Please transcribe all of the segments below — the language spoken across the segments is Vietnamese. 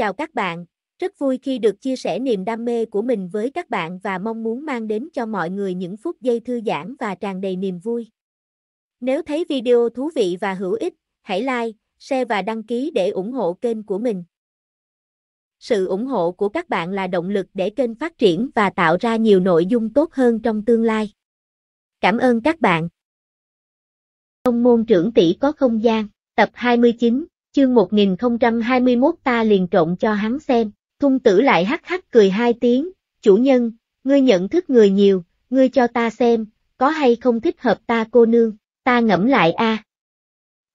Chào các bạn, rất vui khi được chia sẻ niềm đam mê của mình với các bạn và mong muốn mang đến cho mọi người những phút giây thư giãn và tràn đầy niềm vui. Nếu thấy video thú vị và hữu ích, hãy like, share và đăng ký để ủng hộ kênh của mình. Sự ủng hộ của các bạn là động lực để kênh phát triển và tạo ra nhiều nội dung tốt hơn trong tương lai. Cảm ơn các bạn. Ông môn trưởng tỷ có không gian, tập 29 chương 1021 ta liền trộn cho hắn xem, thung tử lại hắc hắc cười hai tiếng, chủ nhân, ngươi nhận thức người nhiều, ngươi cho ta xem, có hay không thích hợp ta cô nương, ta ngẫm lại a.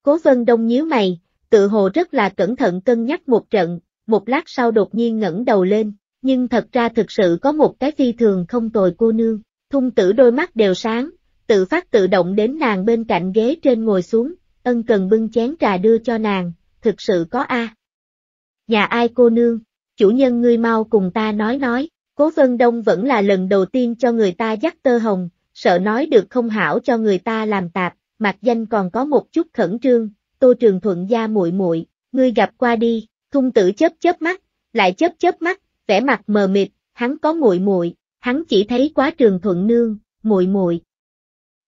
Cố vân đông nhíu mày, tự hồ rất là cẩn thận cân nhắc một trận, một lát sau đột nhiên ngẩng đầu lên, nhưng thật ra thực sự có một cái phi thường không tồi cô nương, thung tử đôi mắt đều sáng, tự phát tự động đến nàng bên cạnh ghế trên ngồi xuống, ân cần bưng chén trà đưa cho nàng, thực sự có a. À. Nhà ai cô nương, chủ nhân ngươi mau cùng ta nói nói, cố vân đông vẫn là lần đầu tiên cho người ta dắt tơ hồng, sợ nói được không hảo cho người ta làm tạp, mặt danh còn có một chút khẩn trương, tô trường thuận gia muội muội ngươi gặp qua đi, thung tử chớp chớp mắt, lại chớp chớp mắt, vẻ mặt mờ mịt, hắn có muội muội hắn chỉ thấy quá trường thuận nương, muội muội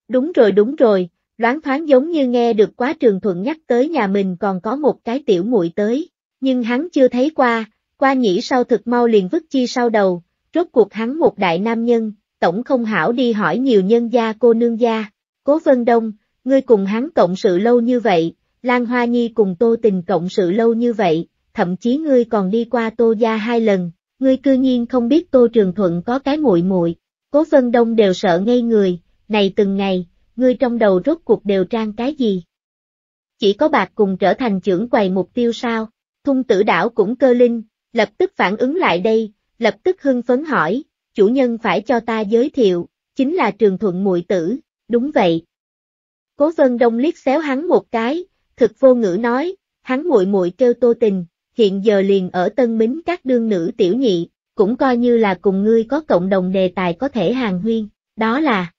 Đúng rồi đúng rồi, Loáng thoáng giống như nghe được quá trường thuận nhắc tới nhà mình còn có một cái tiểu muội tới, nhưng hắn chưa thấy qua, qua nhĩ sau thực mau liền vứt chi sau đầu, rốt cuộc hắn một đại nam nhân, tổng không hảo đi hỏi nhiều nhân gia cô nương gia, cố vân đông, ngươi cùng hắn cộng sự lâu như vậy, Lan Hoa Nhi cùng Tô Tình cộng sự lâu như vậy, thậm chí ngươi còn đi qua Tô gia hai lần, ngươi cư nhiên không biết Tô Trường Thuận có cái muội muội. Cố Vân Đông đều sợ ngây người, này từng ngày, ngươi trong đầu rốt cuộc đều trang cái gì? Chỉ có bạc cùng trở thành trưởng quầy mục tiêu sao? Thung tử đảo cũng cơ linh, lập tức phản ứng lại đây, lập tức hưng phấn hỏi, chủ nhân phải cho ta giới thiệu, chính là trường thuận muội tử, đúng vậy. Cố vân đông liếc xéo hắn một cái, thực vô ngữ nói, hắn muội muội kêu tô tình, hiện giờ liền ở tân mính các đương nữ tiểu nhị, cũng coi như là cùng ngươi có cộng đồng đề tài có thể hàng huyên, đó là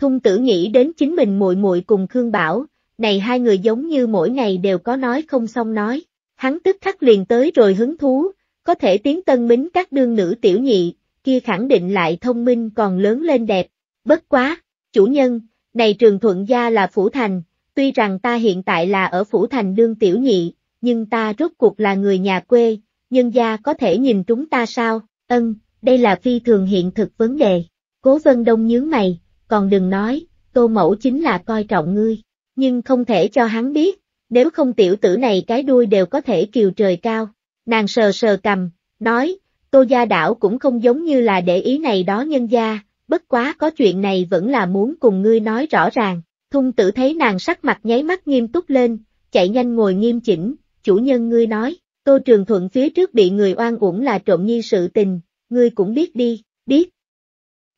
Thung tử nghĩ đến chính mình muội muội cùng Khương Bảo, này hai người giống như mỗi ngày đều có nói không xong nói, hắn tức khắc liền tới rồi hứng thú, có thể tiến tân bính các đương nữ tiểu nhị, kia khẳng định lại thông minh còn lớn lên đẹp, bất quá, chủ nhân, này trường thuận gia là Phủ Thành, tuy rằng ta hiện tại là ở Phủ Thành đương tiểu nhị, nhưng ta rốt cuộc là người nhà quê, nhân gia có thể nhìn chúng ta sao, ân, đây là phi thường hiện thực vấn đề, cố vân đông nhướng mày, còn đừng nói, tô mẫu chính là coi trọng ngươi, nhưng không thể cho hắn biết, nếu không tiểu tử này cái đuôi đều có thể kiều trời cao. Nàng sờ sờ cầm, nói, tô gia đảo cũng không giống như là để ý này đó nhân gia, bất quá có chuyện này vẫn là muốn cùng ngươi nói rõ ràng. Thung tử thấy nàng sắc mặt nháy mắt nghiêm túc lên, chạy nhanh ngồi nghiêm chỉnh, chủ nhân ngươi nói, tô trường thuận phía trước bị người oan uổng là trộm nhi sự tình, ngươi cũng biết đi, biết.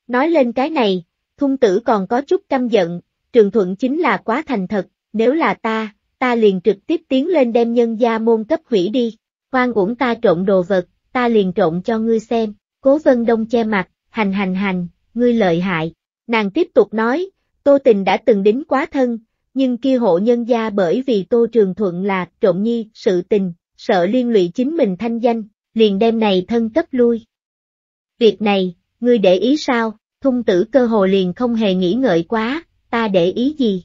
Nói lên cái này, Thung tử còn có chút căm giận, trường thuận chính là quá thành thật, nếu là ta, ta liền trực tiếp tiến lên đem nhân gia môn cấp hủy đi, khoan uổng ta trộn đồ vật, ta liền trộn cho ngươi xem, cố vân đông che mặt, hành hành hành, ngươi lợi hại, nàng tiếp tục nói, tô tình đã từng đính quá thân, nhưng kia hộ nhân gia bởi vì tô trường thuận là trộn nhi, sự tình, sợ liên lụy chính mình thanh danh, liền đem này thân cấp lui. Việc này, ngươi để ý sao? thung tử cơ hồ liền không hề nghĩ ngợi quá, ta để ý gì.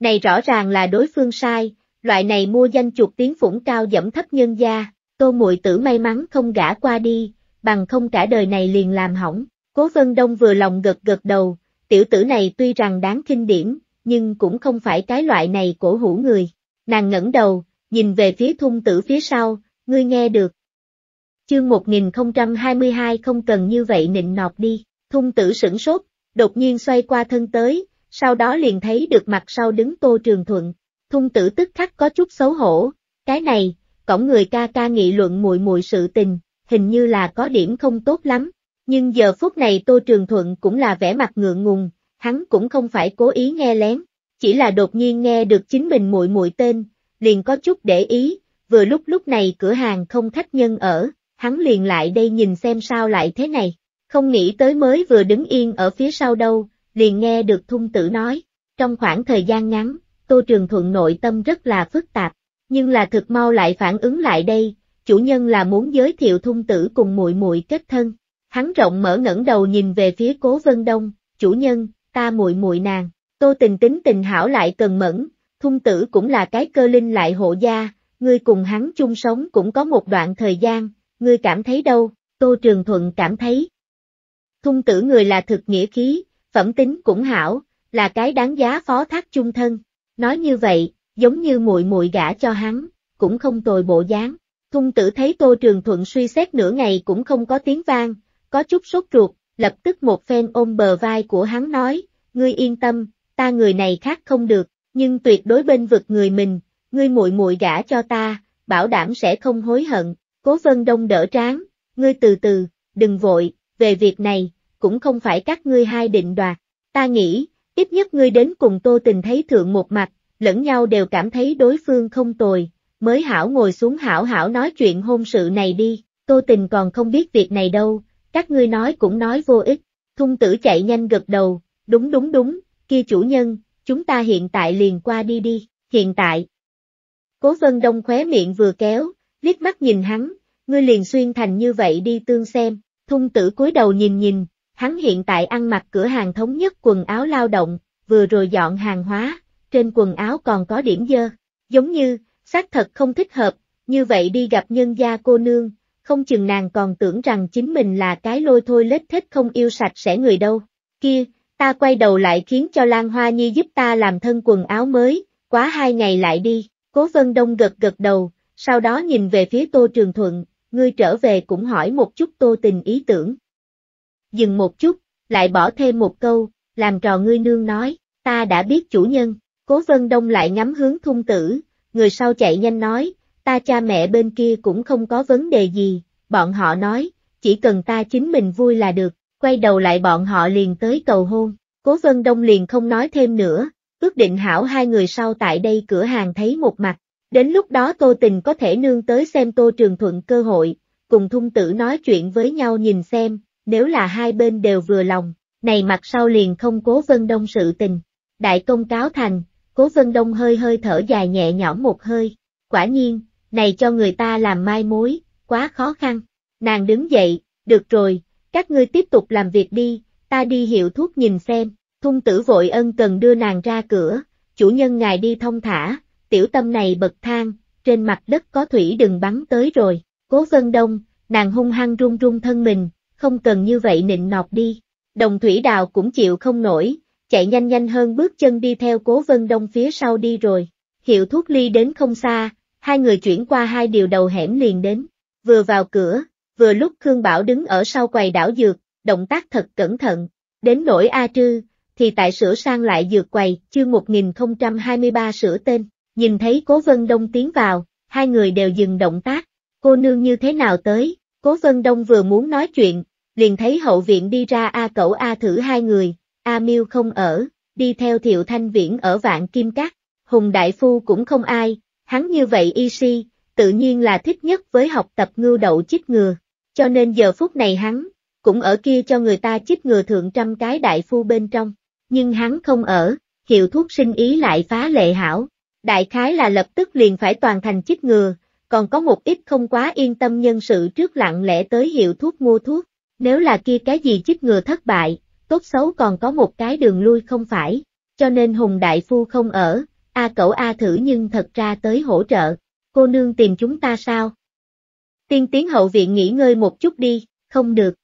Này rõ ràng là đối phương sai, loại này mua danh chuột tiếng phủng cao dẫm thấp nhân gia, tô muội tử may mắn không gã qua đi, bằng không cả đời này liền làm hỏng. Cố Vân Đông vừa lòng gật gật đầu, tiểu tử này tuy rằng đáng kinh điểm, nhưng cũng không phải cái loại này cổ hủ người. Nàng ngẩng đầu, nhìn về phía thung tử phía sau, ngươi nghe được. Chương 1022 không cần như vậy nịnh nọt đi. Thung tử sửng sốt, đột nhiên xoay qua thân tới, sau đó liền thấy được mặt sau đứng Tô Trường Thuận. Thung tử tức khắc có chút xấu hổ, cái này, cổng người ca ca nghị luận muội muội sự tình, hình như là có điểm không tốt lắm, nhưng giờ phút này Tô Trường Thuận cũng là vẻ mặt ngượng ngùng, hắn cũng không phải cố ý nghe lén, chỉ là đột nhiên nghe được chính mình muội muội tên, liền có chút để ý, vừa lúc lúc này cửa hàng không khách nhân ở, hắn liền lại đây nhìn xem sao lại thế này. Không nghĩ tới mới vừa đứng yên ở phía sau đâu, liền nghe được thung tử nói. Trong khoảng thời gian ngắn, Tô Trường Thuận nội tâm rất là phức tạp, nhưng là thực mau lại phản ứng lại đây, chủ nhân là muốn giới thiệu thung tử cùng muội muội kết thân. Hắn rộng mở ngẩng đầu nhìn về phía Cố Vân Đông, "Chủ nhân, ta muội muội nàng." Tô Tình tính tình hảo lại cần mẫn, thung tử cũng là cái cơ linh lại hộ gia, ngươi cùng hắn chung sống cũng có một đoạn thời gian, ngươi cảm thấy đâu? Tô Trường Thuận cảm thấy, Thung tử người là thực nghĩa khí, phẩm tính cũng hảo, là cái đáng giá phó thác chung thân. Nói như vậy, giống như muội muội gả cho hắn, cũng không tồi bộ dáng. Thung tử thấy Tô Trường Thuận suy xét nửa ngày cũng không có tiếng vang, có chút sốt ruột, lập tức một phen ôm bờ vai của hắn nói, ngươi yên tâm, ta người này khác không được, nhưng tuyệt đối bên vực người mình, ngươi muội muội gả cho ta, bảo đảm sẽ không hối hận. Cố Vân Đông đỡ tráng, ngươi từ từ, đừng vội, về việc này, cũng không phải các ngươi hai định đoạt. Ta nghĩ, ít nhất ngươi đến cùng Tô Tình thấy thượng một mặt, lẫn nhau đều cảm thấy đối phương không tồi, mới hảo ngồi xuống hảo hảo nói chuyện hôn sự này đi, Tô Tình còn không biết việc này đâu, các ngươi nói cũng nói vô ích, thung tử chạy nhanh gật đầu, đúng đúng đúng, kia chủ nhân, chúng ta hiện tại liền qua đi đi, hiện tại. Cố Vân Đông khóe miệng vừa kéo, liếc mắt nhìn hắn, ngươi liền xuyên thành như vậy đi tương xem, Thung tử cúi đầu nhìn nhìn, hắn hiện tại ăn mặc cửa hàng thống nhất quần áo lao động, vừa rồi dọn hàng hóa, trên quần áo còn có điểm dơ, giống như, xác thật không thích hợp, như vậy đi gặp nhân gia cô nương, không chừng nàng còn tưởng rằng chính mình là cái lôi thôi lết thích không yêu sạch sẽ người đâu. Kia, ta quay đầu lại khiến cho Lan Hoa Nhi giúp ta làm thân quần áo mới, quá hai ngày lại đi, cố vân đông gật gật đầu, sau đó nhìn về phía Tô Trường Thuận, ngươi trở về cũng hỏi một chút tô tình ý tưởng. Dừng một chút, lại bỏ thêm một câu, làm trò ngươi nương nói, ta đã biết chủ nhân, cố vân đông lại ngắm hướng thung tử, người sau chạy nhanh nói, ta cha mẹ bên kia cũng không có vấn đề gì, bọn họ nói, chỉ cần ta chính mình vui là được, quay đầu lại bọn họ liền tới cầu hôn, cố vân đông liền không nói thêm nữa, ước định hảo hai người sau tại đây cửa hàng thấy một mặt, Đến lúc đó Tô Tình có thể nương tới xem Tô Trường Thuận cơ hội, cùng thung tử nói chuyện với nhau nhìn xem, nếu là hai bên đều vừa lòng, này mặt sau liền không cố Vân Đông sự tình. Đại công cáo thành, cố Vân Đông hơi hơi thở dài nhẹ nhõm một hơi, quả nhiên, này cho người ta làm mai mối, quá khó khăn. Nàng đứng dậy, được rồi, các ngươi tiếp tục làm việc đi, ta đi hiệu thuốc nhìn xem, thung tử vội ân cần đưa nàng ra cửa, chủ nhân ngài đi thông thả, tiểu tâm này bậc thang, trên mặt đất có thủy đừng bắn tới rồi, cố vân đông, nàng hung hăng run run thân mình, không cần như vậy nịnh nọt đi, đồng thủy đào cũng chịu không nổi, chạy nhanh nhanh hơn bước chân đi theo cố vân đông phía sau đi rồi, hiệu thuốc ly đến không xa, hai người chuyển qua hai điều đầu hẻm liền đến, vừa vào cửa, vừa lúc Khương Bảo đứng ở sau quầy đảo dược, động tác thật cẩn thận, đến nỗi A Trư, thì tại sửa sang lại dược quầy, chương 1023 sửa tên, nhìn thấy Cố Vân Đông tiến vào, hai người đều dừng động tác, cô nương như thế nào tới, Cố Vân Đông vừa muốn nói chuyện, liền thấy hậu viện đi ra A cẩu A thử hai người, A miêu không ở, đi theo Thiệu Thanh Viễn ở vạn kim cát, Hùng Đại Phu cũng không ai, hắn như vậy y si, tự nhiên là thích nhất với học tập ngưu đậu chích ngừa, cho nên giờ phút này hắn, cũng ở kia cho người ta chích ngừa thượng trăm cái đại phu bên trong, nhưng hắn không ở, hiệu thuốc sinh ý lại phá lệ hảo, đại khái là lập tức liền phải toàn thành chích ngừa, còn có một ít không quá yên tâm nhân sự trước lặng lẽ tới hiệu thuốc mua thuốc, nếu là kia cái gì chích ngừa thất bại, tốt xấu còn có một cái đường lui không phải, cho nên Hùng Đại Phu không ở, A cẩu A thử nhưng thật ra tới hỗ trợ, cô nương tìm chúng ta sao? Tiên tiến hậu viện nghỉ ngơi một chút đi, không được.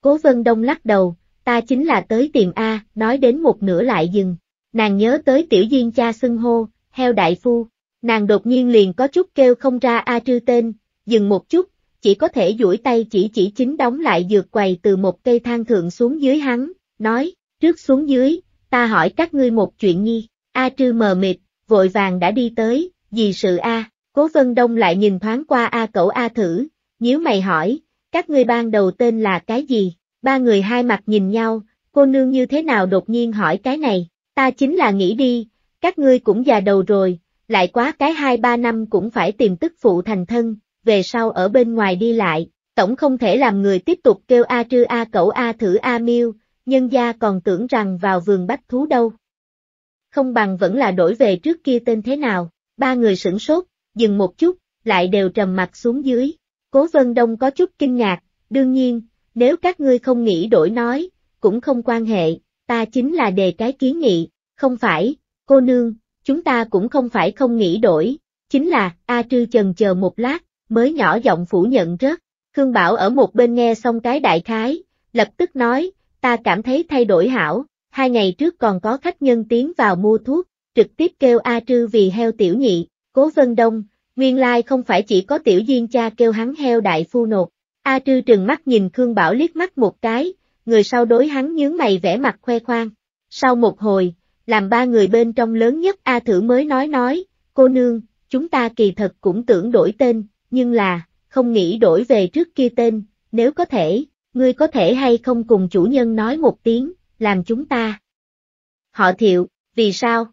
Cố Vân Đông lắc đầu, ta chính là tới tìm A, nói đến một nửa lại dừng, nàng nhớ tới tiểu duyên cha xưng hô, theo đại phu. Nàng đột nhiên liền có chút kêu không ra A Trư tên, dừng một chút, chỉ có thể duỗi tay chỉ chỉ chính đóng lại dược quầy từ một cây thang thượng xuống dưới hắn, nói, trước xuống dưới, ta hỏi các ngươi một chuyện nhi, A Trư mờ mịt, vội vàng đã đi tới, vì sự A, Cố Vân Đông lại nhìn thoáng qua A cậu A thử, nếu mày hỏi, các ngươi ban đầu tên là cái gì, ba người hai mặt nhìn nhau, cô nương như thế nào đột nhiên hỏi cái này, ta chính là nghĩ đi, các ngươi cũng già đầu rồi, lại quá cái 2-3 năm cũng phải tìm tức phụ thành thân, về sau ở bên ngoài đi lại, tổng không thể làm người tiếp tục kêu A trư A cẩu A thử A miêu, nhân gia còn tưởng rằng vào vườn bách thú đâu. Không bằng vẫn là đổi về trước kia tên thế nào, ba người sửng sốt, dừng một chút, lại đều trầm mặt xuống dưới, cố vân đông có chút kinh ngạc, đương nhiên, nếu các ngươi không nghĩ đổi nói, cũng không quan hệ, ta chính là đề cái kiến nghị, không phải, cô nương, chúng ta cũng không phải không nghĩ đổi, chính là, A Trư chần chờ một lát, mới nhỏ giọng phủ nhận rất. Khương Bảo ở một bên nghe xong cái đại khái, lập tức nói, ta cảm thấy thay đổi hảo, hai ngày trước còn có khách nhân tiến vào mua thuốc, trực tiếp kêu A Trư vì heo tiểu nhị, cố vân đông, nguyên lai không phải chỉ có tiểu duyên cha kêu hắn heo đại phu nột, A Trư trừng mắt nhìn Khương Bảo liếc mắt một cái, người sau đối hắn nhướng mày vẻ mặt khoe khoang, sau một hồi, làm ba người bên trong lớn nhất A Thử mới nói nói, cô nương, chúng ta kỳ thật cũng tưởng đổi tên, nhưng là, không nghĩ đổi về trước kia tên, nếu có thể, ngươi có thể hay không cùng chủ nhân nói một tiếng, làm chúng ta. Họ thiệu, vì sao?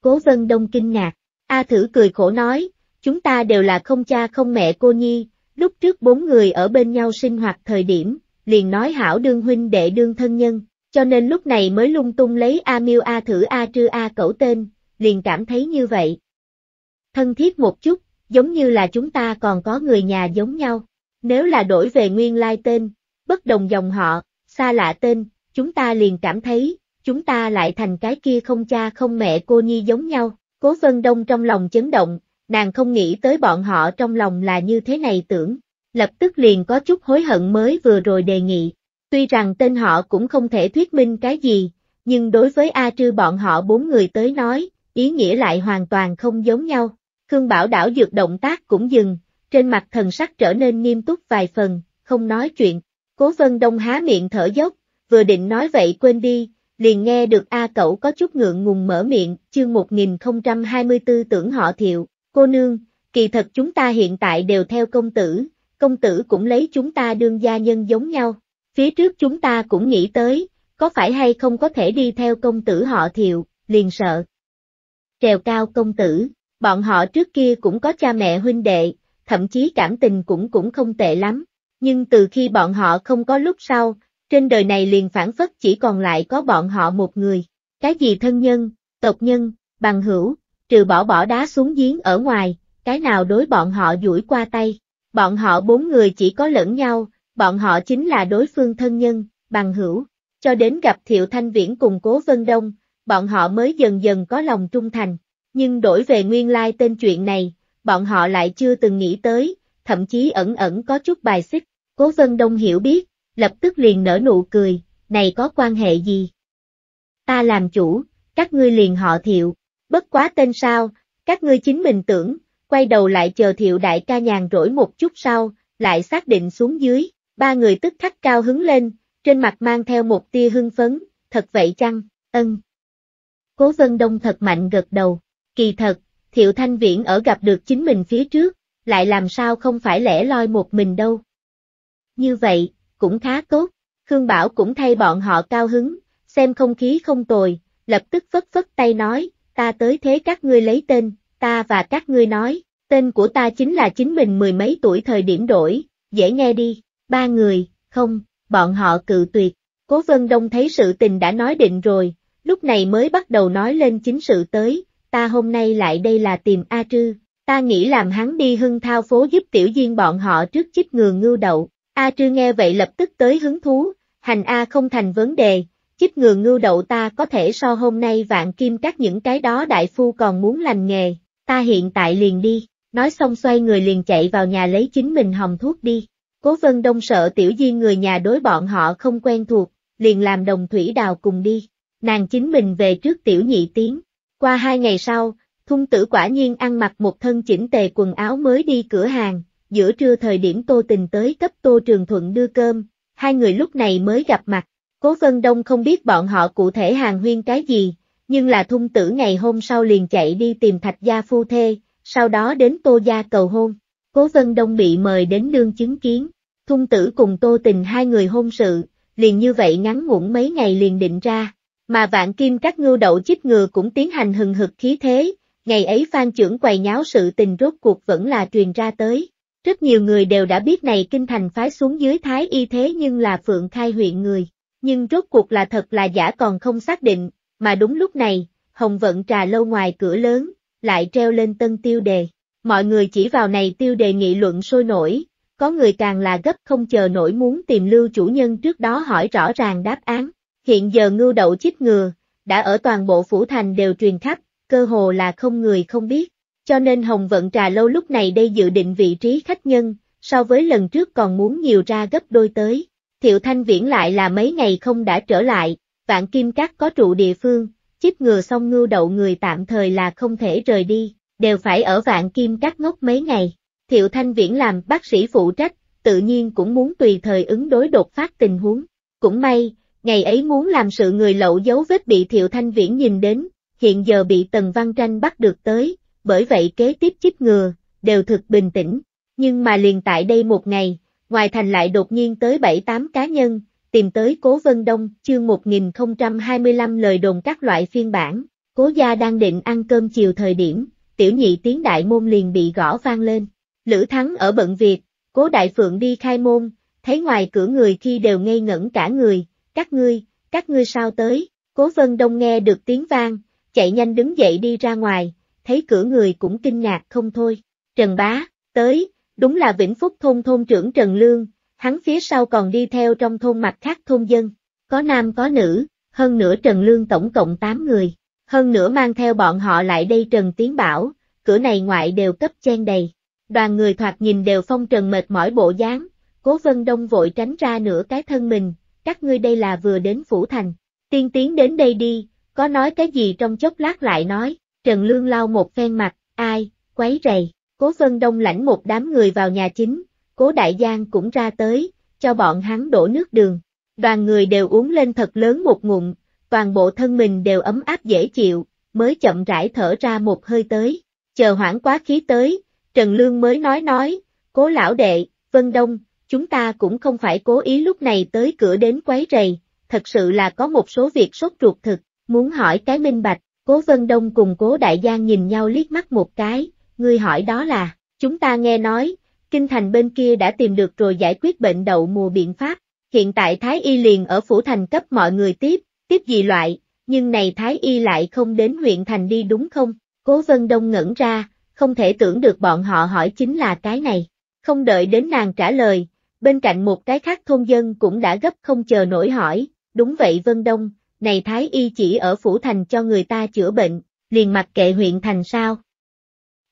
Cố vân đông kinh ngạc, A Thử cười khổ nói, chúng ta đều là không cha không mẹ cô nhi, lúc trước bốn người ở bên nhau sinh hoạt thời điểm, liền nói hảo đương huynh đệ đương thân nhân, cho nên lúc này mới lung tung lấy A Miêu A thử A Trư A cẩu tên, liền cảm thấy như vậy. Thân thiết một chút, giống như là chúng ta còn có người nhà giống nhau. Nếu là đổi về nguyên lai tên, bất đồng dòng họ, xa lạ tên, chúng ta liền cảm thấy, chúng ta lại thành cái kia không cha không mẹ cô nhi giống nhau. Cố Vân Đông trong lòng chấn động, nàng không nghĩ tới bọn họ trong lòng là như thế này tưởng, lập tức liền có chút hối hận mới vừa rồi đề nghị, Tuy rằng tên họ cũng không thể thuyết minh cái gì, nhưng đối với A Trư bọn họ bốn người tới nói, ý nghĩa lại hoàn toàn không giống nhau. Khương Bảo đảo dược động tác cũng dừng, trên mặt thần sắc trở nên nghiêm túc vài phần, không nói chuyện. Cố Vân Đông há miệng thở dốc, vừa định nói vậy quên đi, liền nghe được A Cẩu có chút ngượng ngùng mở miệng, chương 1024 tưởng họ thiệu, cô nương, kỳ thật chúng ta hiện tại đều theo công tử, công tử cũng lấy chúng ta đương gia nhân giống nhau, Phía trước chúng ta cũng nghĩ tới, có phải hay không có thể đi theo công tử họ thiệu, liền sợ. Trèo cao công tử, bọn họ trước kia cũng có cha mẹ huynh đệ, thậm chí cảm tình cũng cũng không tệ lắm, nhưng từ khi bọn họ không có lúc sau, trên đời này liền phản phất chỉ còn lại có bọn họ một người, cái gì thân nhân, tộc nhân, bằng hữu, trừ bỏ bỏ đá xuống giếng ở ngoài, cái nào đối bọn họ duỗi qua tay, bọn họ bốn người chỉ có lẫn nhau, bọn họ chính là đối phương thân nhân, bằng hữu, cho đến gặp Thiệu Thanh Viễn cùng Cố Vân Đông, bọn họ mới dần dần có lòng trung thành, nhưng đổi về nguyên lai tên chuyện này, bọn họ lại chưa từng nghĩ tới, thậm chí ẩn ẩn có chút bài xích, Cố Vân Đông hiểu biết, lập tức liền nở nụ cười, này có quan hệ gì? Ta làm chủ, các ngươi liền họ Thiệu, bất quá tên sao, các ngươi chính mình tưởng, quay đầu lại chờ Thiệu đại ca nhàn rỗi một chút sau, lại xác định xuống dưới ba người tức khắc cao hứng lên, trên mặt mang theo một tia hưng phấn, thật vậy chăng, ân. Cố Vân Đông thật mạnh gật đầu, kỳ thật, Thiệu Thanh Viễn ở gặp được chính mình phía trước, lại làm sao không phải lẻ loi một mình đâu. Như vậy, cũng khá tốt, Khương Bảo cũng thay bọn họ cao hứng, xem không khí không tồi, lập tức vất vất tay nói, ta tới thế các ngươi lấy tên, ta và các ngươi nói, tên của ta chính là chính mình mười mấy tuổi thời điểm đổi, dễ nghe đi ba người, không, bọn họ cự tuyệt. Cố Vân Đông thấy sự tình đã nói định rồi, lúc này mới bắt đầu nói lên chính sự tới, ta hôm nay lại đây là tìm A Trư, ta nghĩ làm hắn đi hưng thao phố giúp tiểu duyên bọn họ trước chích ngừa ngưu đậu. A Trư nghe vậy lập tức tới hứng thú, hành A không thành vấn đề, chích ngừa ngưu đậu ta có thể so hôm nay vạn kim các những cái đó đại phu còn muốn lành nghề, ta hiện tại liền đi, nói xong xoay người liền chạy vào nhà lấy chính mình hồng thuốc đi. Cố Vân Đông sợ Tiểu Di người nhà đối bọn họ không quen thuộc, liền làm đồng thủy đào cùng đi, nàng chính mình về trước Tiểu Nhị Tiến. Qua hai ngày sau, thung tử quả nhiên ăn mặc một thân chỉnh tề quần áo mới đi cửa hàng, giữa trưa thời điểm Tô Tình tới cấp Tô Trường Thuận đưa cơm, hai người lúc này mới gặp mặt. Cố Vân Đông không biết bọn họ cụ thể hàng huyên cái gì, nhưng là thung tử ngày hôm sau liền chạy đi tìm thạch gia phu thê, sau đó đến Tô Gia cầu hôn. Cố Vân Đông bị mời đến đương chứng kiến, Thung tử cùng tô tình hai người hôn sự, liền như vậy ngắn ngủn mấy ngày liền định ra, mà vạn kim các ngưu đậu chích ngừa cũng tiến hành hừng hực khí thế, ngày ấy phan trưởng quầy nháo sự tình rốt cuộc vẫn là truyền ra tới. Rất nhiều người đều đã biết này kinh thành phái xuống dưới thái y thế nhưng là phượng khai huyện người, nhưng rốt cuộc là thật là giả còn không xác định, mà đúng lúc này, hồng vận trà lâu ngoài cửa lớn, lại treo lên tân tiêu đề. Mọi người chỉ vào này tiêu đề nghị luận sôi nổi, có người càng là gấp không chờ nổi muốn tìm lưu chủ nhân trước đó hỏi rõ ràng đáp án. Hiện giờ ngưu đậu chích ngừa, đã ở toàn bộ phủ thành đều truyền khắp, cơ hồ là không người không biết. Cho nên Hồng Vận Trà Lâu lúc này đây dự định vị trí khách nhân, so với lần trước còn muốn nhiều ra gấp đôi tới. Thiệu Thanh Viễn lại là mấy ngày không đã trở lại, vạn kim cát có trụ địa phương, chích ngừa xong ngưu đậu người tạm thời là không thể rời đi, đều phải ở vạn kim cát ngốc mấy ngày. Thiệu Thanh Viễn làm bác sĩ phụ trách, tự nhiên cũng muốn tùy thời ứng đối đột phát tình huống. Cũng may, ngày ấy muốn làm sự người lậu dấu vết bị Thiệu Thanh Viễn nhìn đến, hiện giờ bị Tần Văn Tranh bắt được tới, bởi vậy kế tiếp chích ngừa, đều thực bình tĩnh. Nhưng mà liền tại đây một ngày, ngoài thành lại đột nhiên tới 7-8 cá nhân, tìm tới Cố Vân Đông, chương 1025 lời đồn các loại phiên bản, Cố gia đang định ăn cơm chiều thời điểm, tiểu nhị tiếng đại môn liền bị gõ vang lên. Lữ Thắng ở bận việc, cố đại phượng đi khai môn, thấy ngoài cửa người khi đều ngây ngẩn cả người, các ngươi, các ngươi sao tới, cố vân đông nghe được tiếng vang, chạy nhanh đứng dậy đi ra ngoài, thấy cửa người cũng kinh ngạc không thôi, Trần Bá, tới, đúng là Vĩnh Phúc thôn thôn trưởng Trần Lương, hắn phía sau còn đi theo trong thôn mặt khác thôn dân, có nam có nữ, hơn nữa Trần Lương tổng cộng 8 người, hơn nữa mang theo bọn họ lại đây Trần Tiến Bảo, cửa này ngoại đều cấp chen đầy, Đoàn người thoạt nhìn đều phong trần mệt mỏi bộ dáng, cố vân đông vội tránh ra nửa cái thân mình, các ngươi đây là vừa đến phủ thành, tiên tiến đến đây đi, có nói cái gì trong chốc lát lại nói, Trần Lương lau một phen mặt, ai, quấy rầy, cố vân đông lãnh một đám người vào nhà chính, cố đại giang cũng ra tới, cho bọn hắn đổ nước đường, đoàn người đều uống lên thật lớn một ngụm, toàn bộ thân mình đều ấm áp dễ chịu, mới chậm rãi thở ra một hơi tới, chờ hoảng quá khí tới, Trần Lương mới nói nói, cố lão đệ, Vân Đông, chúng ta cũng không phải cố ý lúc này tới cửa đến quấy rầy, thật sự là có một số việc sốt ruột thực, muốn hỏi cái minh bạch, cố Vân Đông cùng cố đại giang nhìn nhau liếc mắt một cái, người hỏi đó là, chúng ta nghe nói, kinh thành bên kia đã tìm được rồi giải quyết bệnh đậu mùa biện pháp, hiện tại Thái Y liền ở phủ thành cấp mọi người tiếp, tiếp gì loại, nhưng này Thái Y lại không đến huyện thành đi đúng không, cố Vân Đông ngẩn ra, không thể tưởng được bọn họ hỏi chính là cái này. Không đợi đến nàng trả lời, bên cạnh một cái khác thôn dân cũng đã gấp không chờ nổi hỏi, đúng vậy Vân Đông, này Thái Y chỉ ở Phủ Thành cho người ta chữa bệnh, liền mặc kệ huyện thành sao.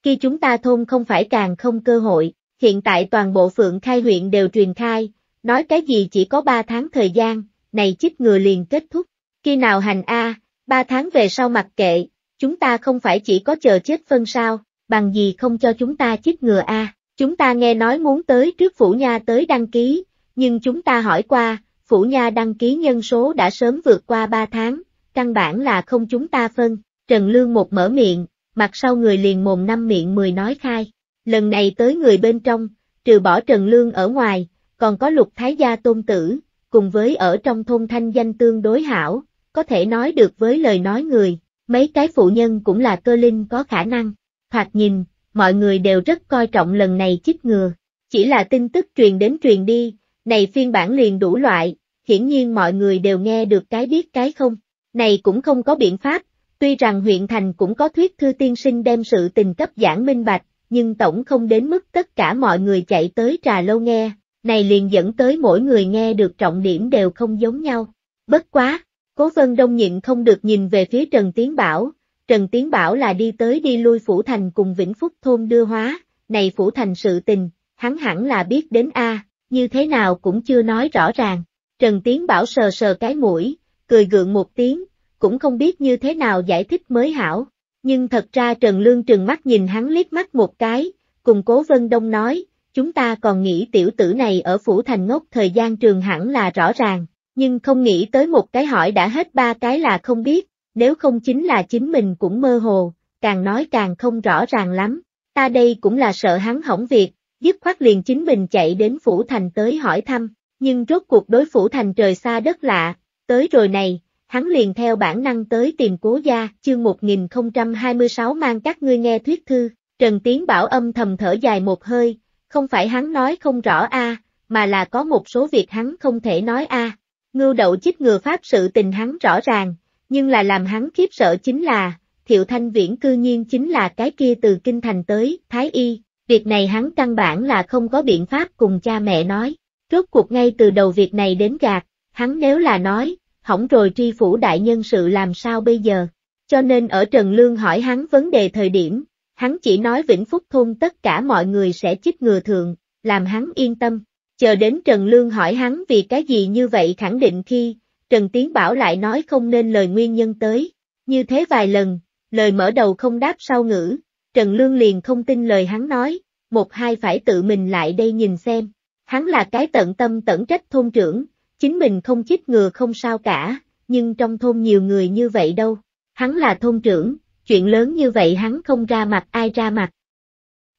Khi chúng ta thôn không phải càng không cơ hội, hiện tại toàn bộ phượng khai huyện đều truyền khai, nói cái gì chỉ có 3 tháng thời gian, này chích ngừa liền kết thúc, khi nào hành A, 3 tháng về sau mặc kệ, chúng ta không phải chỉ có chờ chết phân sao, bằng gì không cho chúng ta chích ngừa a? Chúng ta nghe nói muốn tới trước phủ nha tới đăng ký, nhưng chúng ta hỏi qua, phủ nha đăng ký nhân số đã sớm vượt qua 3 tháng, căn bản là không chúng ta phân. Trần Lương một mở miệng, mặt sau người liền mồm năm miệng mười nói khai. Lần này tới người bên trong, trừ bỏ Trần Lương ở ngoài, còn có lục thái gia tôn tử, cùng với ở trong thôn thanh danh tương đối hảo, có thể nói được với lời nói người, mấy cái phụ nhân cũng là cơ linh có khả năng. Thoạt nhìn, mọi người đều rất coi trọng lần này chích ngừa. Chỉ là tin tức truyền đến truyền đi, này phiên bản liền đủ loại, hiển nhiên mọi người đều nghe được cái biết cái không. Này cũng không có biện pháp, tuy rằng huyện thành cũng có thuyết thư tiên sinh đem sự tình cấp giảng minh bạch, nhưng tổng không đến mức tất cả mọi người chạy tới trà lâu nghe, này liền dẫn tới mỗi người nghe được trọng điểm đều không giống nhau. Bất quá, cố vân đông nhịn không được nhìn về phía Trần Tiến Bảo, Trần Tiến bảo là đi tới đi lui Phủ Thành cùng Vĩnh Phúc Thôn đưa hóa, này Phủ Thành sự tình, hắn hẳn là biết đến A, như thế nào cũng chưa nói rõ ràng. Trần Tiến bảo sờ sờ cái mũi, cười gượng một tiếng, cũng không biết như thế nào giải thích mới hảo. Nhưng thật ra Trần Lương trừng mắt nhìn hắn liếc mắt một cái, cùng cố Vân Đông nói, chúng ta còn nghĩ tiểu tử này ở Phủ Thành ngốc thời gian trường hẳn là rõ ràng, nhưng không nghĩ tới một cái hỏi đã hết ba cái là không biết, nếu không chính là chính mình cũng mơ hồ, càng nói càng không rõ ràng lắm, ta đây cũng là sợ hắn hỏng việc, dứt khoát liền chính mình chạy đến Phủ Thành tới hỏi thăm, nhưng rốt cuộc đối Phủ Thành trời xa đất lạ, tới rồi này, hắn liền theo bản năng tới tìm cố gia, chương 1026 mang các ngươi nghe thuyết thư, Trần Tiến Bảo âm thầm thở dài một hơi, không phải hắn nói không rõ a mà là có một số việc hắn không thể nói a Ngưu đậu chích ngừa pháp sự tình hắn rõ ràng, nhưng là làm hắn khiếp sợ chính là, Thiệu Thanh Viễn cư nhiên chính là cái kia từ Kinh Thành tới, Thái Y, việc này hắn căn bản là không có biện pháp cùng cha mẹ nói, rốt cuộc ngay từ đầu việc này đến gạt, hắn nếu là nói, hỏng rồi tri phủ đại nhân sự làm sao bây giờ, cho nên ở Trần Lương hỏi hắn vấn đề thời điểm, hắn chỉ nói Vĩnh Phúc Thôn tất cả mọi người sẽ chích ngừa thường, làm hắn yên tâm, chờ đến Trần Lương hỏi hắn vì cái gì như vậy khẳng định khi, Trần Tiến Bảo lại nói không nên lời nguyên nhân tới, như thế vài lần, lời mở đầu không đáp sau ngữ, Trần Lương liền không tin lời hắn nói, một hai phải tự mình lại đây nhìn xem, hắn là cái tận tâm tận trách thôn trưởng, chính mình không chích ngừa không sao cả, nhưng trong thôn nhiều người như vậy đâu, hắn là thôn trưởng, chuyện lớn như vậy hắn không ra mặt ai ra mặt.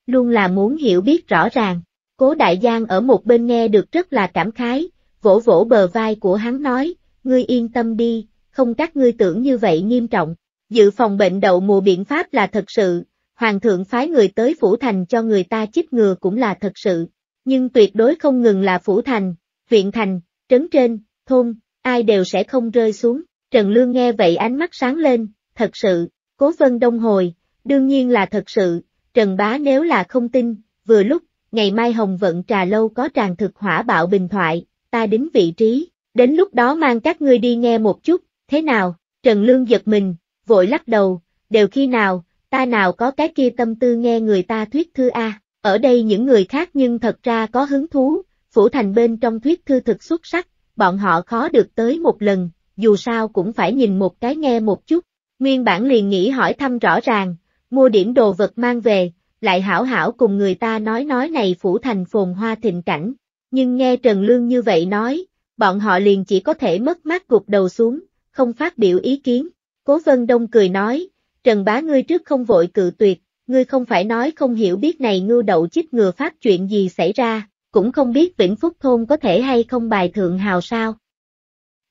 Luôn là muốn hiểu biết rõ ràng, cố đại giang ở một bên nghe được rất là cảm khái, vỗ vỗ bờ vai của hắn nói, ngươi yên tâm đi, không các ngươi tưởng như vậy nghiêm trọng. Dự phòng bệnh đậu mùa biện pháp là thật sự, hoàng thượng phái người tới phủ thành cho người ta chích ngừa cũng là thật sự, nhưng tuyệt đối không ngừng là phủ thành, viện thành, trấn trên, thôn, ai đều sẽ không rơi xuống. Trần Lương nghe vậy ánh mắt sáng lên, thật sự, cố vân đông hồi, đương nhiên là thật sự, Trần Bá nếu là không tin, vừa lúc, ngày mai Hồng Vận Trà Lâu có tràn thực hỏa bạo bình thoại, ta đến vị trí, Đến lúc đó mang các ngươi đi nghe một chút, thế nào, Trần Lương giật mình, vội lắc đầu, đều khi nào, ta nào có cái kia tâm tư nghe người ta thuyết thư A, ở đây những người khác nhưng thật ra có hứng thú, phủ thành bên trong thuyết thư thực xuất sắc, bọn họ khó được tới một lần, dù sao cũng phải nhìn một cái nghe một chút, nguyên bản liền nghĩ hỏi thăm rõ ràng, mua điểm đồ vật mang về, lại hảo hảo cùng người ta nói nói này phủ thành phồn hoa thịnh cảnh, nhưng nghe Trần Lương như vậy nói, bọn họ liền chỉ có thể mất mát gục đầu xuống, không phát biểu ý kiến. Cố Vân Đông cười nói, Trần Bá ngươi trước không vội cự tuyệt, ngươi không phải nói không hiểu biết này ngưu đậu chích ngừa phát chuyện gì xảy ra, cũng không biết Vĩnh Phúc Thôn có thể hay không bài thượng hào sao.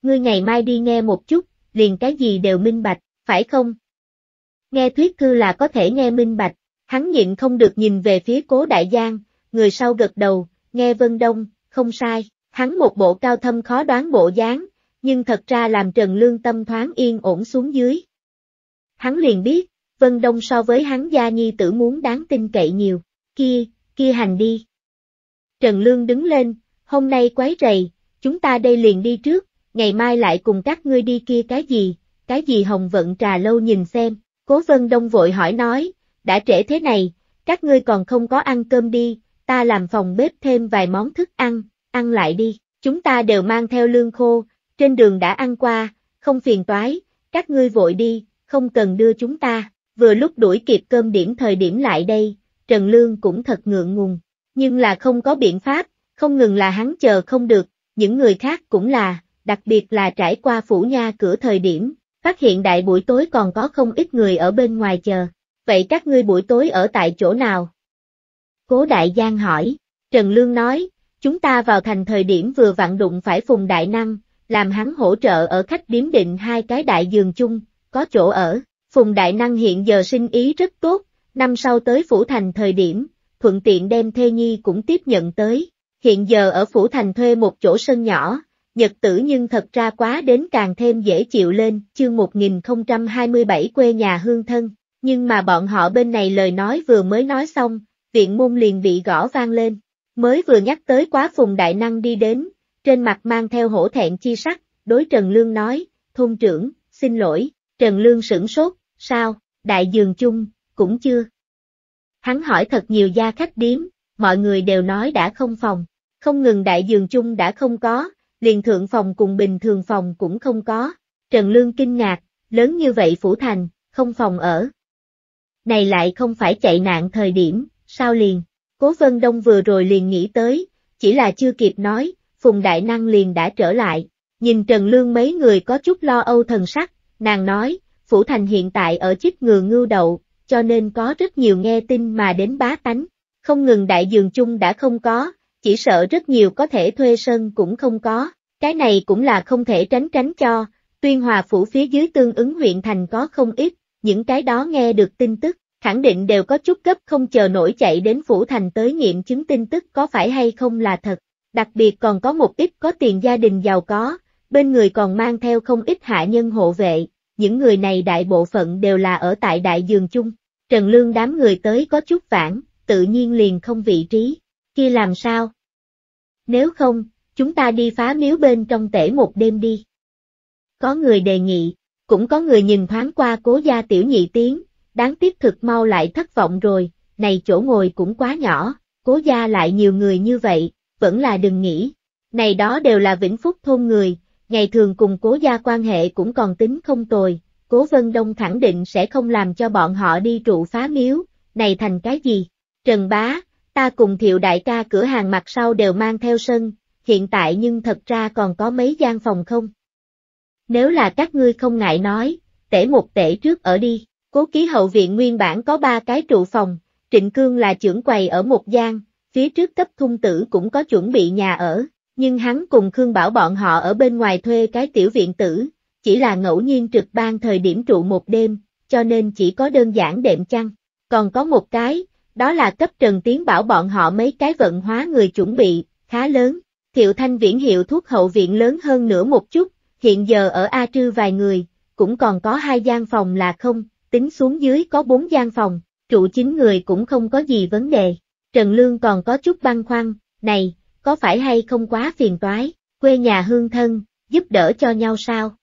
Ngươi ngày mai đi nghe một chút, liền cái gì đều minh bạch, phải không? Nghe thuyết thư là có thể nghe minh bạch, hắn nhịn không được nhìn về phía cố đại giang, người sau gật đầu, nghe Vân Đông, không sai. Hắn một bộ cao thâm khó đoán bộ dáng, nhưng thật ra làm Trần Lương tâm thoáng yên ổn xuống dưới. Hắn liền biết, Vân Đông so với hắn gia nhi tử muốn đáng tin cậy nhiều, kia, kia hành đi. Trần Lương đứng lên, hôm nay quấy rầy, chúng ta đây liền đi trước, ngày mai lại cùng các ngươi đi kia cái gì, cái gì hồng vận trà lâu nhìn xem, cố Vân Đông vội hỏi nói, đã trễ thế này, các ngươi còn không có ăn cơm đi, ta làm phòng bếp thêm vài món thức ăn, ăn lại đi, chúng ta đều mang theo lương khô, trên đường đã ăn qua, không phiền toái, các ngươi vội đi, không cần đưa chúng ta, vừa lúc đuổi kịp cơm điểm thời điểm lại đây, Trần Lương cũng thật ngượng ngùng, nhưng là không có biện pháp, không ngừng là hắn chờ không được, những người khác cũng là, đặc biệt là trải qua phủ nha cửa thời điểm, phát hiện đại buổi tối còn có không ít người ở bên ngoài chờ, vậy các ngươi buổi tối ở tại chỗ nào? Cố Đại Giang hỏi, Trần Lương nói, Chúng ta vào thành thời điểm vừa vặn đụng phải Phùng Đại Năng, làm hắn hỗ trợ ở khách điếm định hai cái đại giường chung, có chỗ ở. Phùng Đại Năng hiện giờ sinh ý rất tốt, năm sau tới Phủ Thành thời điểm, thuận tiện đem Thê Nhi cũng tiếp nhận tới. Hiện giờ ở Phủ Thành thuê một chỗ sân nhỏ, nhật tử nhưng thật ra quá đến càng thêm dễ chịu lên, chương 1027 quê nhà hương thân, nhưng mà bọn họ bên này lời nói vừa mới nói xong, viện môn liền bị gõ vang lên. Mới vừa nhắc tới quá phùng đại năng đi đến, trên mặt mang theo hổ thẹn chi sắc, đối Trần Lương nói, thôn trưởng, xin lỗi, Trần Lương sửng sốt, sao, đại dường chung, cũng chưa. Hắn hỏi thật nhiều gia khách điếm, mọi người đều nói đã không phòng, không ngừng đại dường chung đã không có, liền thượng phòng cùng bình thường phòng cũng không có, Trần Lương kinh ngạc, lớn như vậy phủ thành, không phòng ở. Này lại không phải chạy nạn thời điểm, sao liền? Cố Vân Đông vừa rồi liền nghĩ tới, chỉ là chưa kịp nói, Phùng Đại Năng liền đã trở lại, nhìn Trần Lương mấy người có chút lo âu thần sắc, nàng nói, Phủ Thành hiện tại ở chích ngừa ngưu đậu, cho nên có rất nhiều nghe tin mà đến bá tánh, không ngừng đại dường chung đã không có, chỉ sợ rất nhiều có thể thuê sân cũng không có, cái này cũng là không thể tránh tránh cho, tuyên hòa phủ phía dưới tương ứng huyện thành có không ít, những cái đó nghe được tin tức, khẳng định đều có chút gấp không chờ nổi chạy đến Phủ Thành tới nghiệm chứng tin tức có phải hay không là thật, đặc biệt còn có một ít có tiền gia đình giàu có, bên người còn mang theo không ít hạ nhân hộ vệ, những người này đại bộ phận đều là ở tại đại dường chung, Trần Lương đám người tới có chút vãn, tự nhiên liền không vị trí, kia làm sao? Nếu không, chúng ta đi phá miếu bên trong tể một đêm đi. Có người đề nghị, cũng có người nhìn thoáng qua cố gia tiểu nhị tiếng, đáng tiếc thực mau lại thất vọng rồi, này chỗ ngồi cũng quá nhỏ, cố gia lại nhiều người như vậy, vẫn là đừng nghĩ. Này đó đều là vĩnh phúc thôn người, ngày thường cùng cố gia quan hệ cũng còn tính không tồi, cố Vân Đông khẳng định sẽ không làm cho bọn họ đi trụ phá miếu, này thành cái gì? Trần Bá, ta cùng thiệu đại ca cửa hàng mặt sau đều mang theo sân, hiện tại nhưng thật ra còn có mấy gian phòng không? Nếu là các ngươi không ngại nói, tể một tể trước ở đi. Cố ký hậu viện nguyên bản có ba cái trụ phòng, Trịnh Cương là trưởng quầy ở một gian, phía trước cấp thung tử cũng có chuẩn bị nhà ở, nhưng hắn cùng Khương Bảo bọn họ ở bên ngoài thuê cái tiểu viện tử, chỉ là ngẫu nhiên trực ban thời điểm trụ một đêm, cho nên chỉ có đơn giản đệm chăn. Còn có một cái, đó là cấp Trần Tiến Bảo bọn họ mấy cái vận hóa người chuẩn bị, khá lớn. Thiệu Thanh Viễn hiệu thuốc hậu viện lớn hơn nữa một chút, hiện giờ ở A Trư vài người, cũng còn có hai gian phòng là không, tính xuống dưới có bốn gian phòng, trụ chính người cũng không có gì vấn đề. Trần Lương còn có chút băn khoăn, này, có phải hay không quá phiền toái, quê nhà hương thân, giúp đỡ cho nhau sao?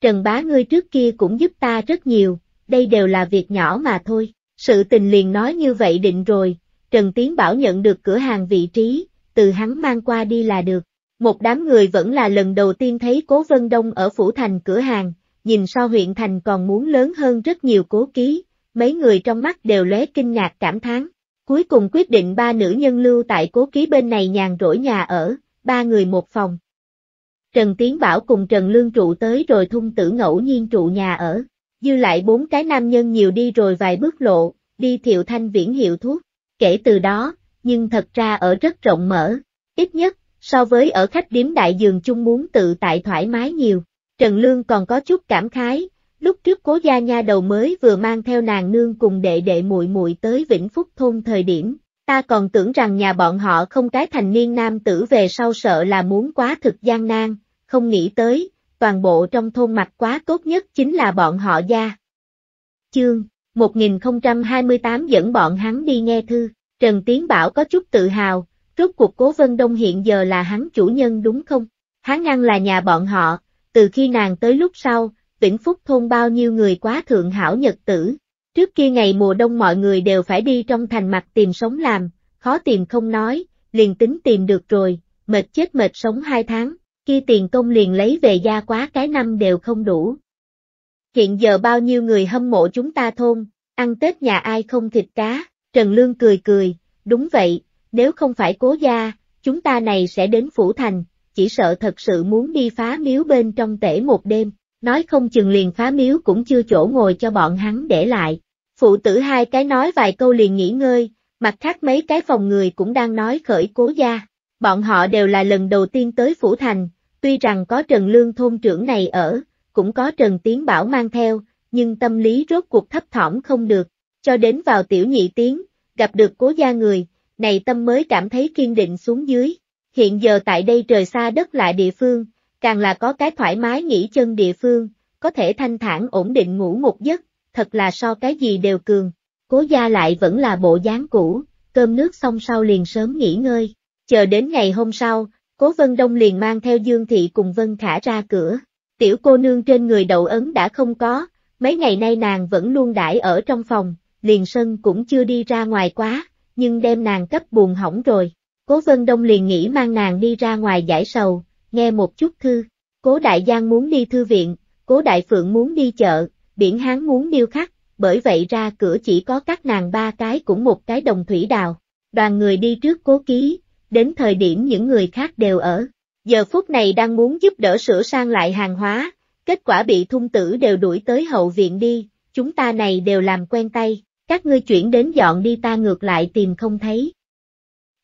Trần bá ngươi trước kia cũng giúp ta rất nhiều, đây đều là việc nhỏ mà thôi, sự tình liền nói như vậy định rồi, Trần Tiến Bảo nhận được cửa hàng vị trí, từ hắn mang qua đi là được. Một đám người vẫn là lần đầu tiên thấy Cố Vân Đông ở Phủ Thành cửa hàng, nhìn so huyện thành còn muốn lớn hơn rất nhiều cố ký, mấy người trong mắt đều lóe kinh ngạc cảm thán. Cuối cùng quyết định ba nữ nhân lưu tại cố ký bên này nhàn rỗi nhà ở, ba người một phòng. Trần Tiến Bảo cùng Trần Lương trụ tới rồi thung tử ngẫu nhiên trụ nhà ở, dư lại bốn cái nam nhân nhiều đi rồi vài bước lộ, đi thiệu thanh viễn hiệu thuốc. Kể từ đó, nhưng thật ra ở rất rộng mở, ít nhất, so với ở khách điếm đại dường chung muốn tự tại thoải mái nhiều. Trần Lương còn có chút cảm khái, lúc trước cố gia nha đầu mới vừa mang theo nàng nương cùng đệ đệ muội muội tới Vĩnh Phúc thôn thời điểm, ta còn tưởng rằng nhà bọn họ không cái thành niên nam tử về sau sợ là muốn quá thực gian nan, không nghĩ tới, toàn bộ trong thôn mặt quá tốt nhất chính là bọn họ gia. Chương 1028 dẫn bọn hắn đi nghe thư, Trần Tiến Bảo có chút tự hào, rốt cuộc cố Vân Đông hiện giờ là hắn chủ nhân đúng không? Hắn ăn là nhà bọn họ, từ khi nàng tới lúc sau, Vĩnh Phúc thôn bao nhiêu người quá thượng hảo nhật tử. Trước kia ngày mùa đông mọi người đều phải đi trong thành mặt tìm sống làm, khó tìm không nói, liền tính tìm được rồi, mệt chết mệt sống hai tháng, kia tiền công liền lấy về gia quá cái năm đều không đủ. Hiện giờ bao nhiêu người hâm mộ chúng ta thôn, ăn Tết nhà ai không thịt cá, Trần Lương cười cười, đúng vậy, nếu không phải cố gia, chúng ta này sẽ đến Phủ Thành, chỉ sợ thật sự muốn đi phá miếu bên trong tể một đêm, nói không chừng liền phá miếu cũng chưa chỗ ngồi cho bọn hắn để lại. Phụ tử hai cái nói vài câu liền nghỉ ngơi, mặt khác mấy cái phòng người cũng đang nói khởi cố gia. Bọn họ đều là lần đầu tiên tới Phủ Thành, tuy rằng có Trần Lương thôn trưởng này ở, cũng có Trần Tiến Bảo mang theo, nhưng tâm lý rốt cuộc thấp thỏm không được, cho đến vào tiểu nhị tiếng, gặp được cố gia người, này tâm mới cảm thấy kiên định xuống dưới, hiện giờ tại đây trời xa đất lại địa phương, càng là có cái thoải mái nghỉ chân địa phương, có thể thanh thản ổn định ngủ một giấc, thật là so cái gì đều cường. Cố gia lại vẫn là bộ dáng cũ, cơm nước xong sau liền sớm nghỉ ngơi, chờ đến ngày hôm sau, Cố Vân Đông liền mang theo Dương Thị cùng Vân Khả ra cửa. Tiểu cô nương trên người đậu ấn đã không có, mấy ngày nay nàng vẫn luôn đãi ở trong phòng, liền sân cũng chưa đi ra ngoài quá, nhưng đem nàng cấp buồn hỏng rồi. Cố Vân Đông liền nghĩ mang nàng đi ra ngoài giải sầu, nghe một chút thư. Cố Đại Giang muốn đi thư viện, Cố Đại Phượng muốn đi chợ, Biển Hán muốn điêu khắc, bởi vậy ra cửa chỉ có các nàng ba cái cũng một cái đồng thủy đào. Đoàn người đi trước cố ký, đến thời điểm những người khác đều ở. Giờ phút này đang muốn giúp đỡ sửa sang lại hàng hóa, kết quả bị thung tử đều đuổi tới hậu viện đi, chúng ta này đều làm quen tay, các ngươi chuyển đến dọn đi ta ngược lại tìm không thấy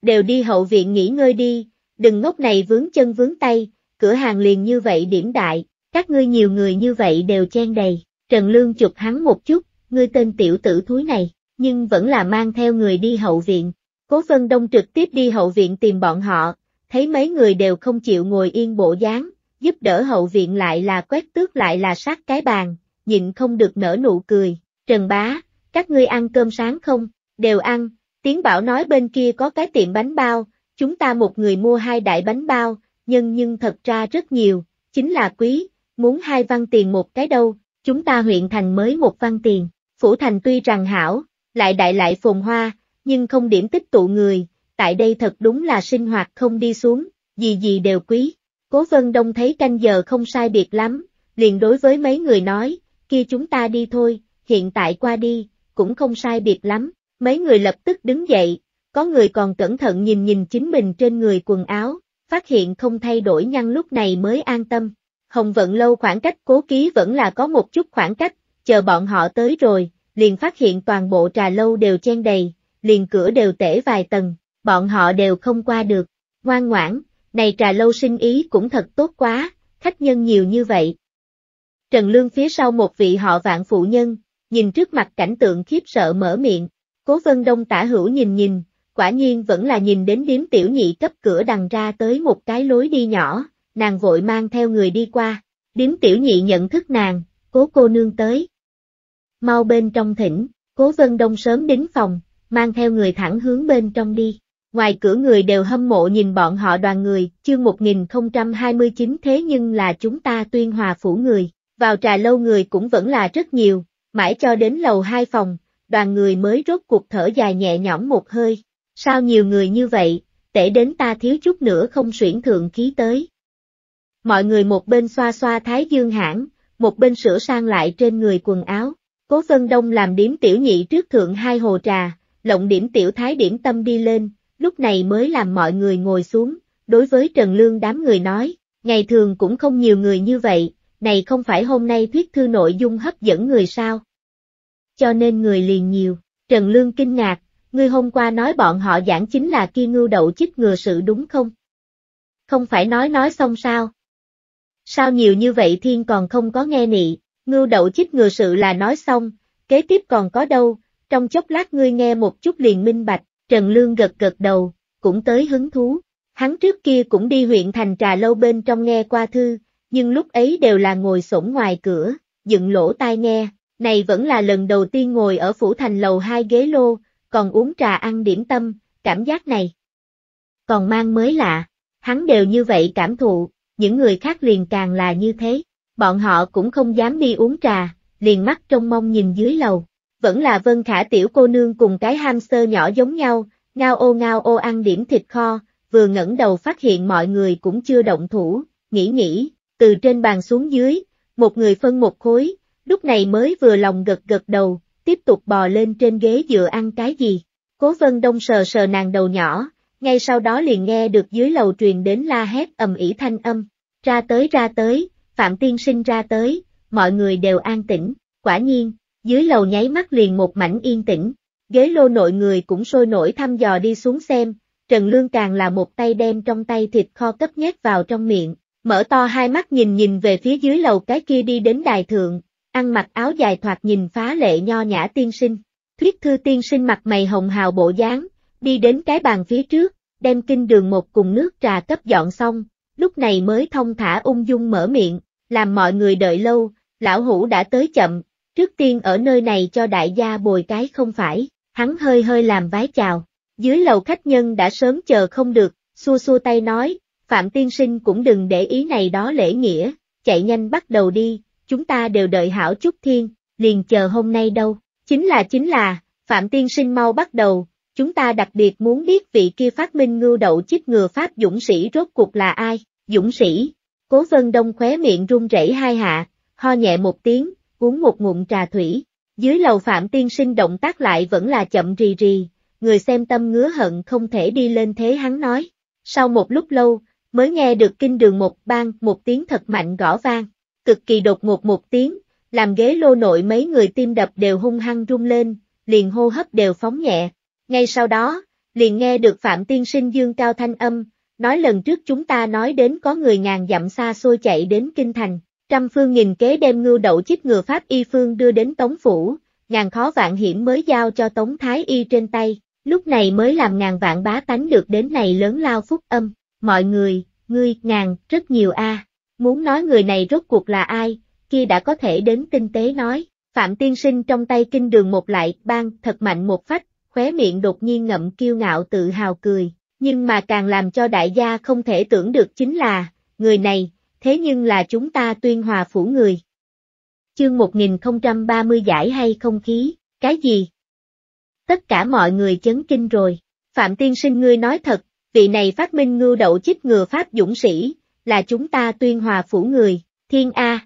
đều đi hậu viện nghỉ ngơi đi, đừng ngốc này vướng chân vướng tay, cửa hàng liền như vậy điểm đại, các ngươi nhiều người như vậy đều chen đầy, Trần Lương chụp hắn một chút, ngươi tên tiểu tử thúi này, nhưng vẫn là mang theo người đi hậu viện, cố Vân đông trực tiếp đi hậu viện tìm bọn họ, thấy mấy người đều không chịu ngồi yên bộ dáng, giúp đỡ hậu viện lại là quét tước lại là sát cái bàn, nhịn không được nở nụ cười, Trần Bá, các ngươi ăn cơm sáng không, đều ăn, Tiến Bảo nói bên kia có cái tiệm bánh bao, chúng ta một người mua hai đại bánh bao, nhưng nhưng thật ra rất nhiều, chính là quý, muốn hai văn tiền một cái đâu, chúng ta huyện thành mới một văn tiền, phủ thành tuy rằng hảo, lại đại lại phồn hoa, nhưng không điểm tích tụ người, tại đây thật đúng là sinh hoạt không đi xuống, gì gì đều quý. Cố Vân Đông thấy canh giờ không sai biệt lắm, liền đối với mấy người nói, kia chúng ta đi thôi, hiện tại qua đi, cũng không sai biệt lắm, Mấy người lập tức đứng dậy, có người còn cẩn thận nhìn nhìn chính mình trên người quần áo, phát hiện không thay đổi nhăn lúc này mới an tâm. Hồng vận lâu khoảng cách cố ký vẫn là có một chút khoảng cách, chờ bọn họ tới rồi, liền phát hiện toàn bộ trà lâu đều chen đầy, liền cửa đều tể vài tầng, bọn họ đều không qua được. Ngoan ngoãn, này trà lâu sinh ý cũng thật tốt quá, khách nhân nhiều như vậy. Trần Lương phía sau một vị họ vạn phụ nhân, nhìn trước mặt cảnh tượng khiếp sợ mở miệng, Cố Vân Đông tả hữu nhìn nhìn, quả nhiên vẫn là nhìn đến điếm tiểu nhị cấp cửa đằng ra tới một cái lối đi nhỏ, nàng vội mang theo người đi qua, điếm tiểu nhị nhận thức nàng, cố cô nương tới. Mau bên trong thỉnh, cố Vân Đông sớm đến phòng, mang theo người thẳng hướng bên trong đi. Ngoài cửa người đều hâm mộ nhìn bọn họ đoàn người, chương 1029 thế nhưng là chúng ta tuyên hòa phủ người, vào trà lâu người cũng vẫn là rất nhiều, mãi cho đến lầu hai phòng, đoàn người mới rốt cuộc thở dài nhẹ nhõm một hơi. Sao nhiều người như vậy, tệ đến ta thiếu chút nữa không suyễn thượng khí tới. Mọi người một bên xoa xoa thái dương hãng, một bên sửa sang lại trên người quần áo. Cố Vân Đông làm điểm tiểu nhị trước thượng hai hồ trà, lộng điểm tiểu thái điểm tâm đi lên, lúc này mới làm mọi người ngồi xuống, đối với Trần Lương đám người nói, ngày thường cũng không nhiều người như vậy, này không phải hôm nay thuyết thư nội dung hấp dẫn người sao cho nên người liền nhiều. Trần Lương kinh ngạc, ngươi hôm qua nói bọn họ giảng chính là kia ngưu đậu chích ngừa sự đúng không? Không phải nói nói xong sao? Sao nhiều như vậy thiên còn không có nghe nị, ngưu đậu chích ngừa sự là nói xong, kế tiếp còn có đâu, trong chốc lát ngươi nghe một chút liền minh bạch, Trần Lương gật gật đầu, cũng tới hứng thú. Hắn trước kia cũng đi huyện thành trà lâu bên trong nghe qua thư, nhưng lúc ấy đều là ngồi sổn ngoài cửa, dựng lỗ tai nghe, này vẫn là lần đầu tiên ngồi ở phủ thành lầu hai ghế lô, còn uống trà ăn điểm tâm, cảm giác này. Còn mang mới lạ, hắn đều như vậy cảm thụ, những người khác liền càng là như thế, bọn họ cũng không dám đi uống trà, liền mắt trong mong nhìn dưới lầu. Vẫn là vân khả tiểu cô nương cùng cái hamster nhỏ giống nhau, ngao ô ngao ô ăn điểm thịt kho, vừa ngẩng đầu phát hiện mọi người cũng chưa động thủ, nghĩ nghĩ, từ trên bàn xuống dưới, một người phân một khối, lúc này mới vừa lòng gật gật đầu, tiếp tục bò lên trên ghế dựa ăn cái gì. Cố vân đông sờ sờ nàng đầu nhỏ, ngay sau đó liền nghe được dưới lầu truyền đến la hét ầm ỉ thanh âm, ra tới ra tới, Phạm Tiên Sinh ra tới, mọi người đều an tĩnh, quả nhiên, dưới lầu nháy mắt liền một mảnh yên tĩnh, ghế lô nội người cũng sôi nổi thăm dò đi xuống xem, Trần Lương càng là một tay đem trong tay thịt kho cấp nhét vào trong miệng, mở to hai mắt nhìn nhìn về phía dưới lầu cái kia đi đến đài thượng, ăn mặc áo dài thoạt nhìn phá lệ nho nhã tiên sinh. Thuyết thư tiên sinh mặt mày hồng hào bộ dáng, đi đến cái bàn phía trước, đem kinh đường một cùng nước trà cấp dọn xong, lúc này mới thông thả ung dung mở miệng, làm mọi người đợi lâu, lão hủ đã tới chậm, trước tiên ở nơi này cho đại gia bồi cái không phải, hắn hơi hơi làm vái chào, dưới lầu khách nhân đã sớm chờ không được, xua xua tay nói, Phạm tiên sinh cũng đừng để ý này đó lễ nghĩa, chạy nhanh bắt đầu đi, chúng ta đều đợi hảo chút thiên, liền chờ hôm nay đâu. Chính là chính là, Phạm Tiên Sinh mau bắt đầu, chúng ta đặc biệt muốn biết vị kia phát minh ngưu đậu chích ngừa Pháp Dũng Sĩ rốt cuộc là ai, Dũng Sĩ. Cố Vân Đông khóe miệng run rẩy hai hạ, ho nhẹ một tiếng, uống một ngụm trà thủy. Dưới lầu Phạm Tiên Sinh động tác lại vẫn là chậm rì rì, người xem tâm ngứa hận không thể đi lên thế hắn nói. Sau một lúc lâu, mới nghe được kinh đường một bang một tiếng thật mạnh gõ vang, cực kỳ đột ngột một tiếng, làm ghế lô nội mấy người tim đập đều hung hăng rung lên, liền hô hấp đều phóng nhẹ. Ngay sau đó, liền nghe được Phạm Tiên Sinh Dương Cao Thanh Âm, nói lần trước chúng ta nói đến có người ngàn dặm xa xôi chạy đến Kinh Thành, trăm phương nghìn kế đem ngưu đậu chích ngừa Pháp Y Phương đưa đến Tống Phủ, ngàn khó vạn hiểm mới giao cho Tống Thái Y trên tay, lúc này mới làm ngàn vạn bá tánh được đến này lớn lao phúc âm, mọi người, ngươi, ngàn, rất nhiều a à. Muốn nói người này rốt cuộc là ai, kia đã có thể đến tinh tế nói. Phạm tiên sinh trong tay kinh đường một lại, bang thật mạnh một phách, khóe miệng đột nhiên ngậm kiêu ngạo tự hào cười. Nhưng mà càng làm cho đại gia không thể tưởng được chính là, người này, thế nhưng là chúng ta tuyên hòa phủ người. Chương 1030 giải hay không khí, cái gì? Tất cả mọi người chấn kinh rồi. Phạm tiên sinh ngươi nói thật, vị này phát minh ngưu đậu chích ngừa Pháp dũng sĩ, là chúng ta tuyên hòa phủ người, thiên A.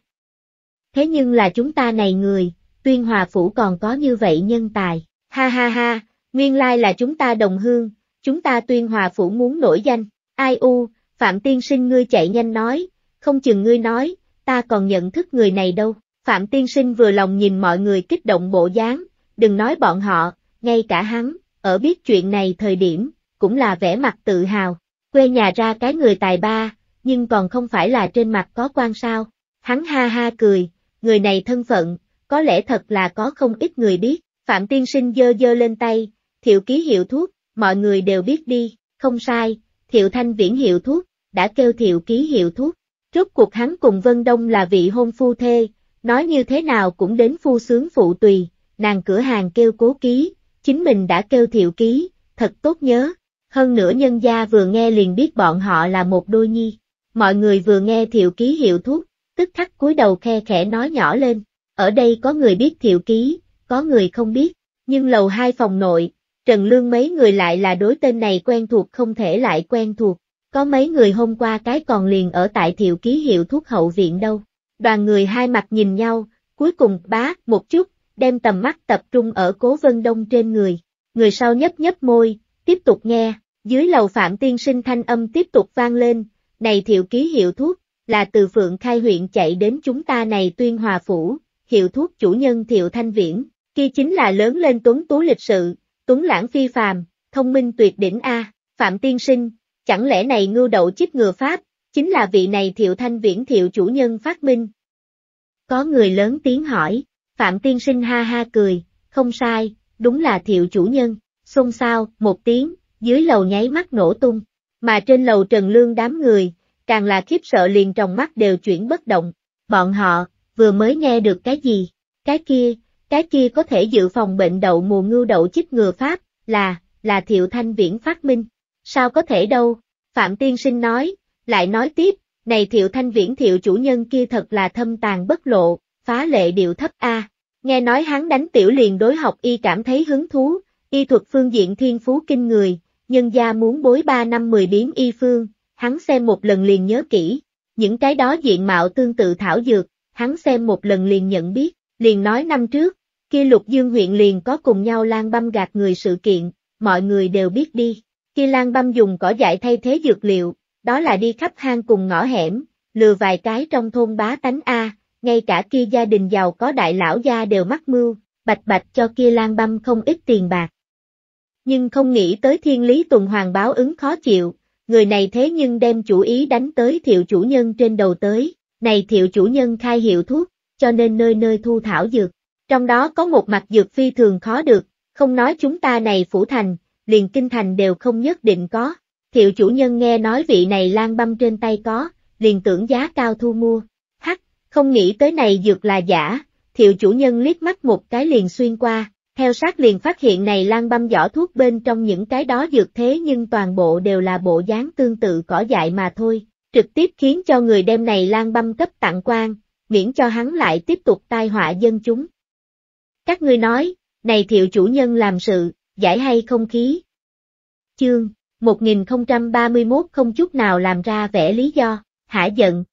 Thế nhưng là chúng ta này người, tuyên hòa phủ còn có như vậy nhân tài, ha ha ha, nguyên lai là chúng ta đồng hương, chúng ta tuyên hòa phủ muốn nổi danh, ai u, Phạm Tiên Sinh ngươi chạy nhanh nói, không chừng ngươi nói, ta còn nhận thức người này đâu, Phạm Tiên Sinh vừa lòng nhìn mọi người kích động bộ dáng, đừng nói bọn họ, ngay cả hắn, ở biết chuyện này thời điểm, cũng là vẻ mặt tự hào, quê nhà ra cái người tài ba, nhưng còn không phải là trên mặt có quan sao. Hắn ha ha cười, người này thân phận, có lẽ thật là có không ít người biết, Phạm Tiên Sinh dơ dơ lên tay, thiệu ký hiệu thuốc, mọi người đều biết đi, không sai, thiệu thanh viễn hiệu thuốc, đã kêu thiệu ký hiệu thuốc. Rốt cuộc hắn cùng Vân Đông là vị hôn phu thê, nói như thế nào cũng đến phu sướng phụ tùy, nàng cửa hàng kêu cố ký, chính mình đã kêu thiệu ký, thật tốt nhớ. Hơn nữa nhân gia vừa nghe liền biết bọn họ là một đôi nhi, Mọi người vừa nghe thiệu ký hiệu thuốc, tức khắc cúi đầu khe khẽ nói nhỏ lên, ở đây có người biết thiệu ký, có người không biết, nhưng lầu hai phòng nội, Trần Lương mấy người lại là đối tên này quen thuộc không thể lại quen thuộc, có mấy người hôm qua cái còn liền ở tại thiệu ký hiệu thuốc hậu viện đâu. Đoàn người hai mặt nhìn nhau, cuối cùng bá một chút, đem tầm mắt tập trung ở cố vân đông trên người, người sau nhấp nhấp môi, tiếp tục nghe, dưới lầu phạm tiên sinh thanh âm tiếp tục vang lên, này thiệu ký hiệu thuốc, là từ phượng khai huyện chạy đến chúng ta này tuyên hòa phủ, hiệu thuốc chủ nhân thiệu thanh viễn, kia chính là lớn lên tuấn tú lịch sự, tuấn lãng phi phàm, thông minh tuyệt đỉnh A, Phạm Tiên Sinh, chẳng lẽ này ngưu đậu chích ngừa Pháp, chính là vị này thiệu thanh viễn thiệu chủ nhân phát minh. Có người lớn tiếng hỏi, Phạm Tiên Sinh ha ha cười, không sai, đúng là thiệu chủ nhân, xôn xao, một tiếng, dưới lầu nháy mắt nổ tung mà trên lầu Trần Lương đám người, càng là khiếp sợ liền trong mắt đều chuyển bất động, bọn họ, vừa mới nghe được cái gì, cái kia, cái kia có thể dự phòng bệnh đậu mùa ngưu đậu chích ngừa Pháp, là, là Thiệu Thanh Viễn phát minh, sao có thể đâu, Phạm Tiên Sinh nói, lại nói tiếp, này Thiệu Thanh Viễn Thiệu chủ nhân kia thật là thâm tàn bất lộ, phá lệ điệu thấp A, nghe nói hắn đánh tiểu liền đối học y cảm thấy hứng thú, y thuật phương diện thiên phú kinh người, nhân gia muốn bối ba năm mười biến y phương, hắn xem một lần liền nhớ kỹ, những cái đó diện mạo tương tự thảo dược, hắn xem một lần liền nhận biết, liền nói năm trước, kia lục dương huyện liền có cùng nhau lan băm gạt người sự kiện, mọi người đều biết đi, kia lan băm dùng cỏ dại thay thế dược liệu, đó là đi khắp hang cùng ngõ hẻm, lừa vài cái trong thôn bá tánh A, ngay cả kia gia đình giàu có đại lão gia đều mắc mưu, bạch bạch cho kia lan băm không ít tiền bạc, nhưng không nghĩ tới thiên lý tuần hoàng báo ứng khó chịu, người này thế nhưng đem chủ ý đánh tới thiệu chủ nhân trên đầu tới, này thiệu chủ nhân khai hiệu thuốc, cho nên nơi nơi thu thảo dược, trong đó có một mặt dược phi thường khó được, không nói chúng ta này phủ thành, liền kinh thành đều không nhất định có, thiệu chủ nhân nghe nói vị này lan băm trên tay có, liền tưởng giá cao thu mua, hắc, không nghĩ tới này dược là giả, thiệu chủ nhân liếc mắt một cái liền xuyên qua, theo sát liền phát hiện này lan băm giỏ thuốc bên trong những cái đó dược thế nhưng toàn bộ đều là bộ dáng tương tự cỏ dại mà thôi, trực tiếp khiến cho người đem này lan băm cấp tặng quan, miễn cho hắn lại tiếp tục tai họa dân chúng. Các ngươi nói, này thiệu chủ nhân làm sự, giải hay không khí? Chương 1031 không chút nào làm ra vẻ lý do, hả giận.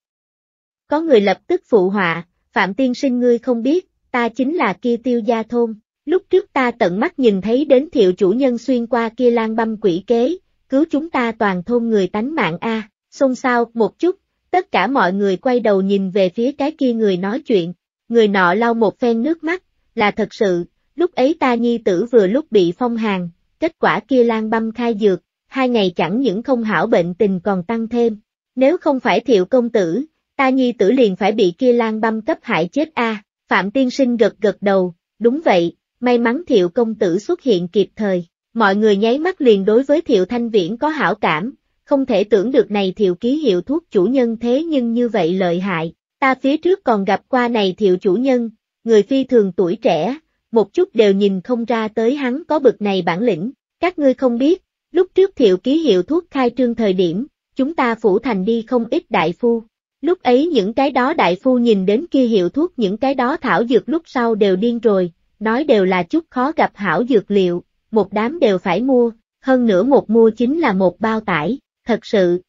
Có người lập tức phụ họa, Phạm Tiên sinh ngươi không biết, ta chính là kia tiêu gia thôn, Lúc trước ta tận mắt nhìn thấy đến thiệu chủ nhân xuyên qua kia lan băm quỷ kế, cứu chúng ta toàn thôn người tánh mạng a à. xôn xao một chút, tất cả mọi người quay đầu nhìn về phía cái kia người nói chuyện, người nọ lau một phen nước mắt, là thật sự, lúc ấy ta nhi tử vừa lúc bị phong hàn, kết quả kia lan băm khai dược, hai ngày chẳng những không hảo bệnh tình còn tăng thêm, nếu không phải thiệu công tử, ta nhi tử liền phải bị kia lan băm cấp hại chết a Phạm Tiên Sinh gật gật đầu, đúng vậy, may mắn Thiệu công tử xuất hiện kịp thời, mọi người nháy mắt liền đối với Thiệu Thanh Viễn có hảo cảm, không thể tưởng được này Thiệu ký hiệu thuốc chủ nhân thế nhưng như vậy lợi hại, ta phía trước còn gặp qua này Thiệu chủ nhân, người phi thường tuổi trẻ, một chút đều nhìn không ra tới hắn có bực này bản lĩnh, các ngươi không biết, lúc trước Thiệu ký hiệu thuốc khai trương thời điểm, chúng ta phủ thành đi không ít đại phu. Lúc ấy những cái đó đại phu nhìn đến kia hiệu thuốc những cái đó thảo dược lúc sau đều điên rồi, nói đều là chút khó gặp hảo dược liệu, một đám đều phải mua, hơn nữa một mua chính là một bao tải, thật sự.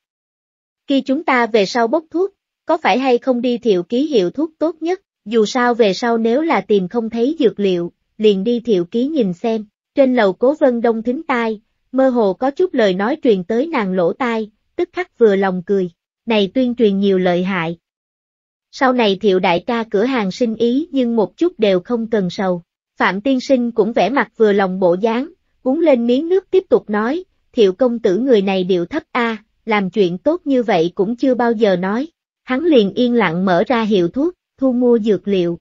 Khi chúng ta về sau bốc thuốc, có phải hay không đi thiệu ký hiệu thuốc tốt nhất, dù sao về sau nếu là tìm không thấy dược liệu, liền đi thiệu ký nhìn xem, trên lầu cố vân đông thính tai, mơ hồ có chút lời nói truyền tới nàng lỗ tai, tức khắc vừa lòng cười, này tuyên truyền nhiều lợi hại. Sau này thiệu đại ca cửa hàng sinh ý nhưng một chút đều không cần sầu. Phạm tiên sinh cũng vẻ mặt vừa lòng bộ dáng, uống lên miếng nước tiếp tục nói, thiệu công tử người này điệu thấp a, làm chuyện tốt như vậy cũng chưa bao giờ nói. Hắn liền yên lặng mở ra hiệu thuốc, thu mua dược liệu.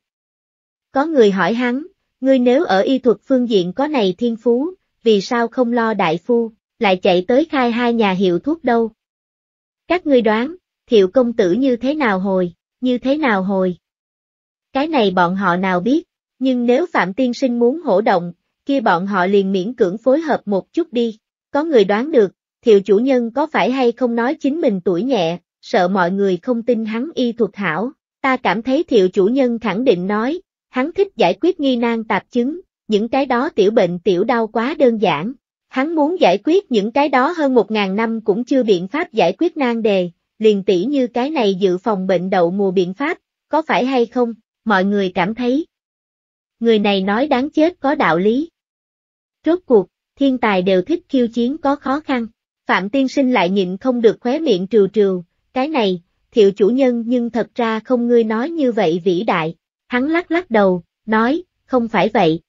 Có người hỏi hắn, ngươi nếu ở y thuật phương diện có này thiên phú, vì sao không lo đại phu, lại chạy tới khai hai nhà hiệu thuốc đâu? Các ngươi đoán, thiệu công tử như thế nào hồi, như thế nào hồi? Cái này bọn họ nào biết? Nhưng nếu Phạm Tiên Sinh muốn hổ động, kia bọn họ liền miễn cưỡng phối hợp một chút đi. Có người đoán được, thiệu chủ nhân có phải hay không nói chính mình tuổi nhẹ, sợ mọi người không tin hắn y thuật hảo. Ta cảm thấy thiệu chủ nhân khẳng định nói, hắn thích giải quyết nghi nan tạp chứng, những cái đó tiểu bệnh tiểu đau quá đơn giản. Hắn muốn giải quyết những cái đó hơn một ngàn năm cũng chưa biện pháp giải quyết nan đề, liền tỷ như cái này dự phòng bệnh đậu mùa biện pháp, có phải hay không? Mọi người cảm thấy, người này nói đáng chết có đạo lý. Rốt cuộc, thiên tài đều thích khiêu chiến có khó khăn, Phạm Tiên Sinh lại nhịn không được khóe miệng trừ trừ, cái này, thiệu chủ nhân nhưng thật ra không ngươi nói như vậy vĩ đại, hắn lắc lắc đầu, nói, không phải vậy.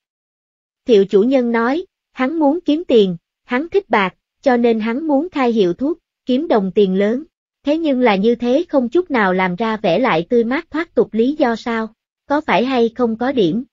Thiệu chủ nhân nói, hắn muốn kiếm tiền, hắn thích bạc, cho nên hắn muốn khai hiệu thuốc, kiếm đồng tiền lớn, thế nhưng là như thế không chút nào làm ra vẻ lại tươi mát thoát tục lý do sao, có phải hay không có điểm.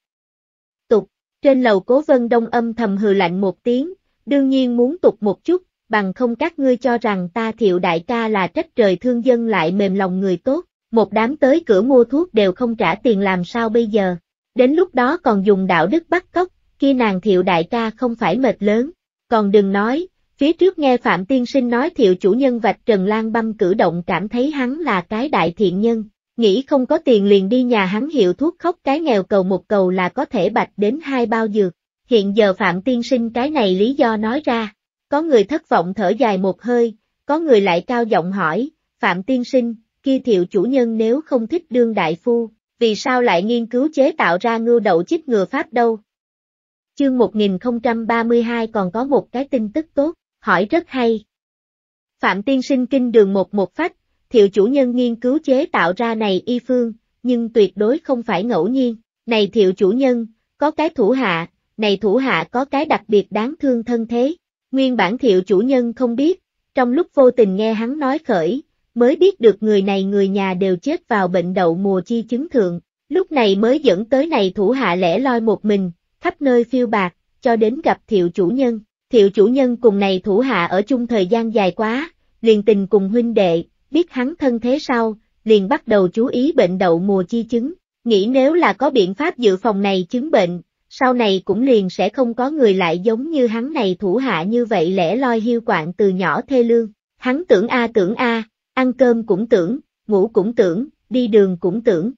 Trên lầu cố vân đông âm thầm hừ lạnh một tiếng, đương nhiên muốn tục một chút, bằng không các ngươi cho rằng ta thiệu đại ca là trách trời thương dân lại mềm lòng người tốt, một đám tới cửa mua thuốc đều không trả tiền làm sao bây giờ, đến lúc đó còn dùng đạo đức bắt cóc, khi nàng thiệu đại ca không phải mệt lớn, còn đừng nói, phía trước nghe Phạm Tiên Sinh nói thiệu chủ nhân vạch Trần Lan Băm cử động cảm thấy hắn là cái đại thiện nhân, nghĩ không có tiền liền đi nhà hắn hiệu thuốc khóc cái nghèo cầu một cầu là có thể bạch đến hai bao dược. Hiện giờ Phạm Tiên Sinh cái này lý do nói ra, có người thất vọng thở dài một hơi, có người lại cao giọng hỏi, Phạm Tiên Sinh, kia thiệu chủ nhân nếu không thích đương đại phu, vì sao lại nghiên cứu chế tạo ra ngưu đậu chích ngừa pháp đâu? Chương 1032 còn có một cái tin tức tốt, hỏi rất hay. Phạm Tiên Sinh kinh đường một một phát thiệu chủ nhân nghiên cứu chế tạo ra này y phương, nhưng tuyệt đối không phải ngẫu nhiên, này thiệu chủ nhân, có cái thủ hạ, này thủ hạ có cái đặc biệt đáng thương thân thế, nguyên bản thiệu chủ nhân không biết, trong lúc vô tình nghe hắn nói khởi, mới biết được người này người nhà đều chết vào bệnh đậu mùa chi chứng thượng, lúc này mới dẫn tới này thủ hạ lẻ loi một mình, khắp nơi phiêu bạc, cho đến gặp thiệu chủ nhân, thiệu chủ nhân cùng này thủ hạ ở chung thời gian dài quá, liền tình cùng huynh đệ, biết hắn thân thế sau, liền bắt đầu chú ý bệnh đậu mùa chi chứng, nghĩ nếu là có biện pháp dự phòng này chứng bệnh, sau này cũng liền sẽ không có người lại giống như hắn này thủ hạ như vậy lẻ loi hiu quạng từ nhỏ thê lương. Hắn tưởng A tưởng A, ăn cơm cũng tưởng, ngủ cũng tưởng, đi đường cũng tưởng.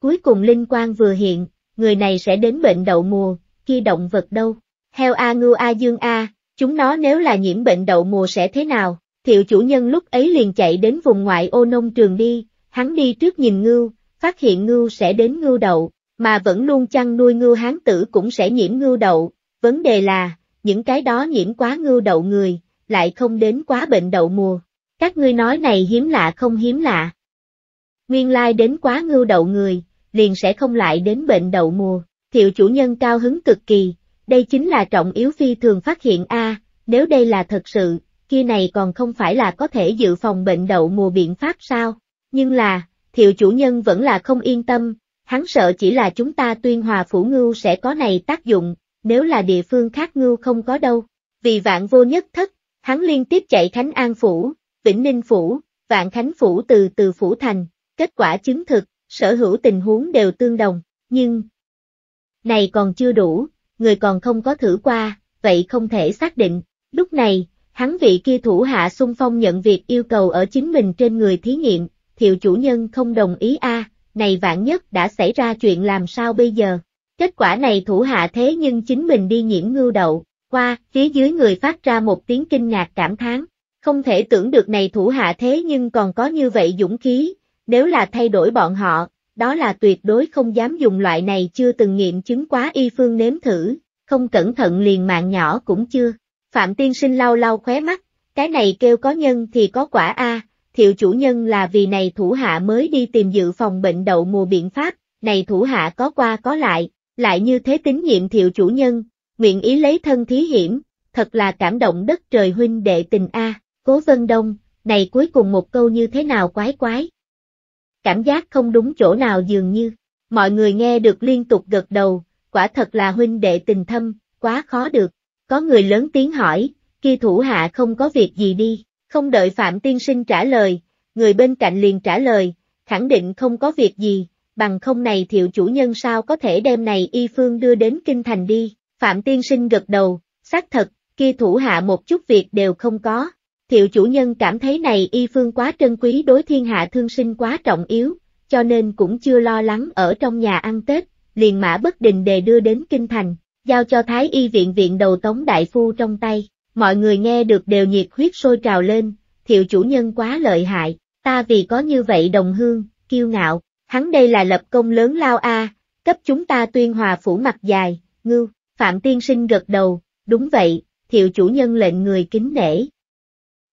Cuối cùng Linh Quang vừa hiện, người này sẽ đến bệnh đậu mùa, khi động vật đâu. Heo A ngưu A dương A, chúng nó nếu là nhiễm bệnh đậu mùa sẽ thế nào, Thiệu chủ nhân lúc ấy liền chạy đến vùng ngoại ô nông trường đi, hắn đi trước nhìn ngưu, phát hiện ngưu sẽ đến ngưu đậu, mà vẫn luôn chăn nuôi ngưu hán tử cũng sẽ nhiễm ngưu đậu, vấn đề là, những cái đó nhiễm quá ngưu đậu người, lại không đến quá bệnh đậu mùa. Các ngươi nói này hiếm lạ không hiếm lạ. Nguyên lai đến quá ngưu đậu người, liền sẽ không lại đến bệnh đậu mùa, thiệu chủ nhân cao hứng cực kỳ, đây chính là trọng yếu phi thường phát hiện a nếu đây là thật sự, kia này còn không phải là có thể dự phòng bệnh đậu mùa biện pháp sao? Nhưng là, thiệu chủ nhân vẫn là không yên tâm, hắn sợ chỉ là chúng ta tuyên hòa phủ ngưu sẽ có này tác dụng, nếu là địa phương khác ngưu không có đâu. Vì vạn vô nhất thất, hắn liên tiếp chạy Khánh An Phủ, Vĩnh Ninh Phủ, Vạn Khánh Phủ từ từ Phủ Thành, kết quả chứng thực, sở hữu tình huống đều tương đồng, nhưng... Này còn chưa đủ, người còn không có thử qua, vậy không thể xác định, lúc này, Hắn vị kia thủ hạ xung phong nhận việc yêu cầu ở chính mình trên người thí nghiệm, thiệu chủ nhân không đồng ý a này vạn nhất đã xảy ra chuyện làm sao bây giờ. Kết quả này thủ hạ thế nhưng chính mình đi nhiễm ngưu đậu, qua, phía dưới người phát ra một tiếng kinh ngạc cảm thán. Không thể tưởng được này thủ hạ thế nhưng còn có như vậy dũng khí, nếu là thay đổi bọn họ, đó là tuyệt đối không dám dùng loại này chưa từng nghiệm chứng quá y phương nếm thử, không cẩn thận liền mạng nhỏ cũng chưa. Phạm tiên sinh lau lau khóe mắt, cái này kêu có nhân thì có quả a, thiệu chủ nhân là vì này thủ hạ mới đi tìm dự phòng bệnh đậu mùa biện pháp, này thủ hạ có qua có lại, lại như thế tín nhiệm thiệu chủ nhân, nguyện ý lấy thân thí hiểm, thật là cảm động đất trời huynh đệ tình a, cố vân đông, này cuối cùng một câu như thế nào quái quái. Cảm giác không đúng chỗ nào dường như, mọi người nghe được liên tục gật đầu, quả thật là huynh đệ tình thâm, quá khó được. Có người lớn tiếng hỏi, kia thủ hạ không có việc gì đi, không đợi Phạm Tiên Sinh trả lời, người bên cạnh liền trả lời, khẳng định không có việc gì, bằng không này thiệu chủ nhân sao có thể đem này y phương đưa đến kinh thành đi, Phạm Tiên Sinh gật đầu, xác thật, kia thủ hạ một chút việc đều không có, thiệu chủ nhân cảm thấy này y phương quá trân quý đối thiên hạ thương sinh quá trọng yếu, cho nên cũng chưa lo lắng ở trong nhà ăn Tết, liền mã bất định đề đưa đến kinh thành, giao cho Thái Y viện viện đầu tống đại phu trong tay, mọi người nghe được đều nhiệt huyết sôi trào lên, thiệu chủ nhân quá lợi hại, ta vì có như vậy đồng hương, kiêu ngạo, hắn đây là lập công lớn lao a, cấp chúng ta tuyên hòa phủ mặt dài, ngưu, Phạm Tiên Sinh gật đầu, đúng vậy, thiệu chủ nhân lệnh người kính nể.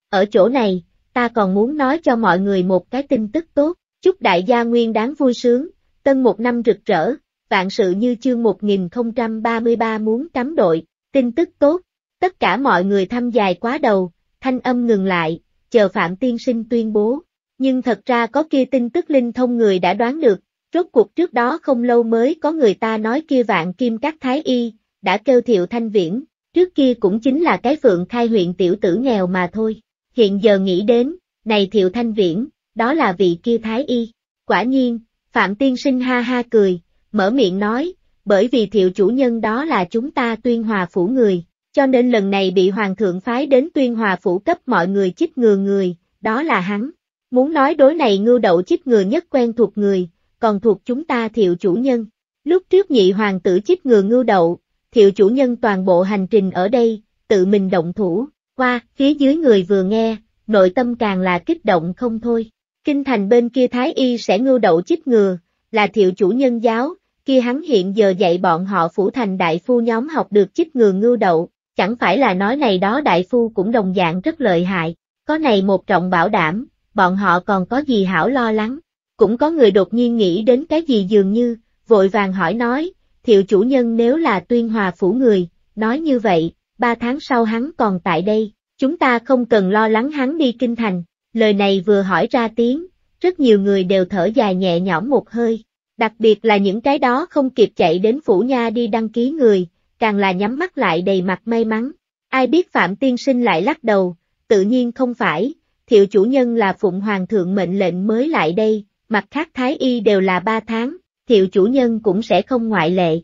Ở chỗ này, ta còn muốn nói cho mọi người một cái tin tức tốt, chúc đại gia nguyên đáng vui sướng, tân một năm rực rỡ, vạn sự như chương 1033 muốn cắm đội, tin tức tốt, tất cả mọi người thăm dài quá đầu, thanh âm ngừng lại, chờ Phạm Tiên Sinh tuyên bố, nhưng thật ra có kia tin tức linh thông người đã đoán được, rốt cuộc trước đó không lâu mới có người ta nói kia vạn kim các thái y, đã kêu thiệu thanh viễn, trước kia cũng chính là cái phượng khai huyện tiểu tử nghèo mà thôi, hiện giờ nghĩ đến, này thiệu thanh viễn, đó là vị kia thái y, quả nhiên, Phạm Tiên Sinh ha ha cười, mở miệng nói, bởi vì thiệu chủ nhân đó là chúng ta tuyên hòa phủ người, cho nên lần này bị hoàng thượng phái đến tuyên hòa phủ cấp mọi người chích ngừa người, đó là hắn. Muốn nói đối này ngưu đậu chích ngừa nhất quen thuộc người, còn thuộc chúng ta thiệu chủ nhân. Lúc trước nhị hoàng tử chích ngừa ngưu đậu, thiệu chủ nhân toàn bộ hành trình ở đây, tự mình động thủ, qua, phía dưới người vừa nghe, nội tâm càng là kích động không thôi. Kinh thành bên kia thái y sẽ ngưu đậu chích ngừa, là thiệu chủ nhân giáo, khi hắn hiện giờ dạy bọn họ phủ thành đại phu nhóm học được chích ngừa ngưu đậu, chẳng phải là nói này đó đại phu cũng đồng dạng rất lợi hại, có này một trọng bảo đảm, bọn họ còn có gì hảo lo lắng. Cũng có người đột nhiên nghĩ đến cái gì dường như, vội vàng hỏi nói, thiệu chủ nhân nếu là tuyên hòa phủ người, nói như vậy, ba tháng sau hắn còn tại đây, chúng ta không cần lo lắng hắn đi kinh thành, lời này vừa hỏi ra tiếng, rất nhiều người đều thở dài nhẹ nhõm một hơi, Đặc biệt là những cái đó không kịp chạy đến phủ nha đi đăng ký người, càng là nhắm mắt lại đầy mặt may mắn. Ai biết Phạm Tiên Sinh lại lắc đầu, tự nhiên không phải, thiệu chủ nhân là Phụng Hoàng thượng mệnh lệnh mới lại đây, mặt khác Thái Y đều là ba tháng, thiệu chủ nhân cũng sẽ không ngoại lệ.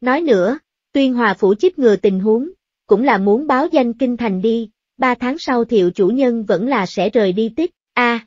Nói nữa, tuyên hòa phủ chích ngừa tình huống, cũng là muốn báo danh kinh thành đi, ba tháng sau thiệu chủ nhân vẫn là sẽ rời đi tích, a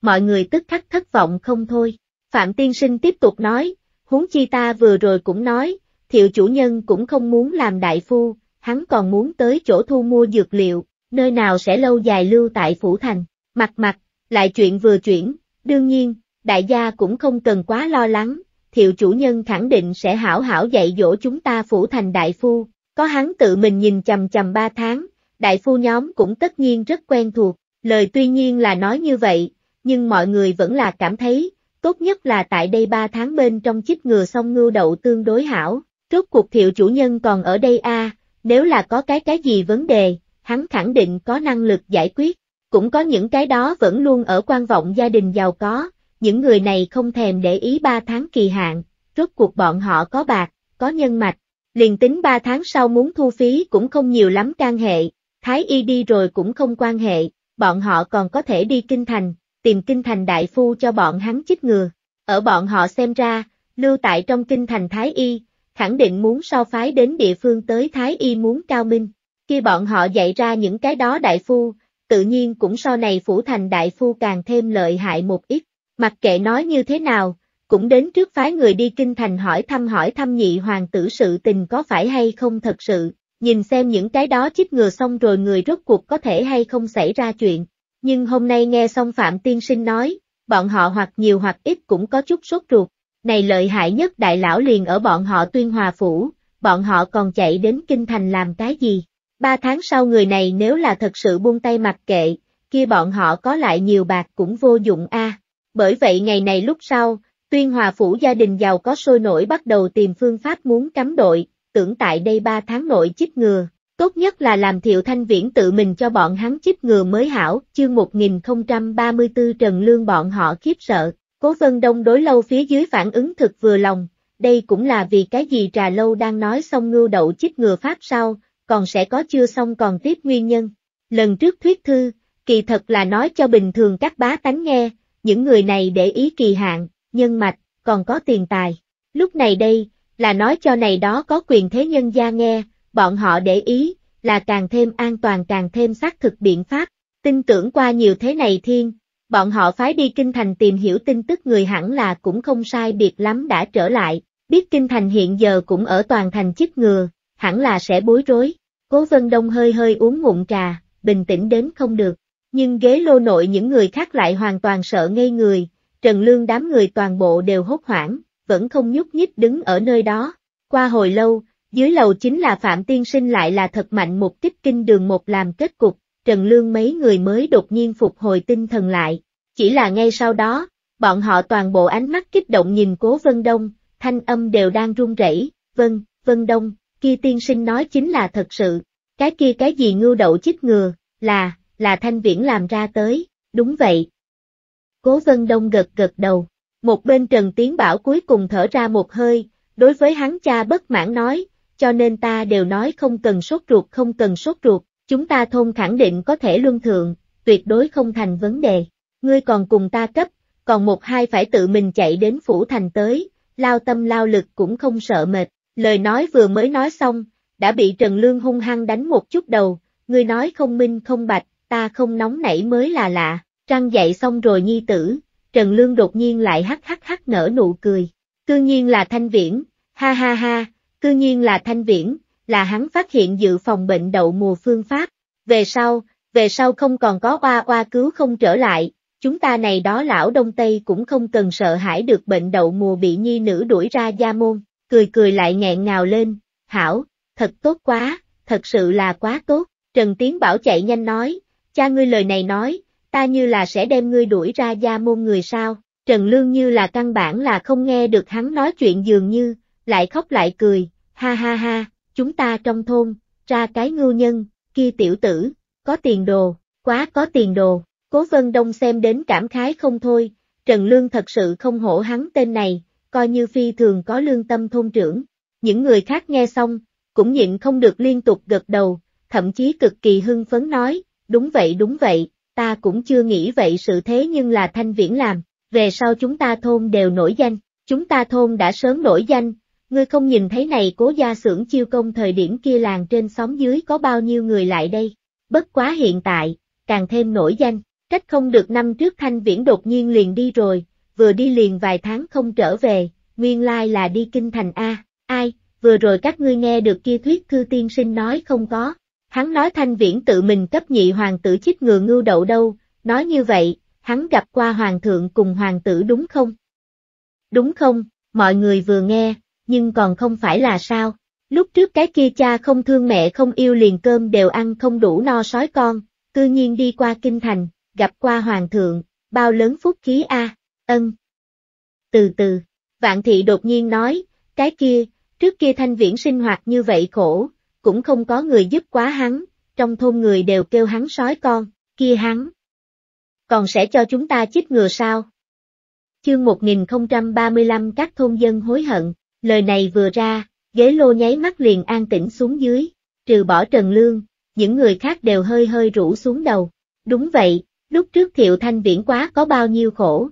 Mọi người tức khắc thất vọng không thôi. Phạm Tiên Sinh tiếp tục nói, huống chi ta vừa rồi cũng nói, thiệu chủ nhân cũng không muốn làm đại phu, hắn còn muốn tới chỗ thu mua dược liệu, nơi nào sẽ lâu dài lưu tại Phủ Thành, mặt mặt, lại chuyện vừa chuyển, đương nhiên, đại gia cũng không cần quá lo lắng, thiệu chủ nhân khẳng định sẽ hảo hảo dạy dỗ chúng ta Phủ Thành đại phu, có hắn tự mình nhìn chầm chầm ba tháng, đại phu nhóm cũng tất nhiên rất quen thuộc, lời tuy nhiên là nói như vậy, nhưng mọi người vẫn là cảm thấy, tốt nhất là tại đây 3 tháng bên trong chích ngừa xong ngưu đậu tương đối hảo, trước cuộc thiệu chủ nhân còn ở đây a à, nếu là có cái cái gì vấn đề, hắn khẳng định có năng lực giải quyết, cũng có những cái đó vẫn luôn ở quan vọng gia đình giàu có, những người này không thèm để ý 3 tháng kỳ hạn, trước cuộc bọn họ có bạc, có nhân mạch, liền tính 3 tháng sau muốn thu phí cũng không nhiều lắm can hệ, thái y đi rồi cũng không quan hệ, bọn họ còn có thể đi kinh thành, tìm kinh thành đại phu cho bọn hắn chích ngừa. Ở bọn họ xem ra, lưu tại trong kinh thành Thái Y, khẳng định muốn so phái đến địa phương tới Thái Y muốn cao minh. Khi bọn họ dạy ra những cái đó đại phu, tự nhiên cũng so này phủ thành đại phu càng thêm lợi hại một ít. Mặc kệ nói như thế nào, cũng đến trước phái người đi kinh thành hỏi thăm hỏi thăm nhị hoàng tử sự tình có phải hay không thật sự, nhìn xem những cái đó chích ngừa xong rồi người rốt cuộc có thể hay không xảy ra chuyện nhưng hôm nay nghe xong Phạm Tiên Sinh nói, bọn họ hoặc nhiều hoặc ít cũng có chút sốt ruột, này lợi hại nhất đại lão liền ở bọn họ tuyên hòa phủ, bọn họ còn chạy đến kinh thành làm cái gì? Ba tháng sau người này nếu là thật sự buông tay mặc kệ, kia bọn họ có lại nhiều bạc cũng vô dụng a. Bởi vậy ngày này lúc sau, tuyên hòa phủ gia đình giàu có sôi nổi bắt đầu tìm phương pháp muốn cắm đội, tưởng tại đây ba tháng nội chích ngừa, Tốt nhất là làm Thiệu Thanh Viễn tự mình cho bọn hắn chích ngừa mới hảo, chương 1034 Trần Lương bọn họ khiếp sợ, Cố Vân Đông đối lâu phía dưới phản ứng thực vừa lòng, đây cũng là vì cái gì trà lâu đang nói xong ngưu đậu chích ngừa pháp sau, còn sẽ có chưa xong còn tiếp nguyên nhân. Lần trước thuyết thư, kỳ thật là nói cho bình thường các bá tánh nghe, những người này để ý kỳ hạn, nhân mạch, còn có tiền tài. Lúc này đây, là nói cho này đó có quyền thế nhân gia nghe, bọn họ để ý, là càng thêm an toàn càng thêm xác thực biện pháp, tin tưởng qua nhiều thế này thiên, bọn họ phái đi kinh thành tìm hiểu tin tức người hẳn là cũng không sai biệt lắm đã trở lại, biết kinh thành hiện giờ cũng ở toàn thành chích ngừa, hẳn là sẽ bối rối, cố vân đông hơi hơi uống ngụm trà, bình tĩnh đến không được, nhưng ghế lô nội những người khác lại hoàn toàn sợ ngây người, trần lương đám người toàn bộ đều hốt hoảng, vẫn không nhúc nhích đứng ở nơi đó, qua hồi lâu, dưới lầu chính là Phạm Tiên Sinh lại là thật mạnh một kích kinh đường một làm kết cục, Trần Lương mấy người mới đột nhiên phục hồi tinh thần lại. Chỉ là ngay sau đó, bọn họ toàn bộ ánh mắt kích động nhìn cố Vân Đông, thanh âm đều đang run rẩy. Vân, Vân Đông, kia tiên sinh nói chính là thật sự, cái kia cái gì ngưu đậu chích ngừa, là, là thanh viễn làm ra tới, đúng vậy. Cố Vân Đông gật gật đầu, một bên Trần Tiến Bảo cuối cùng thở ra một hơi, đối với hắn cha bất mãn nói, cho nên ta đều nói không cần sốt ruột không cần sốt ruột, chúng ta thôn khẳng định có thể luân thượng, tuyệt đối không thành vấn đề. Ngươi còn cùng ta cấp, còn một hai phải tự mình chạy đến phủ thành tới, lao tâm lao lực cũng không sợ mệt. Lời nói vừa mới nói xong, đã bị Trần Lương hung hăng đánh một chút đầu, ngươi nói không minh không bạch, ta không nóng nảy mới là lạ, răng dậy xong rồi nhi tử, Trần Lương đột nhiên lại hắc hắc hắc nở nụ cười, cư nhiên là thanh viễn, ha ha ha, cư nhiên là Thanh Viễn, là hắn phát hiện dự phòng bệnh đậu mùa phương pháp. Về sau, về sau không còn có oa oa cứu không trở lại, chúng ta này đó lão Đông Tây cũng không cần sợ hãi được bệnh đậu mùa bị nhi nữ đuổi ra gia môn, cười cười lại nghẹn ngào lên, hảo, thật tốt quá, thật sự là quá tốt, Trần Tiến Bảo chạy nhanh nói, cha ngươi lời này nói, ta như là sẽ đem ngươi đuổi ra gia môn người sao, Trần Lương như là căn bản là không nghe được hắn nói chuyện dường như, lại khóc lại cười, ha ha ha, chúng ta trong thôn, ra cái ngư nhân, kia tiểu tử, có tiền đồ, quá có tiền đồ, cố vân đông xem đến cảm khái không thôi, Trần Lương thật sự không hổ hắn tên này, coi như phi thường có lương tâm thôn trưởng, những người khác nghe xong, cũng nhịn không được liên tục gật đầu, thậm chí cực kỳ hưng phấn nói, đúng vậy đúng vậy, ta cũng chưa nghĩ vậy sự thế nhưng là thanh viễn làm, về sau chúng ta thôn đều nổi danh, chúng ta thôn đã sớm nổi danh, Ngươi không nhìn thấy này cố gia xưởng chiêu công thời điểm kia làng trên xóm dưới có bao nhiêu người lại đây. Bất quá hiện tại, càng thêm nổi danh, cách không được năm trước thanh viễn đột nhiên liền đi rồi, vừa đi liền vài tháng không trở về, nguyên lai là đi kinh thành A, ai, vừa rồi các ngươi nghe được kia thuyết thư tiên sinh nói không có. Hắn nói thanh viễn tự mình cấp nhị hoàng tử chích ngừa ngưu đậu đâu, nói như vậy, hắn gặp qua hoàng thượng cùng hoàng tử đúng không? Đúng không, mọi người vừa nghe, nhưng còn không phải là sao. Lúc trước cái kia cha không thương mẹ không yêu liền cơm đều ăn không đủ no sói con, cư nhiên đi qua kinh thành, gặp qua hoàng thượng, bao lớn phúc khí a, ân. Từ từ, vạn thị đột nhiên nói, cái kia, trước kia thanh viễn sinh hoạt như vậy khổ, cũng không có người giúp quá hắn, trong thôn người đều kêu hắn sói con, kia hắn. Còn sẽ cho chúng ta chích ngừa sao? Chương 1035 các thôn dân hối hận, Lời này vừa ra, ghế lô nháy mắt liền an tĩnh xuống dưới, trừ bỏ Trần Lương, những người khác đều hơi hơi rũ xuống đầu. Đúng vậy, lúc trước Thiệu Thanh Viễn quá có bao nhiêu khổ.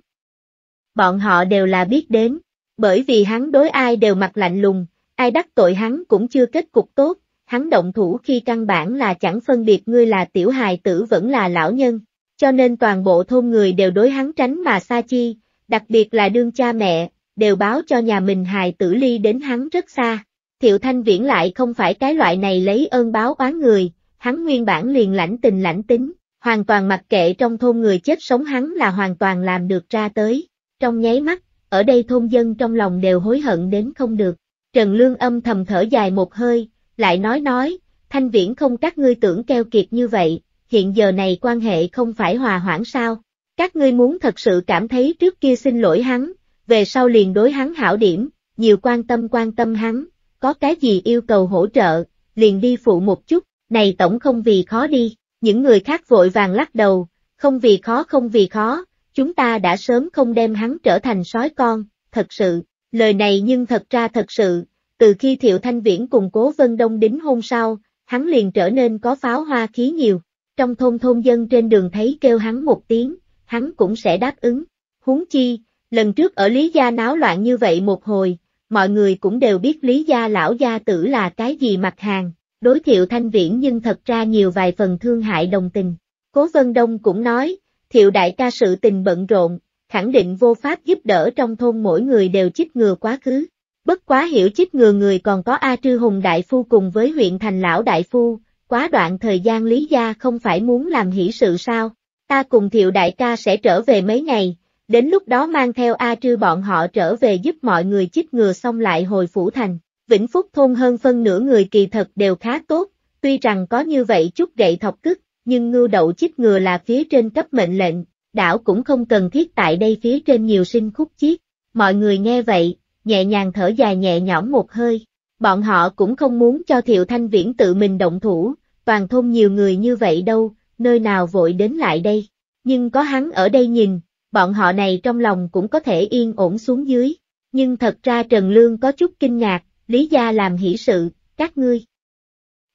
Bọn họ đều là biết đến, bởi vì hắn đối ai đều mặt lạnh lùng, ai đắc tội hắn cũng chưa kết cục tốt, hắn động thủ khi căn bản là chẳng phân biệt ngươi là tiểu hài tử vẫn là lão nhân, cho nên toàn bộ thôn người đều đối hắn tránh mà xa chi, đặc biệt là đương cha mẹ, đều báo cho nhà mình hài tử ly đến hắn rất xa. Thiệu Thanh Viễn lại không phải cái loại này lấy ơn báo oán người, hắn nguyên bản liền lãnh tình lãnh tính, hoàn toàn mặc kệ trong thôn người chết sống hắn là hoàn toàn làm được ra tới. Trong nháy mắt, ở đây thôn dân trong lòng đều hối hận đến không được. Trần Lương âm thầm thở dài một hơi, lại nói nói, Thanh Viễn không các ngươi tưởng keo kiệt như vậy, hiện giờ này quan hệ không phải hòa hoãn sao. Các ngươi muốn thật sự cảm thấy trước kia xin lỗi hắn, về sau liền đối hắn hảo điểm, nhiều quan tâm quan tâm hắn, có cái gì yêu cầu hỗ trợ, liền đi phụ một chút, này tổng không vì khó đi, những người khác vội vàng lắc đầu, không vì khó không vì khó, chúng ta đã sớm không đem hắn trở thành sói con, thật sự, lời này nhưng thật ra thật sự, từ khi Thiệu Thanh Viễn cùng Cố Vân Đông đính hôn sau, hắn liền trở nên có pháo hoa khí nhiều, trong thôn thôn dân trên đường thấy kêu hắn một tiếng, hắn cũng sẽ đáp ứng, huống chi, Lần trước ở Lý Gia náo loạn như vậy một hồi, mọi người cũng đều biết Lý Gia lão gia tử là cái gì mặt hàng, đối Thiệu Thanh Viễn nhưng thật ra nhiều vài phần thương hại đồng tình. Cố Vân Đông cũng nói, Thiệu đại ca sự tình bận rộn, khẳng định vô pháp giúp đỡ trong thôn mỗi người đều chích ngừa quá khứ. Bất quá hiểu chích ngừa người còn có A Trư Hùng Đại Phu cùng với huyện thành lão Đại Phu, quá đoạn thời gian Lý Gia không phải muốn làm hỷ sự sao, ta cùng Thiệu đại ca sẽ trở về mấy ngày, Đến lúc đó mang theo A Trư bọn họ trở về giúp mọi người chích ngừa xong lại hồi phủ thành. Vĩnh Phúc thôn hơn phân nửa người kỳ thật đều khá tốt, tuy rằng có như vậy chút gậy thọc cức, nhưng ngưu đậu chích ngừa là phía trên cấp mệnh lệnh, đảo cũng không cần thiết tại đây phía trên nhiều sinh khúc chiết. Mọi người nghe vậy, nhẹ nhàng thở dài nhẹ nhõm một hơi. Bọn họ cũng không muốn cho Thiệu Thanh Viễn tự mình động thủ, toàn thôn nhiều người như vậy đâu, nơi nào vội đến lại đây. Nhưng có hắn ở đây nhìn, bọn họ này trong lòng cũng có thể yên ổn xuống dưới. Nhưng thật ra Trần Lương có chút kinh ngạc, Lý Gia làm hỷ sự, các ngươi.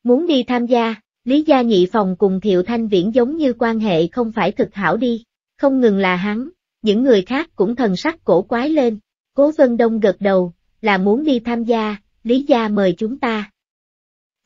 Muốn đi tham gia, Lý Gia nhị phòng cùng Thiệu Thanh Viễn giống như quan hệ không phải thực hảo đi, không ngừng là hắn, những người khác cũng thần sắc cổ quái lên, cố vân đông gật đầu, là muốn đi tham gia, Lý Gia mời chúng ta.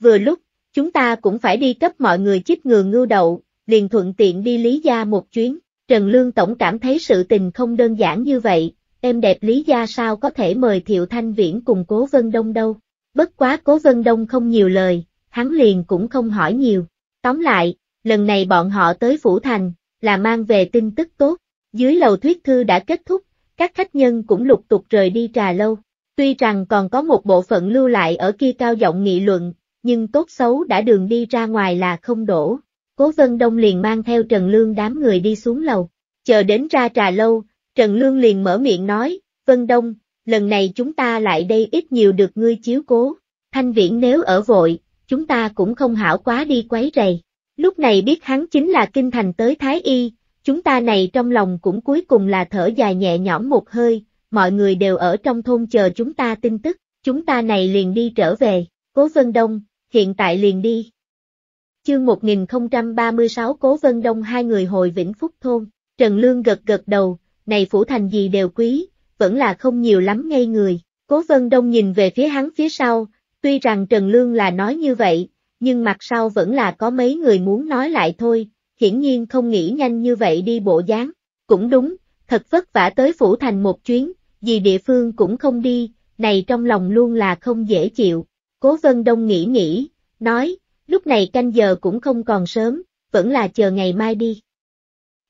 Vừa lúc, chúng ta cũng phải đi cấp mọi người chích ngừa ngưu đậu, liền thuận tiện đi Lý Gia một chuyến. Trần Lương Tổng cảm thấy sự tình không đơn giản như vậy, em đẹp Lý Gia sao có thể mời Thiệu Thanh Viễn cùng Cố Vân Đông đâu. Bất quá Cố Vân Đông không nhiều lời, hắn liền cũng không hỏi nhiều. Tóm lại, lần này bọn họ tới Phủ Thành, là mang về tin tức tốt. Dưới lầu thuyết thư đã kết thúc, các khách nhân cũng lục tục rời đi trà lâu. Tuy rằng còn có một bộ phận lưu lại ở kia cao giọng nghị luận, nhưng tốt xấu đã đường đi ra ngoài là không đổ. Cố Vân Đông liền mang theo Trần Lương đám người đi xuống lầu. Chờ đến ra trà lâu, Trần Lương liền mở miệng nói, Vân Đông, lần này chúng ta lại đây ít nhiều được ngươi chiếu cố. Thanh Viễn nếu ở vội, chúng ta cũng không hảo quá đi quấy rầy. Lúc này biết hắn chính là kinh thành tới Thái Y, chúng ta này trong lòng cũng cuối cùng là thở dài nhẹ nhõm một hơi, mọi người đều ở trong thôn chờ chúng ta tin tức, chúng ta này liền đi trở về, cố Vân Đông, hiện tại liền đi. Chương 1036 Cố Vân Đông hai người hồi Vĩnh Phúc Thôn, Trần Lương gật gật đầu, này phủ thành gì đều quý, vẫn là không nhiều lắm ngây người. Cố Vân Đông nhìn về phía hắn phía sau, tuy rằng Trần Lương là nói như vậy, nhưng mặt sau vẫn là có mấy người muốn nói lại thôi, hiển nhiên không nghĩ nhanh như vậy đi bộ dáng. Cũng đúng, thật vất vả tới phủ thành một chuyến, vì địa phương cũng không đi, này trong lòng luôn là không dễ chịu. Cố Vân Đông nghĩ nghĩ, nói, lúc này canh giờ cũng không còn sớm, vẫn là chờ ngày mai đi.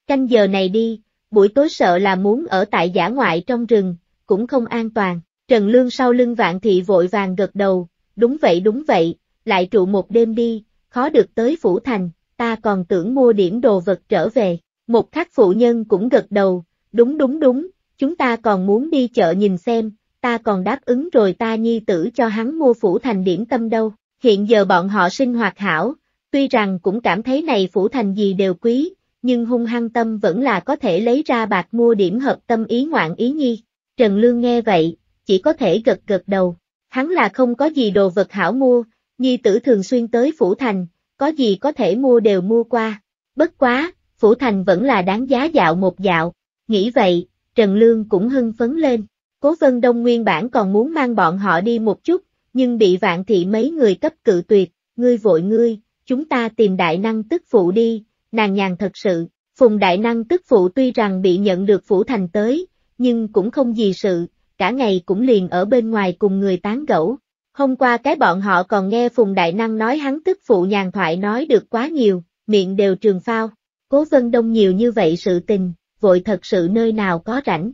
Canh giờ này đi, buổi tối sợ là muốn ở tại giả ngoại trong rừng, cũng không an toàn, Trần Lương sau lưng vạn thị vội vàng gật đầu, đúng vậy đúng vậy, lại trụ một đêm đi, khó được tới Phủ Thành, ta còn tưởng mua điểm đồ vật trở về, một khắc phụ nhân cũng gật đầu, đúng đúng đúng, chúng ta còn muốn đi chợ nhìn xem, ta còn đáp ứng rồi ta nhi tử cho hắn mua Phủ Thành điểm tâm đâu hiện giờ bọn họ sinh hoạt hảo, tuy rằng cũng cảm thấy này phủ thành gì đều quý, nhưng hung hăng tâm vẫn là có thể lấy ra bạc mua điểm hợp tâm ý ngoạn ý nhi. Trần Lương nghe vậy, chỉ có thể gật gật đầu, hắn là không có gì đồ vật hảo mua, nhi tử thường xuyên tới phủ thành, có gì có thể mua đều mua qua, bất quá, phủ thành vẫn là đáng giá dạo một dạo, nghĩ vậy, Trần Lương cũng hưng phấn lên. Cố Vân Đông nguyên bản còn muốn mang bọn họ đi một chút, nhưng bị vạn thị mấy người cấp cự tuyệt, ngươi vội ngươi, chúng ta tìm đại năng tức phụ đi, nàng nhàn thật sự, phùng đại năng tức phụ tuy rằng bị nhận được phủ thành tới, nhưng cũng không gì sự, cả ngày cũng liền ở bên ngoài cùng người tán gẫu. Hôm qua cái bọn họ còn nghe Phùng Đại Năng nói hắn tức phụ nhàn thoại nói được quá nhiều, miệng đều trường phao, cố vân đông nhiều như vậy sự tình, vội thật sự nơi nào có rảnh.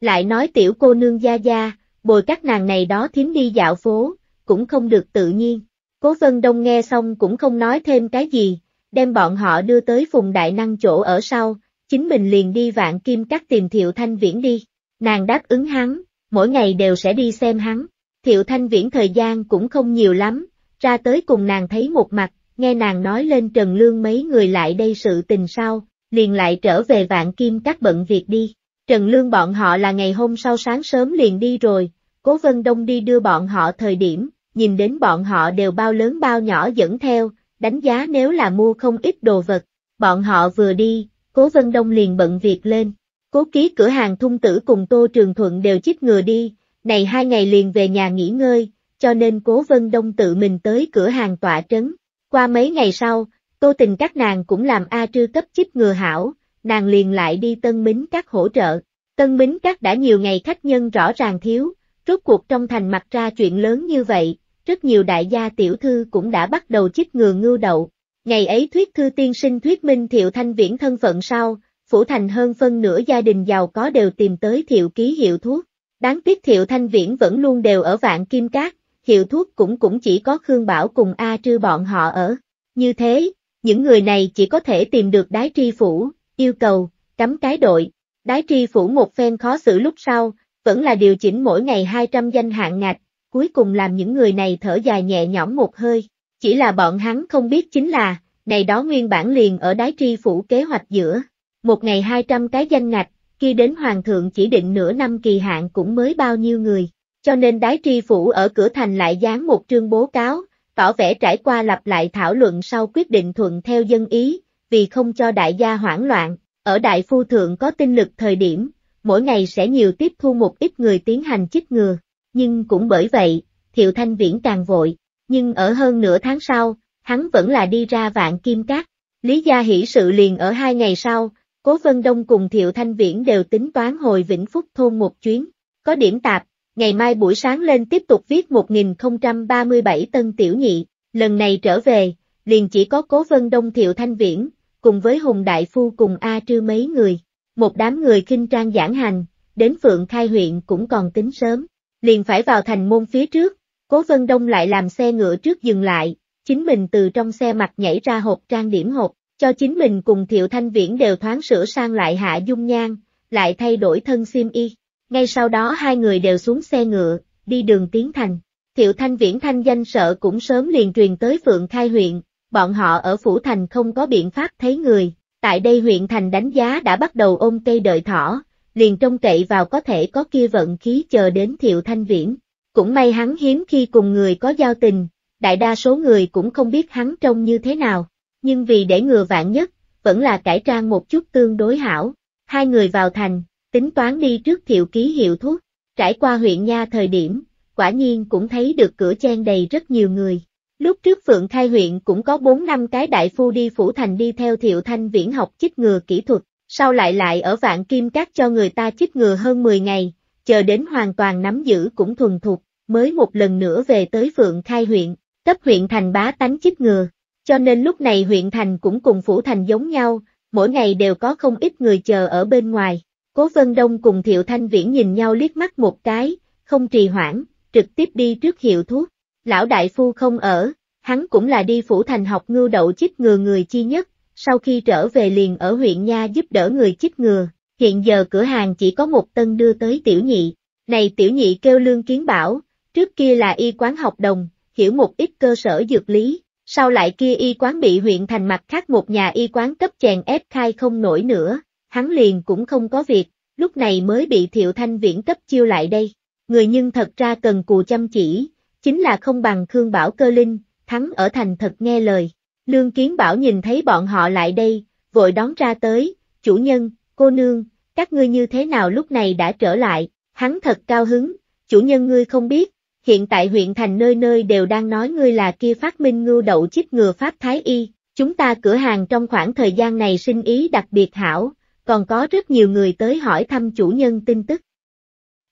Lại nói tiểu cô nương gia gia, bồi các nàng này đó thím đi dạo phố, cũng không được tự nhiên. Cố Vân Đông nghe xong cũng không nói thêm cái gì, đem bọn họ đưa tới phùng đại năng chỗ ở sau, chính mình liền đi vạn kim cắt tìm Thiệu Thanh Viễn đi. Nàng đáp ứng hắn, mỗi ngày đều sẽ đi xem hắn. Thiệu Thanh Viễn thời gian cũng không nhiều lắm, ra tới cùng nàng thấy một mặt, nghe nàng nói lên Trần Lương mấy người lại đây sự tình sau, liền lại trở về vạn kim các bận việc đi. Trần Lương bọn họ là ngày hôm sau sáng sớm liền đi rồi, Cố Vân Đông đi đưa bọn họ thời điểm, nhìn đến bọn họ đều bao lớn bao nhỏ dẫn theo, đánh giá nếu là mua không ít đồ vật, bọn họ vừa đi, Cố Vân Đông liền bận việc lên. Cố ký cửa hàng thung tử cùng Tô Trường Thuận đều chích ngừa đi, này hai ngày liền về nhà nghỉ ngơi, cho nên Cố Vân Đông tự mình tới cửa hàng tọa trấn. Qua mấy ngày sau, Tô Tình các nàng cũng làm A Trư cấp chích ngừa hảo, nàng liền lại đi Tân Bính Các hỗ trợ. Tân Bính Các đã nhiều ngày khách nhân rõ ràng thiếu, rốt cuộc trong thành mặt ra chuyện lớn như vậy, rất nhiều đại gia tiểu thư cũng đã bắt đầu chích ngừa ngưu đậu. Ngày ấy thuyết thư tiên sinh thuyết minh Thiệu Thanh Viễn thân phận sau, phủ thành hơn phân nửa gia đình giàu có đều tìm tới Thiệu ký hiệu thuốc. Đáng tiếc Thiệu Thanh Viễn vẫn luôn đều ở vạn kim cát, hiệu thuốc cũng cũng chỉ có Khương Bảo cùng A Trư bọn họ ở. Như thế, những người này chỉ có thể tìm được đái tri phủ, yêu cầu, cấm cái đội, đái tri phủ một phen khó xử lúc sau, vẫn là điều chỉnh mỗi ngày 200 danh hạng ngạch, cuối cùng làm những người này thở dài nhẹ nhõm một hơi, chỉ là bọn hắn không biết chính là, này đó nguyên bản liền ở đái tri phủ kế hoạch giữa, một ngày 200 cái danh ngạch, khi đến hoàng thượng chỉ định nửa năm kỳ hạn cũng mới bao nhiêu người, cho nên đái tri phủ ở cửa thành lại dán một trương bố cáo, tỏ vẻ trải qua lặp lại thảo luận sau quyết định thuận theo dân ý, vì không cho đại gia hoảng loạn, ở đại phu thượng có tinh lực thời điểm, mỗi ngày sẽ nhiều tiếp thu một ít người tiến hành chích ngừa. Nhưng cũng bởi vậy, Thiệu Thanh Viễn càng vội, nhưng ở hơn nửa tháng sau, hắn vẫn là đi ra vạn kim cát. Lý Gia hỷ sự liền ở hai ngày sau, Cố Vân Đông cùng Thiệu Thanh Viễn đều tính toán hồi Vĩnh Phúc thôn một chuyến. Có điểm tạp, ngày mai buổi sáng lên tiếp tục viết 1037 tân tiểu nhị, lần này trở về, liền chỉ có Cố Vân Đông Thiệu Thanh Viễn, cùng với Hùng Đại Phu cùng A Trư mấy người. Một đám người kinh trang giảng hành, đến Phượng Khai huyện cũng còn tính sớm, liền phải vào thành môn phía trước, Cố Vân Đông lại làm xe ngựa trước dừng lại, chính mình từ trong xe mặt nhảy ra hộp trang điểm hộp, cho chính mình cùng Thiệu Thanh Viễn đều thoáng sửa sang lại hạ dung nhan, lại thay đổi thân xiêm y. Ngay sau đó hai người đều xuống xe ngựa, đi đường tiến thành. Thiệu Thanh Viễn thanh danh sợ cũng sớm liền truyền tới Phượng Khai huyện, bọn họ ở Phủ Thành không có biện pháp thấy người, tại đây huyện Thành đánh giá đã bắt đầu ôm cây đợi thỏ, liền trông cậy vào có thể có kia vận khí chờ đến Thiệu Thanh Viễn. Cũng may hắn hiếm khi cùng người có giao tình, đại đa số người cũng không biết hắn trông như thế nào, nhưng vì để ngừa vạn nhất, vẫn là cải trang một chút tương đối hảo. Hai người vào thành, tính toán đi trước Thiệu Ký hiệu thuốc, trải qua huyện nha thời điểm, quả nhiên cũng thấy được cửa chen đầy rất nhiều người. Lúc trước Phượng Khai huyện cũng có 4 năm cái đại phu đi phủ thành đi theo Thiệu Thanh Viễn học chích ngừa kỹ thuật, sau lại lại ở vạn kim cát cho người ta chích ngừa hơn 10 ngày, chờ đến hoàn toàn nắm giữ cũng thuần thục, mới một lần nữa về tới Phượng Khai huyện, cấp huyện thành bá tánh chích ngừa. Cho nên lúc này huyện thành cũng cùng phủ thành giống nhau, mỗi ngày đều có không ít người chờ ở bên ngoài. Cố Vân Đông cùng Thiệu Thanh Viễn nhìn nhau liếc mắt một cái, không trì hoãn, trực tiếp đi trước hiệu thuốc lão đại phu không ở, hắn cũng là đi phủ thành học ngưu đậu chích ngừa người chi nhất, sau khi trở về liền ở huyện Nha giúp đỡ người chích ngừa, hiện giờ cửa hàng chỉ có một tân đưa tới tiểu nhị, này tiểu nhị kêu lương kiến bảo, trước kia là y quán học đồng, hiểu một ít cơ sở dược lý, sau lại kia y quán bị huyện thành mặt khác một nhà y quán cấp chèn ép khai không nổi nữa, hắn liền cũng không có việc, lúc này mới bị Thiệu Thanh Viễn cấp chiêu lại đây. Người nhưng thật ra cần cù chăm chỉ, chính là không bằng Khương Bảo cơ linh, thắng ở thành thật nghe lời. Lương Kiến Bảo nhìn thấy bọn họ lại đây, vội đón ra tới, chủ nhân, cô nương, các ngươi như thế nào lúc này đã trở lại, hắn thật cao hứng, chủ nhân ngươi không biết, hiện tại huyện thành nơi nơi đều đang nói ngươi là kia phát minh ngưu đậu chích ngừa Pháp Thái Y, chúng ta cửa hàng trong khoảng thời gian này sinh ý đặc biệt hảo, còn có rất nhiều người tới hỏi thăm chủ nhân tin tức.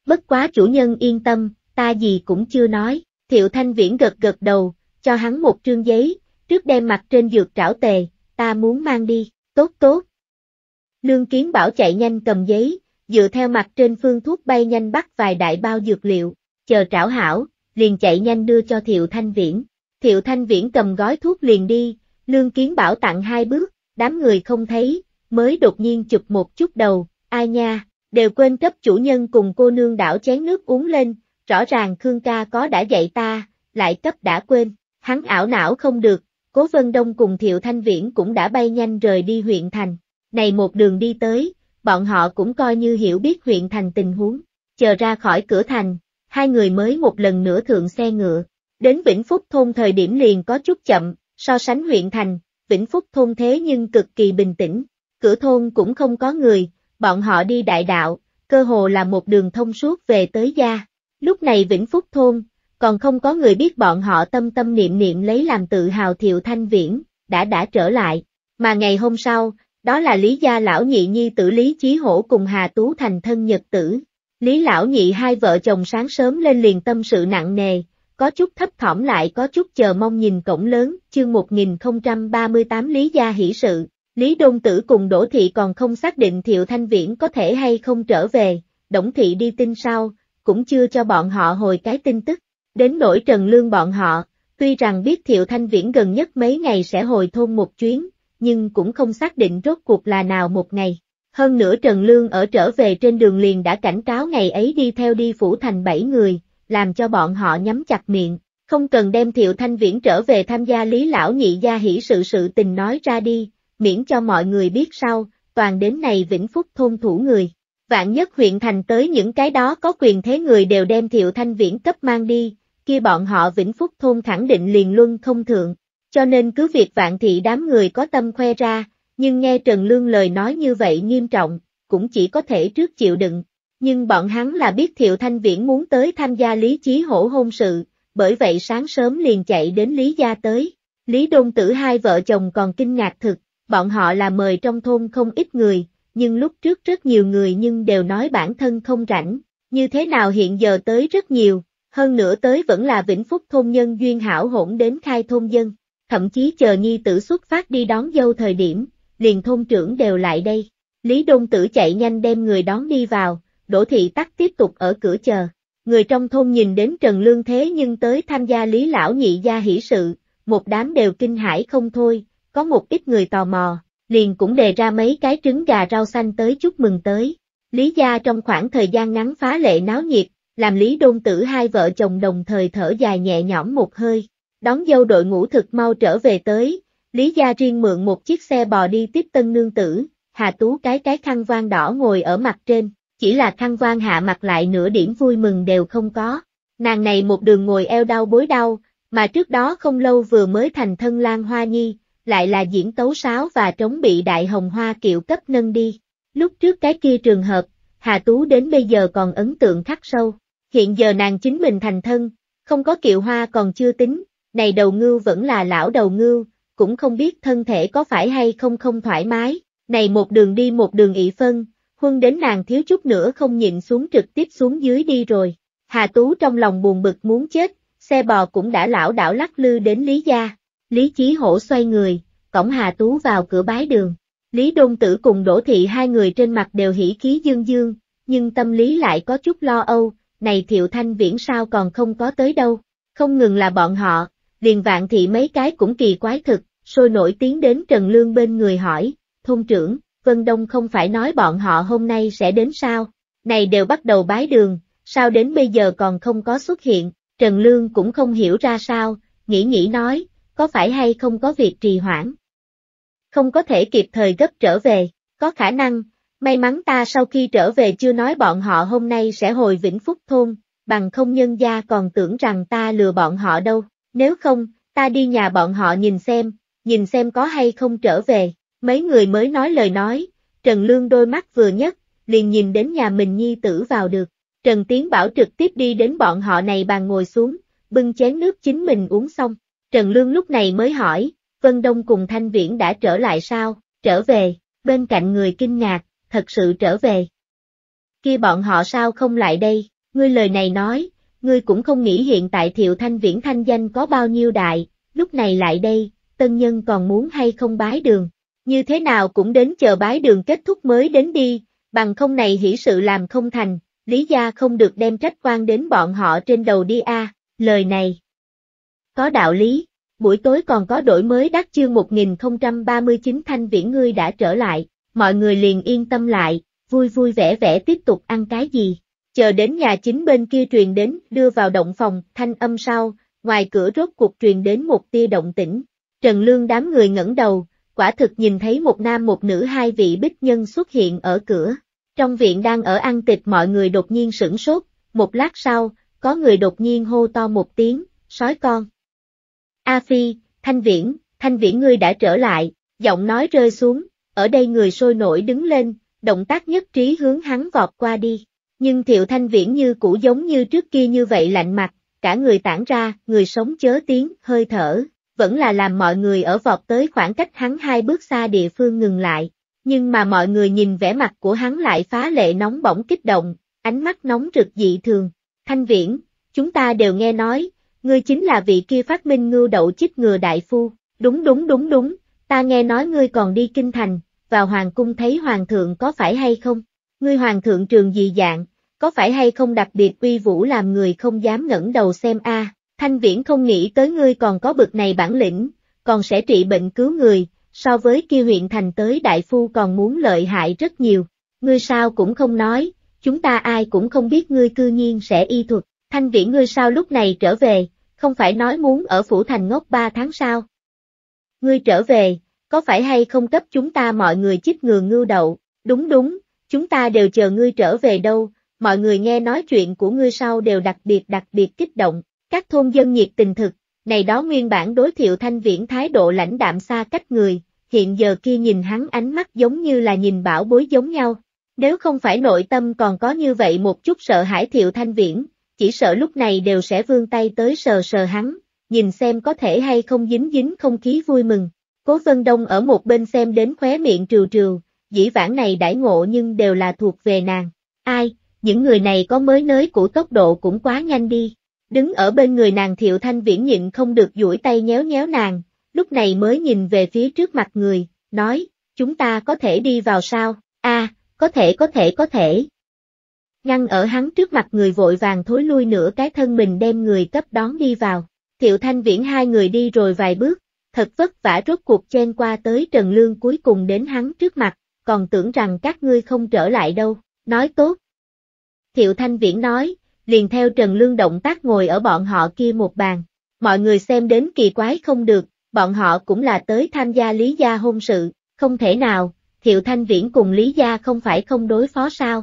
Bất quá chủ nhân yên tâm, ta gì cũng chưa nói. Thiệu Thanh Viễn gật gật đầu, cho hắn một trương giấy, trước đem mặt trên dược trảo tề, ta muốn mang đi, tốt tốt. Lương Kiến Bảo chạy nhanh cầm giấy, dựa theo mặt trên phương thuốc bay nhanh bắt vài đại bao dược liệu, chờ trảo hảo, liền chạy nhanh đưa cho Thiệu Thanh Viễn. Thiệu Thanh Viễn cầm gói thuốc liền đi, Lương Kiến Bảo tặng hai bước, đám người không thấy, mới đột nhiên chụp một chút đầu, ai nha, đều quên cấp chủ nhân cùng cô nương đảo chén nước uống lên, rõ ràng Khương ca có đã dạy ta, lại cấp đã quên, hắn ảo não không được, Cố Vân Đông cùng Thiệu Thanh Viễn cũng đã bay nhanh rời đi huyện thành, này một đường đi tới, bọn họ cũng coi như hiểu biết huyện thành tình huống, chờ ra khỏi cửa thành, hai người mới một lần nữa thượng xe ngựa, đến Vĩnh Phúc thôn thời điểm liền có chút chậm, so sánh huyện thành, Vĩnh Phúc thôn thế nhưng cực kỳ bình tĩnh, cửa thôn cũng không có người, bọn họ đi đại đạo, cơ hồ là một đường thông suốt về tới gia. Lúc này Vĩnh Phúc Thôn, còn không có người biết bọn họ tâm tâm niệm niệm lấy làm tự hào Thiệu Thanh Viễn, đã đã trở lại. Mà ngày hôm sau, đó là Lý Gia Lão Nhị Nhi tử Lý Chí Hổ cùng Hà Tú Thành thân nhật tử. Lý Lão Nhị hai vợ chồng sáng sớm lên liền tâm sự nặng nề, có chút thấp thỏm lại có chút chờ mong nhìn cổng lớn, chương 1038 Lý Gia hỷ sự. Lý Đôn Tử cùng Đỗ Thị còn không xác định Thiệu Thanh Viễn có thể hay không trở về, Đổng Thị đi tin sau, cũng chưa cho bọn họ hồi cái tin tức. Đến nỗi Trần Lương bọn họ, tuy rằng biết Thiệu Thanh Viễn gần nhất mấy ngày sẽ hồi thôn một chuyến, nhưng cũng không xác định rốt cuộc là nào một ngày. Hơn nữa Trần Lương ở trở về trên đường liền đã cảnh cáo ngày ấy đi theo đi phủ thành bảy người, làm cho bọn họ nhắm chặt miệng, không cần đem Thiệu Thanh Viễn trở về tham gia Lý Lão Nhị Gia hỷ sự sự tình nói ra đi, miễn cho mọi người biết sau, toàn đến này Vĩnh Phúc thôn thủ người vạn nhất huyện thành tới những cái đó có quyền thế người đều đem thiệu thanh viễn cấp mang đi, kia bọn họ vĩnh phúc thôn khẳng định liền luân không thượng, cho nên cứ việc vạn thị đám người có tâm khoe ra, nhưng nghe Trần Lương lời nói như vậy nghiêm trọng, cũng chỉ có thể trước chịu đựng. Nhưng bọn hắn là biết Thiệu Thanh Viễn muốn tới tham gia Lý Chí Hổ hôn sự, bởi vậy sáng sớm liền chạy đến Lý Gia tới. Lý Đông Tử hai vợ chồng còn kinh ngạc thực, bọn họ là mời trong thôn không ít người, nhưng lúc trước rất nhiều người nhưng đều nói bản thân không rảnh, như thế nào hiện giờ tới rất nhiều, hơn nữa tới vẫn là Vĩnh Phúc thôn nhân duyên hảo hỗn đến khai thôn dân, thậm chí chờ nhi tử xuất phát đi đón dâu thời điểm, liền thôn trưởng đều lại đây. Lý Đông Tử chạy nhanh đem người đón đi vào, Đỗ Thị Tắc tiếp tục ở cửa chờ. Người trong thôn nhìn đến Trần Lương thế nhưng tới tham gia Lý Lão Nhị Gia hỷ sự, một đám đều kinh hãi không thôi, có một ít người tò mò, liền cũng đề ra mấy cái trứng gà rau xanh tới chúc mừng tới. Lý gia trong khoảng thời gian ngắn phá lệ náo nhiệt, làm Lý Đôn Tử hai vợ chồng đồng thời thở dài nhẹ nhõm một hơi. Đón dâu đội ngũ thực mau trở về tới, Lý gia riêng mượn một chiếc xe bò đi tiếp tân nương tử, Hà Tú cái cái khăn van đỏ ngồi ở mặt trên, chỉ là khăn van hạ mặt lại nửa điểm vui mừng đều không có. Nàng này một đường ngồi eo đau bối đau, mà trước đó không lâu vừa mới thành thân Lan Hoa Nhi, lại là diễn tấu sáo và trống bị đại hồng hoa kiệu cấp nâng đi. Lúc trước cái kia trường hợp, Hà Tú đến bây giờ còn ấn tượng khắc sâu. Hiện giờ nàng chính mình thành thân, không có kiệu hoa còn chưa tính, này đầu ngưu vẫn là lão đầu ngưu, cũng không biết thân thể có phải hay không không thoải mái, này một đường đi một đường ị phân, huân đến nàng thiếu chút nữa không nhịn xuống trực tiếp xuống dưới đi rồi. Hà Tú trong lòng buồn bực muốn chết, xe bò cũng đã lão đảo lắc lư đến Lý Gia. Lý Chí Hổ xoay người, cổng Hà Tú vào cửa bái đường. Lý Đôn Tử cùng Đỗ Thị hai người trên mặt đều hỉ khí dương dương, nhưng tâm lý lại có chút lo âu, này Thiệu Thanh Viễn sao còn không có tới đâu, không ngừng là bọn họ, liền vạn thị mấy cái cũng kỳ quái thực, sôi nổi tiếng đến Trần Lương bên người hỏi, thôn trưởng, Vân Đông không phải nói bọn họ hôm nay sẽ đến sao, này đều bắt đầu bái đường, sao đến bây giờ còn không có xuất hiện, Trần Lương cũng không hiểu ra sao, nghĩ nghĩ nói, có phải hay không có việc trì hoãn? Không có thể kịp thời gấp trở về, có khả năng, may mắn ta sau khi trở về chưa nói bọn họ hôm nay sẽ hồi Vĩnh Phúc Thôn, bằng không nhân gia còn tưởng rằng ta lừa bọn họ đâu, nếu không, ta đi nhà bọn họ nhìn xem, nhìn xem có hay không trở về, mấy người mới nói lời nói, Trần Lương đôi mắt vừa nhất, liền nhìn đến nhà mình nhi tử vào được, Trần Tiến Bảo trực tiếp đi đến bọn họ này bàn ngồi xuống, bưng chén nước chính mình uống xong, Trần Lương lúc này mới hỏi, Vân Đông cùng Thanh Viễn đã trở lại sao, trở về, bên cạnh người kinh ngạc, thật sự trở về. Kia bọn họ sao không lại đây, ngươi lời này nói, ngươi cũng không nghĩ hiện tại Thiệu Thanh Viễn thanh danh có bao nhiêu đại, lúc này lại đây, tân nhân còn muốn hay không bái đường, như thế nào cũng đến chờ bái đường kết thúc mới đến đi, bằng không này hỷ sự làm không thành, lý gia không được đem trách quan đến bọn họ trên đầu đi a lời này, có đạo lý. Buổi tối còn có đổi mới đắc chương 1039 thanh viễn ngươi đã trở lại, mọi người liền yên tâm lại, vui vui vẻ vẻ tiếp tục ăn cái gì. Chờ đến nhà chính bên kia truyền đến, đưa vào động phòng, thanh âm sau, ngoài cửa rốt cuộc truyền đến một tia động tĩnh. Trần Lương đám người ngẩng đầu, quả thực nhìn thấy một nam một nữ hai vị bích nhân xuất hiện ở cửa. Trong viện đang ở ăn tịch mọi người đột nhiên sửng sốt, một lát sau, có người đột nhiên hô to một tiếng, sói con. A Phi, Thanh Viễn, Thanh Viễn ngươi đã trở lại, giọng nói rơi xuống, ở đây người sôi nổi đứng lên, động tác nhất trí hướng hắn vọt qua đi. Nhưng Thiệu Thanh Viễn như cũ giống như trước kia như vậy lạnh mặt, cả người tản ra, người sống chớ tiếng, hơi thở, vẫn là làm mọi người ở vọt tới khoảng cách hắn hai bước xa địa phương ngừng lại. Nhưng mà mọi người nhìn vẻ mặt của hắn lại phá lệ nóng bỏng kích động, ánh mắt nóng rực dị thường. Thanh Viễn, chúng ta đều nghe nói, ngươi chính là vị kia phát minh ngưu đậu chích ngừa đại phu, đúng đúng đúng đúng, ta nghe nói ngươi còn đi kinh thành, vào hoàng cung thấy hoàng thượng có phải hay không, ngươi hoàng thượng trường gì dạng, có phải hay không đặc biệt uy vũ làm người không dám ngẩng đầu xem a thanh viễn không nghĩ tới ngươi còn có bực này bản lĩnh, còn sẽ trị bệnh cứu người, so với kia huyện thành tới đại phu còn muốn lợi hại rất nhiều, ngươi sao cũng không nói, chúng ta ai cũng không biết ngươi cư nhiên sẽ y thuật, Thanh Viễn ngươi sao lúc này trở về, không phải nói muốn ở Phủ Thành ngốc ba tháng sao? Ngươi trở về, có phải hay không cấp chúng ta mọi người chích ngừa ngưu đậu, đúng đúng, chúng ta đều chờ ngươi trở về đâu, mọi người nghe nói chuyện của ngươi sau đều đặc biệt đặc biệt kích động, các thôn dân nhiệt tình thực, này đó nguyên bản đối thiệu thanh viễn thái độ lãnh đạm xa cách người, hiện giờ kia nhìn hắn ánh mắt giống như là nhìn bảo bối giống nhau. Nếu không phải nội tâm còn có như vậy một chút sợ hãi thiệu thanh viễn, chỉ sợ lúc này đều sẽ vươn tay tới sờ sờ hắn, nhìn xem có thể hay không dính dính không khí vui mừng. Cố Vân Đông ở một bên xem đến khóe miệng trừ trừ, dĩ vãng này đãi ngộ nhưng đều là thuộc về nàng. Ai, những người này có mới nới của tốc độ cũng quá nhanh đi. Đứng ở bên người nàng Thiệu Thanh Viễn nhịn không được duỗi tay nhéo nhéo nàng, lúc này mới nhìn về phía trước mặt người, nói, chúng ta có thể đi vào sao? A, có thể có thể có thể ngăn ở hắn trước mặt người vội vàng thối lui nửa cái thân mình đem người cấp đón đi vào. Thiệu Thanh Viễn hai người đi rồi vài bước, thật vất vả rốt cuộc chen qua tới Trần Lương cuối cùng đến hắn trước mặt, còn tưởng rằng các ngươi không trở lại đâu, nói tốt. Thiệu Thanh Viễn nói, liền theo Trần Lương động tác ngồi ở bọn họ kia một bàn, mọi người xem đến kỳ quái không được, bọn họ cũng là tới tham gia Lý Gia hôn sự, không thể nào, Thiệu Thanh Viễn cùng Lý Gia không phải không đối phó sao,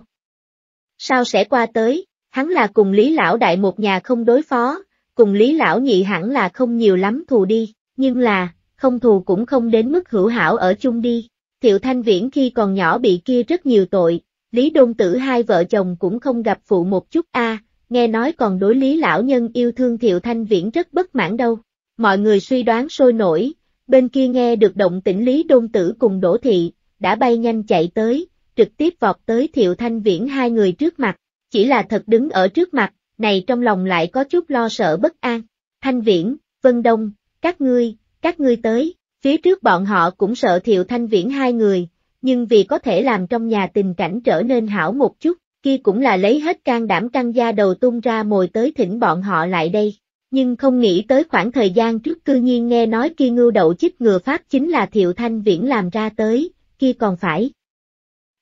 Sao sẽ qua tới, hắn là cùng Lý Lão Đại một nhà không đối phó, cùng Lý Lão Nhị hẳn là không nhiều lắm thù đi, nhưng là, không thù cũng không đến mức hữu hảo ở chung đi. Thiệu Thanh Viễn khi còn nhỏ bị kia rất nhiều tội, Lý Đôn Tử hai vợ chồng cũng không gặp phụ một chút a, nghe nói còn đối Lý Lão Nhân yêu thương Thiệu Thanh Viễn rất bất mãn đâu. Mọi người suy đoán sôi nổi, bên kia nghe được động tĩnh Lý Đôn Tử cùng Đỗ Thị, đã bay nhanh chạy tới, trực tiếp vọt tới Thiệu Thanh Viễn hai người trước mặt, chỉ là thật đứng ở trước mặt, này trong lòng lại có chút lo sợ bất an. Thanh Viễn, Vân Đông, các ngươi, các ngươi tới, phía trước bọn họ cũng sợ Thiệu Thanh Viễn hai người, nhưng vì có thể làm trong nhà tình cảnh trở nên hảo một chút, kia cũng là lấy hết can đảm căng da đầu tung ra mồi tới thỉnh bọn họ lại đây. Nhưng không nghĩ tới khoảng thời gian trước cư nhiên nghe nói kia ngưu đậu chích ngừa Pháp chính là Thiệu Thanh Viễn làm ra tới, kia còn phải,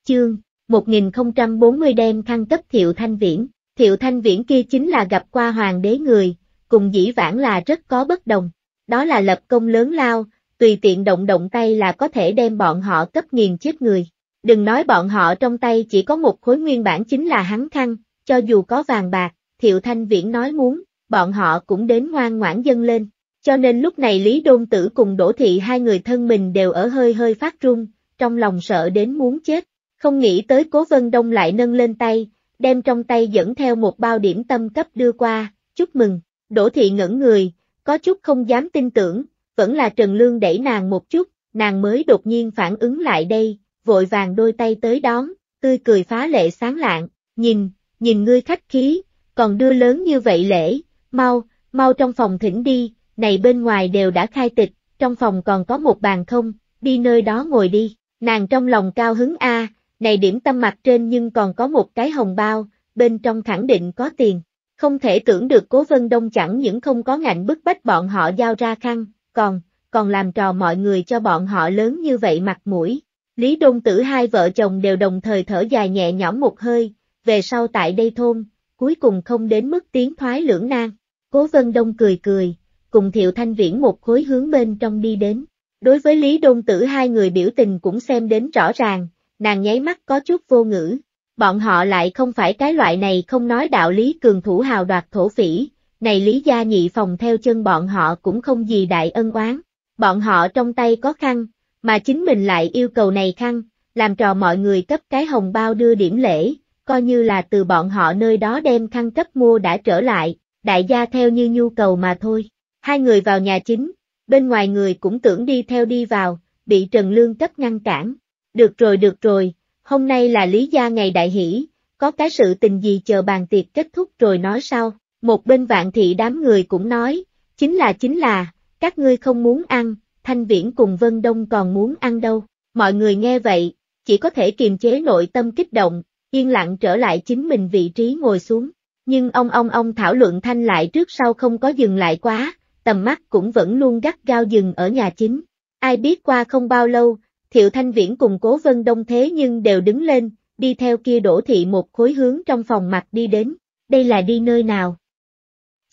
chương, 1040 đem thăng cấp Thiệu Thanh Viễn, Thiệu Thanh Viễn kia chính là gặp qua hoàng đế người, cùng dĩ vãng là rất có bất đồng, đó là lập công lớn lao, tùy tiện động động tay là có thể đem bọn họ cấp nghiền chết người. Đừng nói bọn họ trong tay chỉ có một khối nguyên bản chính là hắn khăn, cho dù có vàng bạc, Thiệu Thanh Viễn nói muốn, bọn họ cũng đến ngoan ngoãn dâng lên. Cho nên lúc này Lý Đôn Tử cùng Đỗ Thị hai người thân mình đều ở hơi hơi phát run, trong lòng sợ đến muốn chết. Không nghĩ tới Cố Vân Đông lại nâng lên tay, đem trong tay dẫn theo một bao điểm tâm cấp đưa qua, chúc mừng. Đỗ thị ngẩn người, có chút không dám tin tưởng, vẫn là Trần Lương đẩy nàng một chút, nàng mới đột nhiên phản ứng lại đây, vội vàng đôi tay tới đón, tươi cười phá lệ sáng lạng, nhìn, nhìn ngươi khách khí, còn đưa lớn như vậy lễ, mau, mau trong phòng thỉnh đi, này bên ngoài đều đã khai tịch, trong phòng còn có một bàn không, đi nơi đó ngồi đi, nàng trong lòng cao hứng a, à, này điểm tâm mặt trên nhưng còn có một cái hồng bao, bên trong khẳng định có tiền. Không thể tưởng được Cố Vân Đông chẳng những không có ngạnh bức bách bọn họ giao ra khăn, còn, còn làm trò mọi người cho bọn họ lớn như vậy mặt mũi. Lý Đông Tử hai vợ chồng đều đồng thời thở dài nhẹ nhõm một hơi, về sau tại đây thôn, cuối cùng không đến mức tiếng thoái lưỡng nan. Cố Vân Đông cười cười, cùng Thiệu Thanh Viễn một khối hướng bên trong đi đến. Đối với Lý Đông Tử hai người biểu tình cũng xem đến rõ ràng, nàng nháy mắt có chút vô ngữ. Bọn họ lại không phải cái loại này không nói đạo lý cường thủ hào đoạt thổ phỉ, này lý gia nhị phòng theo chân bọn họ cũng không gì đại ân oán. Bọn họ trong tay có khăn, mà chính mình lại yêu cầu này khăn, làm trò mọi người cấp cái hồng bao đưa điểm lễ, coi như là từ bọn họ nơi đó đem khăn cấp mua đã trở lại, đại gia theo như nhu cầu mà thôi. Hai người vào nhà chính, bên ngoài người cũng tưởng đi theo đi vào, bị Trần Lương cấp ngăn cản. Được rồi được rồi, hôm nay là Lý Gia ngày đại hỷ, có cái sự tình gì chờ bàn tiệc kết thúc rồi nói sau. Một bên vạn thị đám người cũng nói, chính là chính là, các ngươi không muốn ăn, Thanh Viễn cùng Vân Đông còn muốn ăn đâu. Mọi người nghe vậy, chỉ có thể kiềm chế nội tâm kích động, yên lặng trở lại chính mình vị trí ngồi xuống. Nhưng ông ông ông thảo luận thanh lại trước sau không có dừng lại quá, tầm mắt cũng vẫn luôn gắt gao dừng ở nhà chính. Ai biết qua không bao lâu, Thiệu Thanh Viễn cùng Cố Vân Đông thế nhưng đều đứng lên, đi theo kia đổ thị một khối hướng trong phòng mặt đi đến, đây là đi nơi nào?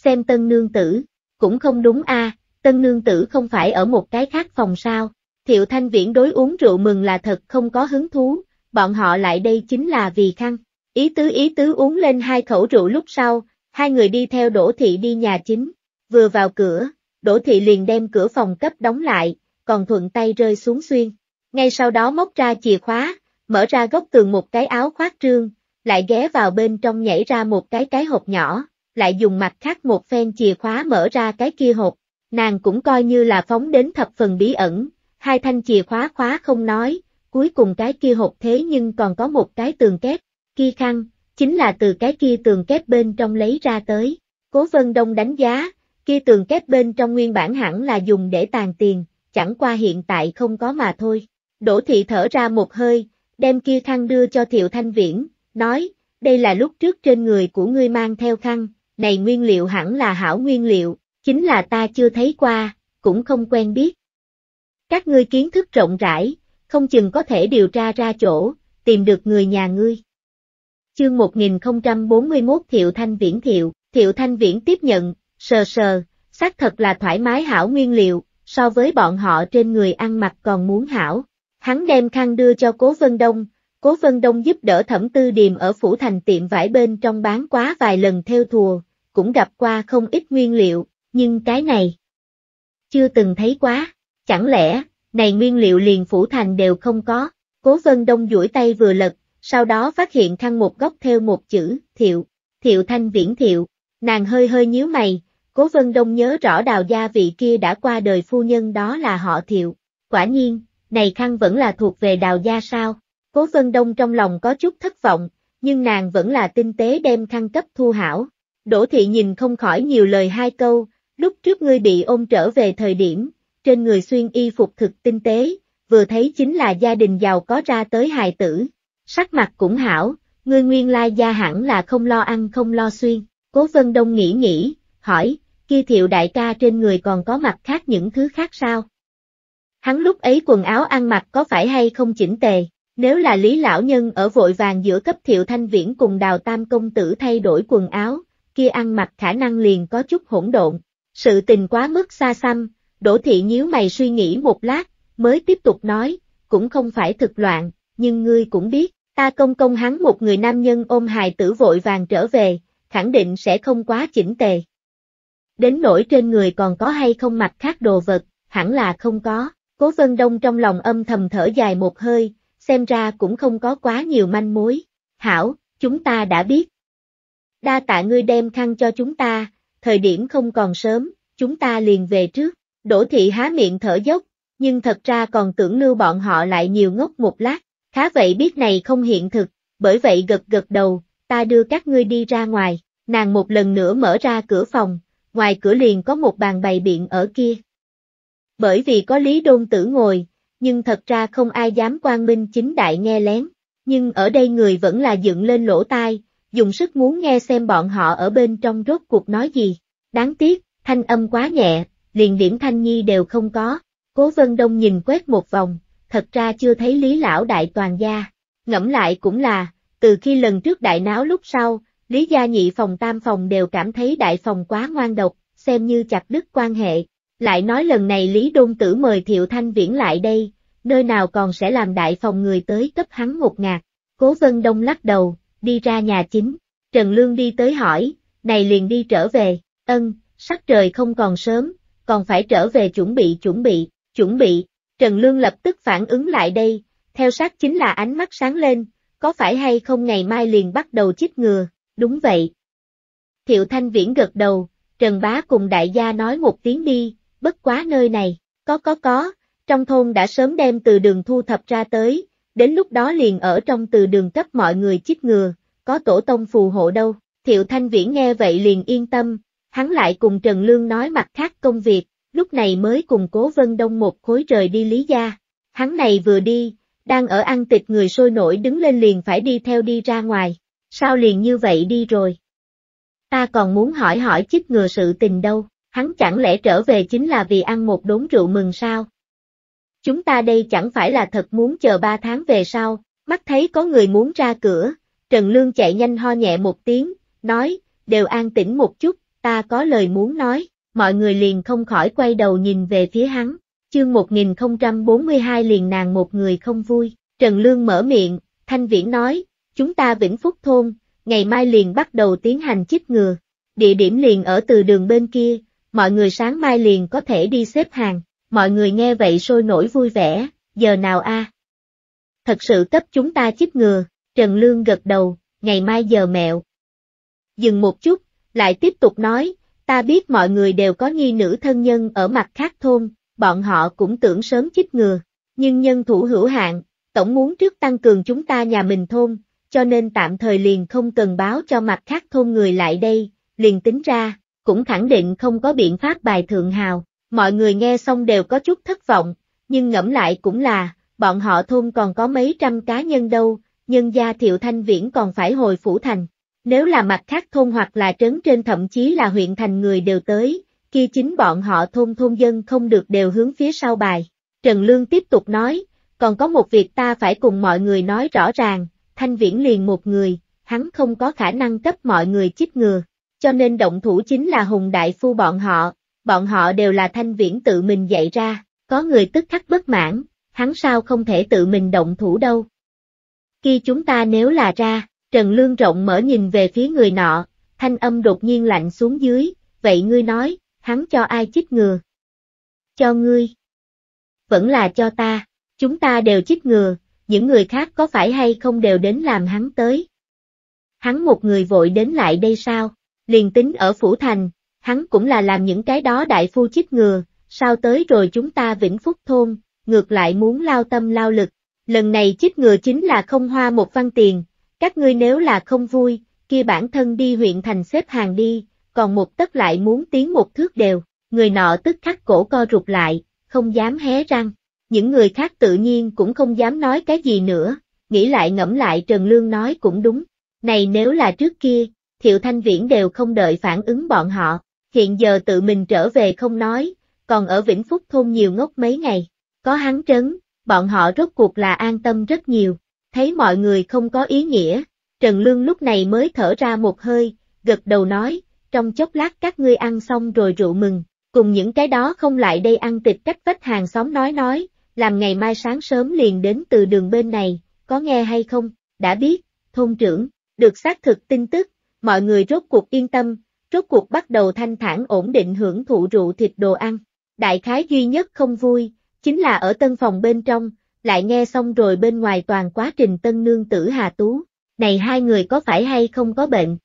Xem tân nương tử, cũng không đúng a à, tân nương tử không phải ở một cái khác phòng sao, Thiệu Thanh Viễn đối uống rượu mừng là thật không có hứng thú, bọn họ lại đây chính là vì khăn, ý tứ ý tứ uống lên hai khẩu rượu lúc sau, hai người đi theo đổ thị đi nhà chính, vừa vào cửa, đổ thị liền đem cửa phòng cấp đóng lại, còn thuận tay rơi xuống xuyên ngay sau đó móc ra chìa khóa, mở ra góc tường một cái áo khoác trương, lại ghé vào bên trong nhảy ra một cái cái hộp nhỏ, lại dùng mặt khác một phen chìa khóa mở ra cái kia hộp. Nàng cũng coi như là phóng đến thập phần bí ẩn, hai thanh chìa khóa khóa không nói, cuối cùng cái kia hộp thế nhưng còn có một cái tường kép, kia khăn, chính là từ cái kia tường kép bên trong lấy ra tới. Cố Vân Đông đánh giá, kia tường kép bên trong nguyên bản hẳn là dùng để tàn tiền, chẳng qua hiện tại không có mà thôi. Đỗ thị thở ra một hơi, đem kia khăn đưa cho Thiệu Thanh Viễn, nói, đây là lúc trước trên người của ngươi mang theo khăn, này nguyên liệu hẳn là hảo nguyên liệu, chính là ta chưa thấy qua, cũng không quen biết. Các ngươi kiến thức rộng rãi, không chừng có thể điều tra ra chỗ, tìm được người nhà ngươi. Chương 1041 Thiệu Thanh Viễn Thiệu, Thiệu Thanh Viễn tiếp nhận, sờ sờ, xác thật là thoải mái hảo nguyên liệu, so với bọn họ trên người ăn mặc còn muốn hảo. Hắn đem khăn đưa cho Cố Vân Đông, Cố Vân Đông giúp đỡ thẩm tư điềm ở phủ thành tiệm vải bên trong bán quá vài lần theo thùa, cũng gặp qua không ít nguyên liệu, nhưng cái này chưa từng thấy quá, chẳng lẽ, này nguyên liệu liền phủ thành đều không có, Cố Vân Đông duỗi tay vừa lật, sau đó phát hiện khăn một góc theo một chữ, thiệu, thiệu thanh viễn thiệu, nàng hơi hơi nhíu mày, Cố Vân Đông nhớ rõ đào gia vị kia đã qua đời phu nhân đó là họ thiệu, quả nhiên, này khăn vẫn là thuộc về đào gia sao? Cố Vân Đông trong lòng có chút thất vọng, nhưng nàng vẫn là tinh tế đem khăn cấp thu hảo. Đỗ thị nhìn không khỏi nhiều lời hai câu, lúc trước ngươi bị ôm trở về thời điểm, trên người xuyên y phục thực tinh tế, vừa thấy chính là gia đình giàu có ra tới hài tử. Sắc mặt cũng hảo, ngươi nguyên lai gia hẳn là không lo ăn không lo xuyên. Cố Vân Đông nghĩ nghĩ, hỏi, kia thiệu đại ca trên người còn có mặt khác những thứ khác sao? Hắn lúc ấy quần áo ăn mặc có phải hay không chỉnh tề, nếu là Lý Lão Nhân ở vội vàng giữa cấp thiệu thanh viễn cùng đào tam công tử thay đổi quần áo, kia ăn mặc khả năng liền có chút hỗn độn. Sự tình quá mức xa xăm, Đỗ Thị nhíu mày suy nghĩ một lát, mới tiếp tục nói, cũng không phải thực loạn, nhưng ngươi cũng biết, ta công công hắn một người nam nhân ôm hài tử vội vàng trở về, khẳng định sẽ không quá chỉnh tề. Đến nỗi trên người còn có hay không mặc khác đồ vật, hẳn là không có. Cố Vân Đông trong lòng âm thầm thở dài một hơi, xem ra cũng không có quá nhiều manh mối. Hảo, chúng ta đã biết. Đa tạ ngươi đem khăn cho chúng ta, thời điểm không còn sớm, chúng ta liền về trước. Đỗ thị há miệng thở dốc, nhưng thật ra còn tưởng lưu bọn họ lại nhiều ngốc một lát. Khá vậy biết này không hiện thực, bởi vậy gật gật đầu, ta đưa các ngươi đi ra ngoài. Nàng một lần nữa mở ra cửa phòng, ngoài cửa liền có một bàn bày biện ở kia bởi vì có Lý Đôn Tử ngồi, nhưng thật ra không ai dám quan minh chính đại nghe lén, nhưng ở đây người vẫn là dựng lên lỗ tai, dùng sức muốn nghe xem bọn họ ở bên trong rốt cuộc nói gì. Đáng tiếc, thanh âm quá nhẹ, liền điểm thanh nhi đều không có. Cố Vân Đông nhìn quét một vòng, thật ra chưa thấy Lý Lão Đại toàn gia. Ngẫm lại cũng là, từ khi lần trước đại náo lúc sau, Lý Gia Nhị phòng tam phòng đều cảm thấy đại phòng quá ngoan độc, xem như chặt đứt quan hệ, lại nói lần này Lý Đôn Tử mời Thiệu Thanh Viễn lại đây, nơi nào còn sẽ làm đại phòng người tới cấp hắn ngột ngạt. Cố Vân Đông lắc đầu, đi ra nhà chính, Trần Lương đi tới hỏi, này liền đi trở về, ân, sắc trời không còn sớm, còn phải trở về chuẩn bị chuẩn bị, chuẩn bị, Trần Lương lập tức phản ứng lại đây, theo sát chính là ánh mắt sáng lên, có phải hay không ngày mai liền bắt đầu chích ngừa, đúng vậy. Thiệu Thanh Viễn gật đầu, Trần Bá cùng đại gia nói một tiếng đi, bất quá nơi này, có có có, trong thôn đã sớm đem từ đường thu thập ra tới, đến lúc đó liền ở trong từ đường cấp mọi người chích ngừa, có tổ tông phù hộ đâu, Thiệu Thanh Viễn nghe vậy liền yên tâm, hắn lại cùng Trần Lương nói mặt khác công việc, lúc này mới cùng Cố Vân Đông một khối trời đi Lý Gia, hắn này vừa đi, đang ở ăn tịch người sôi nổi đứng lên liền phải đi theo đi ra ngoài, sao liền như vậy đi rồi. Ta còn muốn hỏi hỏi chích ngừa sự tình đâu, Hắn chẳng lẽ trở về chính là vì ăn một đốn rượu mừng sao? Chúng ta đây chẳng phải là thật muốn chờ ba tháng về sau, mắt thấy có người muốn ra cửa, Trần Lương chạy nhanh ho nhẹ một tiếng, nói, đều an tĩnh một chút, ta có lời muốn nói, mọi người liền không khỏi quay đầu nhìn về phía hắn, chương 1042 liền nàng một người không vui, Trần Lương mở miệng, Thanh Viễn nói, chúng ta Vĩnh Phúc Thôn, ngày mai liền bắt đầu tiến hành chích ngừa, địa điểm liền ở từ đường bên kia, mọi người sáng mai liền có thể đi xếp hàng, mọi người nghe vậy sôi nổi vui vẻ, giờ nào a? Thật sự cấp chúng ta chích ngừa, Trần Lương gật đầu, ngày mai giờ mẹo. Dừng một chút, lại tiếp tục nói, ta biết mọi người đều có nghi nữ thân nhân ở mặt khác thôn, bọn họ cũng tưởng sớm chích ngừa, nhưng nhân thủ hữu hạn, tổng muốn trước tăng cường chúng ta nhà mình thôn, cho nên tạm thời liền không cần báo cho mặt khác thôn người lại đây, liền tính ra, cũng khẳng định không có biện pháp bài thượng hào, mọi người nghe xong đều có chút thất vọng, nhưng ngẫm lại cũng là, bọn họ thôn còn có mấy trăm cá nhân đâu, nhân gia Thiệu Thanh Viễn còn phải hồi phủ thành. Nếu là mặt khác thôn hoặc là trấn trên thậm chí là huyện thành người đều tới, kia chính bọn họ thôn thôn dân không được đều hướng phía sau bài. Trần Lương tiếp tục nói, còn có một việc ta phải cùng mọi người nói rõ ràng, Thanh Viễn liền một người, hắn không có khả năng cấp mọi người chích ngừa cho nên động thủ chính là Hùng Đại Phu bọn họ, bọn họ đều là thanh viễn tự mình dạy ra, có người tức khắc bất mãn, hắn sao không thể tự mình động thủ đâu. Khi chúng ta nếu là ra, Trần Lương rộng mở nhìn về phía người nọ, thanh âm đột nhiên lạnh xuống dưới, vậy ngươi nói, hắn cho ai chích ngừa? Cho ngươi. Vẫn là cho ta, chúng ta đều chích ngừa, những người khác có phải hay không đều đến làm hắn tới. Hắn một người vội đến lại đây sao? liền tính ở Phủ Thành, hắn cũng là làm những cái đó đại phu chích ngừa, sao tới rồi chúng ta Vĩnh Phúc Thôn, ngược lại muốn lao tâm lao lực, lần này chích ngừa chính là không hoa một văn tiền, các ngươi nếu là không vui, kia bản thân đi huyện thành xếp hàng đi, còn một tất lại muốn tiến một thước đều, người nọ tức khắc cổ co rụt lại, không dám hé răng, những người khác tự nhiên cũng không dám nói cái gì nữa, nghĩ lại ngẫm lại Trần Lương nói cũng đúng, này nếu là trước kia, Thiệu Thanh Viễn đều không đợi phản ứng bọn họ, hiện giờ tự mình trở về không nói, còn ở Vĩnh Phúc thôn nhiều ngốc mấy ngày, có hắn trấn, bọn họ rốt cuộc là an tâm rất nhiều, thấy mọi người không có ý nghĩa, Trần Lương lúc này mới thở ra một hơi, gật đầu nói, trong chốc lát các ngươi ăn xong rồi rượu mừng, cùng những cái đó không lại đây ăn tịch cách vách hàng xóm nói nói, làm ngày mai sáng sớm liền đến từ đường bên này, có nghe hay không, đã biết, thôn trưởng, được xác thực tin tức, mọi người rốt cuộc yên tâm, rốt cuộc bắt đầu thanh thản ổn định hưởng thụ rượu thịt đồ ăn. Đại khái duy nhất không vui, chính là ở tân phòng bên trong, lại nghe xong rồi bên ngoài toàn quá trình tân nương tử Hà Tú, này hai người có phải hay không có bệnh?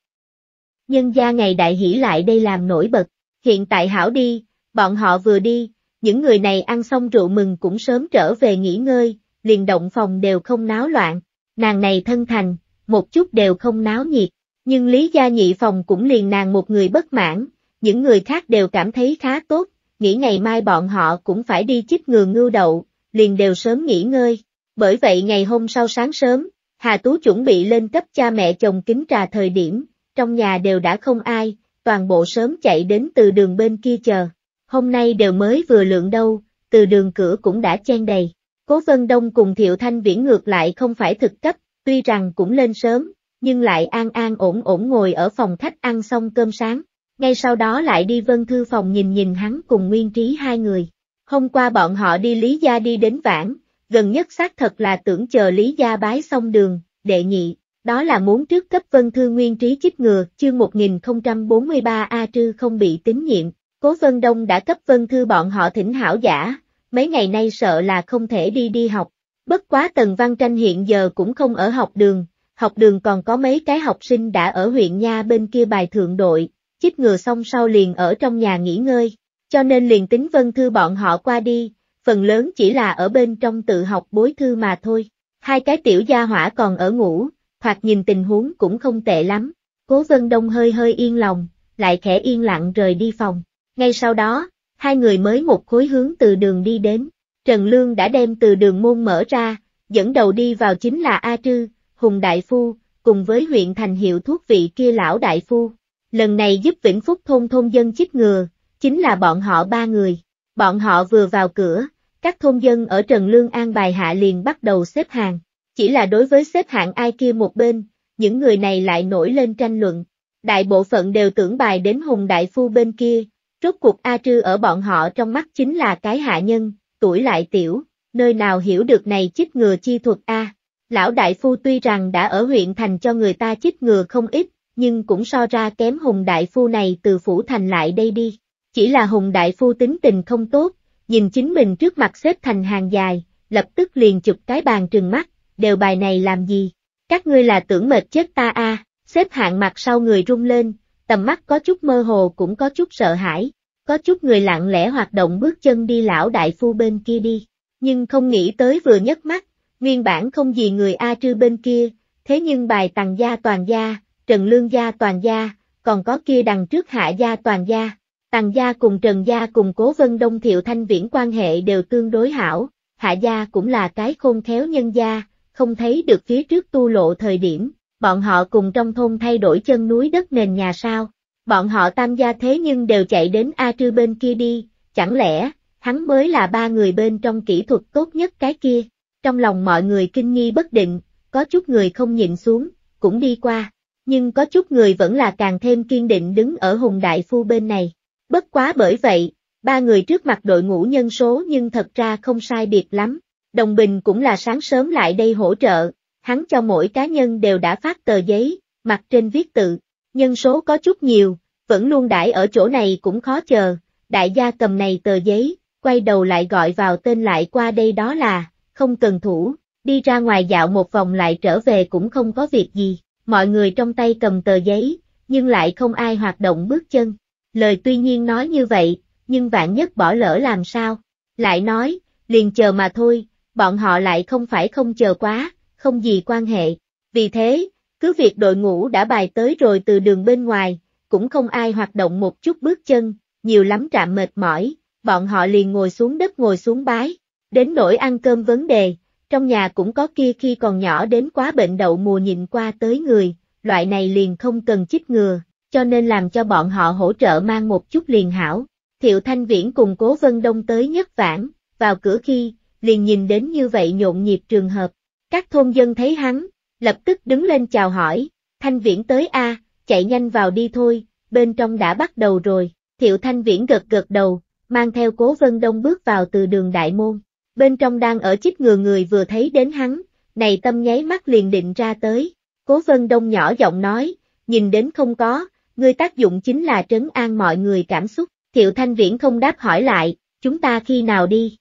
Nhân gia ngày đại hỷ lại đây làm nổi bật, hiện tại hảo đi, bọn họ vừa đi, những người này ăn xong rượu mừng cũng sớm trở về nghỉ ngơi, liền động phòng đều không náo loạn, nàng này thân thành, một chút đều không náo nhiệt. Nhưng Lý Gia Nhị Phòng cũng liền nàng một người bất mãn, những người khác đều cảm thấy khá tốt, nghĩ ngày mai bọn họ cũng phải đi chích ngừa ngưu đậu, liền đều sớm nghỉ ngơi. Bởi vậy ngày hôm sau sáng sớm, Hà Tú chuẩn bị lên cấp cha mẹ chồng kính trà thời điểm, trong nhà đều đã không ai, toàn bộ sớm chạy đến từ đường bên kia chờ. Hôm nay đều mới vừa lượng đâu, từ đường cửa cũng đã chen đầy. Cố Vân Đông cùng Thiệu Thanh Viễn ngược lại không phải thực cấp, tuy rằng cũng lên sớm, nhưng lại an an ổn ổn ngồi ở phòng khách ăn xong cơm sáng. Ngay sau đó lại đi vân thư phòng nhìn nhìn hắn cùng nguyên trí hai người. Hôm qua bọn họ đi Lý Gia đi đến vãn, gần nhất xác thật là tưởng chờ Lý Gia bái xong đường, đệ nhị, đó là muốn trước cấp vân thư nguyên trí chích ngừa, chương 1043 A Trư không bị tín nhiệm, cố vân đông đã cấp vân thư bọn họ thỉnh hảo giả, mấy ngày nay sợ là không thể đi đi học. Bất quá Tần Văn Tranh hiện giờ cũng không ở học đường, học đường còn có mấy cái học sinh đã ở huyện Nha bên kia bài thượng đội, chích ngừa xong sau liền ở trong nhà nghỉ ngơi, cho nên liền tính vân thư bọn họ qua đi, phần lớn chỉ là ở bên trong tự học bối thư mà thôi. Hai cái tiểu gia hỏa còn ở ngủ, thoạt nhìn tình huống cũng không tệ lắm. Cố Vân Đông hơi hơi yên lòng, lại khẽ yên lặng rời đi phòng. Ngay sau đó, hai người mới một khối hướng từ đường đi đến. Trần Lương đã đem từ đường môn mở ra, dẫn đầu đi vào chính là A Trư, Hùng Đại Phu, cùng với huyện thành hiệu thuốc vị kia lão Đại Phu. Lần này giúp Vĩnh Phúc thôn thôn dân chích ngừa, chính là bọn họ ba người. Bọn họ vừa vào cửa, các thôn dân ở Trần Lương An bài hạ liền bắt đầu xếp hàng. Chỉ là đối với xếp hạng ai kia một bên, những người này lại nổi lên tranh luận. Đại bộ phận đều tưởng bài đến Hùng Đại Phu bên kia, rốt cuộc A Trư ở bọn họ trong mắt chính là cái hạ nhân, tuổi lại tiểu, nơi nào hiểu được này chích ngừa chi thuật A. Lão đại phu tuy rằng đã ở huyện thành cho người ta chích ngừa không ít, nhưng cũng so ra kém Hùng đại phu này từ phủ thành lại đây đi. Chỉ là Hùng đại phu tính tình không tốt, nhìn chính mình trước mặt xếp thành hàng dài, lập tức liền chụp cái bàn trừng mắt, đều bài này làm gì? Các ngươi là tưởng mệt chết ta a xếp hạng mặt sau người rung lên, tầm mắt có chút mơ hồ cũng có chút sợ hãi, có chút người lặng lẽ hoạt động bước chân đi lão đại phu bên kia đi, nhưng không nghĩ tới vừa nhấc mắt, nguyên bản không gì người A Trư bên kia, thế nhưng bài tàng gia toàn gia, trần lương gia toàn gia, còn có kia đằng trước hạ gia toàn gia. Tàng gia cùng Trần gia cùng Cố Vân Đông Thiệu Thanh Viễn quan hệ đều tương đối hảo, Hạ gia cũng là cái khôn khéo nhân gia, không thấy được phía trước tu lộ thời điểm, bọn họ cùng trong thôn thay đổi chân núi đất nền nhà sao, bọn họ tam gia thế nhưng đều chạy đến A Trư bên kia đi, chẳng lẽ, hắn mới là ba người bên trong kỹ thuật tốt nhất cái kia, trong lòng mọi người kinh nghi bất định, có chút người không nhìn xuống, cũng đi qua, nhưng có chút người vẫn là càng thêm kiên định đứng ở Hùng Đại Phu bên này. Bất quá bởi vậy, ba người trước mặt đội ngũ nhân số nhưng thật ra không sai biệt lắm, Đồng Bình cũng là sáng sớm lại đây hỗ trợ, hắn cho mỗi cá nhân đều đã phát tờ giấy, mặt trên viết tự, nhân số có chút nhiều, vẫn luôn đãi ở chỗ này cũng khó chờ, đại gia cầm này tờ giấy, quay đầu lại gọi vào tên lại qua đây đó là, không cần thủ, đi ra ngoài dạo một vòng lại trở về cũng không có việc gì, mọi người trong tay cầm tờ giấy, nhưng lại không ai hoạt động bước chân. Lời tuy nhiên nói như vậy, nhưng vạn nhất bỏ lỡ làm sao? Lại nói, liền chờ mà thôi, bọn họ lại không phải không chờ quá, không gì quan hệ. Vì thế, cứ việc đội ngũ đã bài tới rồi từ đường bên ngoài, cũng không ai hoạt động một chút bước chân, nhiều lắm trạm mệt mỏi, bọn họ liền ngồi xuống đất ngồi xuống bái. Đến nỗi ăn cơm vấn đề, trong nhà cũng có kia khi còn nhỏ đến quá bệnh đậu mùa nhìn qua tới người, loại này liền không cần chích ngừa, cho nên làm cho bọn họ hỗ trợ mang một chút liền hảo. Thiệu Thanh Viễn cùng Cố Vân Đông tới nhất vãn, vào cửa khi, liền nhìn đến như vậy nhộn nhịp trường hợp. Các thôn dân thấy hắn, lập tức đứng lên chào hỏi, Thanh Viễn tới a, chạy nhanh vào đi thôi, bên trong đã bắt đầu rồi. Thiệu Thanh Viễn gật gật đầu, mang theo Cố Vân Đông bước vào từ đường đại môn bên trong đang ở chích ngừa người vừa thấy đến hắn, này tâm nháy mắt liền định ra tới, cố vân đông nhỏ giọng nói, nhìn đến không có, người tác dụng chính là trấn an mọi người cảm xúc, thiệu thanh viễn không đáp hỏi lại, chúng ta khi nào đi?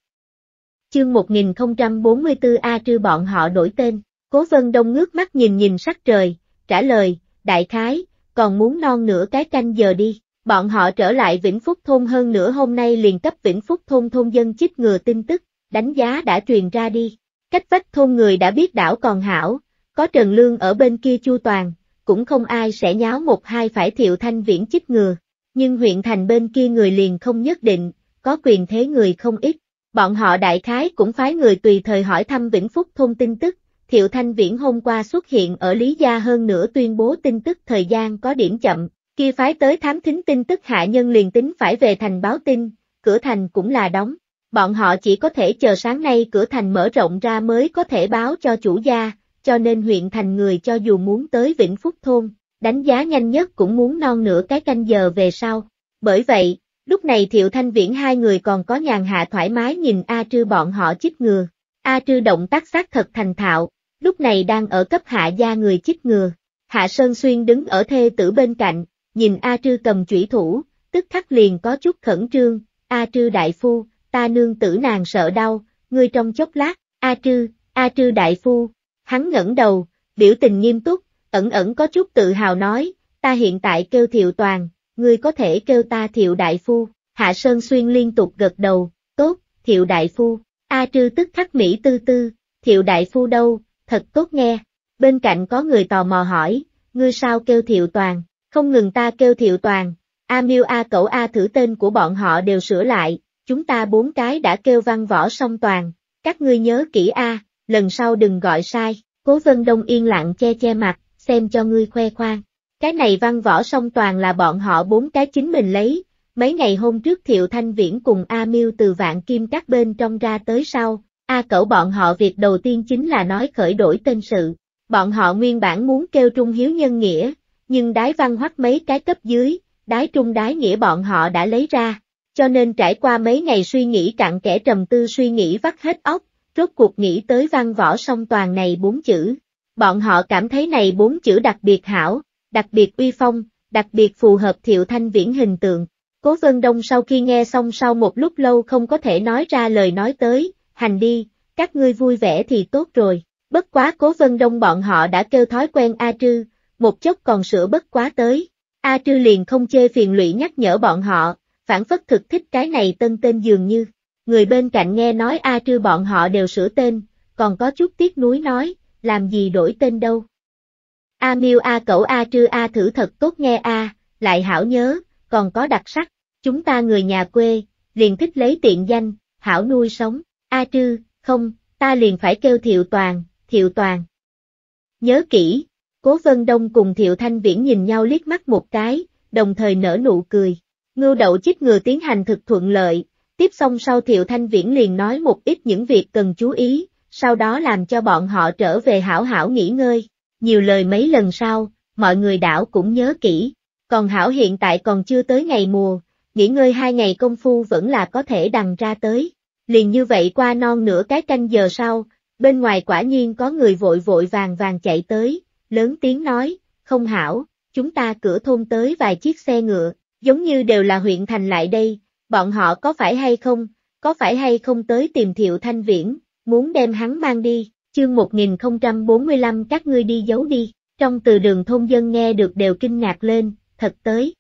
Chương 1044 A trư bọn họ đổi tên, cố vân đông ngước mắt nhìn nhìn sắc trời, trả lời, đại khái, còn muốn non nửa cái canh giờ đi. Bọn họ trở lại Vĩnh Phúc Thôn hơn nửa hôm nay liền cấp Vĩnh Phúc Thôn thôn dân chích ngừa tin tức, đánh giá đã truyền ra đi. Cách vách thôn người đã biết đảo còn hảo, có Trần Lương ở bên kia chu toàn, cũng không ai sẽ nháo một hai phải thiệu thanh viễn chích ngừa. Nhưng huyện thành bên kia người liền không nhất định, có quyền thế người không ít. Bọn họ đại khái cũng phái người tùy thời hỏi thăm Vĩnh Phúc thôn tin tức, Thiệu Thanh Viễn hôm qua xuất hiện ở Lý Gia hơn nữa tuyên bố tin tức thời gian có điểm chậm, kia phái tới thám thính tin tức hạ nhân liền tính phải về thành báo tin, cửa thành cũng là đóng bọn họ chỉ có thể chờ sáng nay cửa thành mở rộng ra mới có thể báo cho chủ gia, cho nên huyện thành người cho dù muốn tới Vĩnh Phúc Thôn, đánh giá nhanh nhất cũng muốn non nửa cái canh giờ về sau. Bởi vậy, lúc này Thiệu Thanh Viễn hai người còn có nhàn hạ thoải mái nhìn A Trư bọn họ chích ngừa. A Trư động tác xác thật thành thạo, lúc này đang ở cấp hạ gia người chích ngừa. Hạ Sơn Xuyên đứng ở thê tử bên cạnh, nhìn A Trư cầm chủy thủ, tức khắc liền có chút khẩn trương, A Trư đại phu, ta nương tử nàng sợ đau, ngươi trong chốc lát, A Trư, A Trư đại phu, hắn ngẩng đầu, biểu tình nghiêm túc, ẩn ẩn có chút tự hào nói, ta hiện tại kêu thiệu toàn, ngươi có thể kêu ta thiệu đại phu, Hạ Sơn Xuyên liên tục gật đầu, tốt, thiệu đại phu, A Trư tức khắc Mỹ tư tư, thiệu đại phu đâu, thật tốt nghe, bên cạnh có người tò mò hỏi, ngươi sao kêu thiệu toàn, không ngừng ta kêu thiệu toàn, A Miêu A Cẩu A thử tên của bọn họ đều sửa lại, chúng ta bốn cái đã kêu văn võ song toàn, các ngươi nhớ kỹ a, lần sau đừng gọi sai, cố vân đông yên lặng che che mặt, xem cho ngươi khoe khoang. Cái này văn võ song toàn là bọn họ bốn cái chính mình lấy, mấy ngày hôm trước Thiệu Thanh Viễn cùng A miu từ vạn kim các bên trong ra tới sau, A cẩu bọn họ việc đầu tiên chính là nói khởi đổi tên sự, bọn họ nguyên bản muốn kêu Trung Hiếu Nhân Nghĩa, nhưng đái văn hoắc mấy cái cấp dưới, đái Trung đái Nghĩa bọn họ đã lấy ra, cho nên trải qua mấy ngày suy nghĩ cạn kẽ trầm tư suy nghĩ vắt hết óc, rốt cuộc nghĩ tới văn võ song toàn này bốn chữ. Bọn họ cảm thấy này bốn chữ đặc biệt hảo, đặc biệt uy phong, đặc biệt phù hợp thiệu thanh viễn hình tượng. Cố Vân Đông sau khi nghe xong sau một lúc lâu không có thể nói ra lời nói tới, hành đi, các ngươi vui vẻ thì tốt rồi, bất quá Cố Vân Đông bọn họ đã kêu thói quen A Trư, một chốc còn sửa bất quá tới. A Trư liền không chê phiền lụy nhắc nhở bọn họ, phản phất thực thích cái này tân tên dường như. Người bên cạnh nghe nói A Trư bọn họ đều sửa tên, còn có chút tiếc nuối nói, làm gì đổi tên đâu. A miu A Cẩu A Trư A thử thật tốt nghe A, lại hảo nhớ, còn có đặc sắc, chúng ta người nhà quê, liền thích lấy tiện danh, hảo nuôi sống, A Trư, không, ta liền phải kêu Thiệu Toàn, Thiệu Toàn. Nhớ kỹ, Cố Vân Đông cùng Thiệu Thanh Viễn nhìn nhau liếc mắt một cái, đồng thời nở nụ cười. Ngưu đậu chích ngừa tiến hành thực thuận lợi, tiếp xong sau Thiệu Thanh Viễn liền nói một ít những việc cần chú ý, sau đó làm cho bọn họ trở về hảo hảo nghỉ ngơi. Nhiều lời mấy lần sau, mọi người đảo cũng nhớ kỹ, còn hảo hiện tại còn chưa tới ngày mùa, nghỉ ngơi hai ngày công phu vẫn là có thể đằng ra tới. Liền như vậy qua non nửa cái canh giờ sau, bên ngoài quả nhiên có người vội vội vàng vàng chạy tới, lớn tiếng nói, không hảo, chúng ta cửa thôn tới vài chiếc xe ngựa, giống như đều là huyện thành lại đây, bọn họ có phải hay không, có phải hay không tới tìm Thiệu Thanh Viễn, muốn đem hắn mang đi, chương 1045 các ngươi đi giấu đi, trong từ đường thôn dân nghe được đều kinh ngạc lên, thật tới.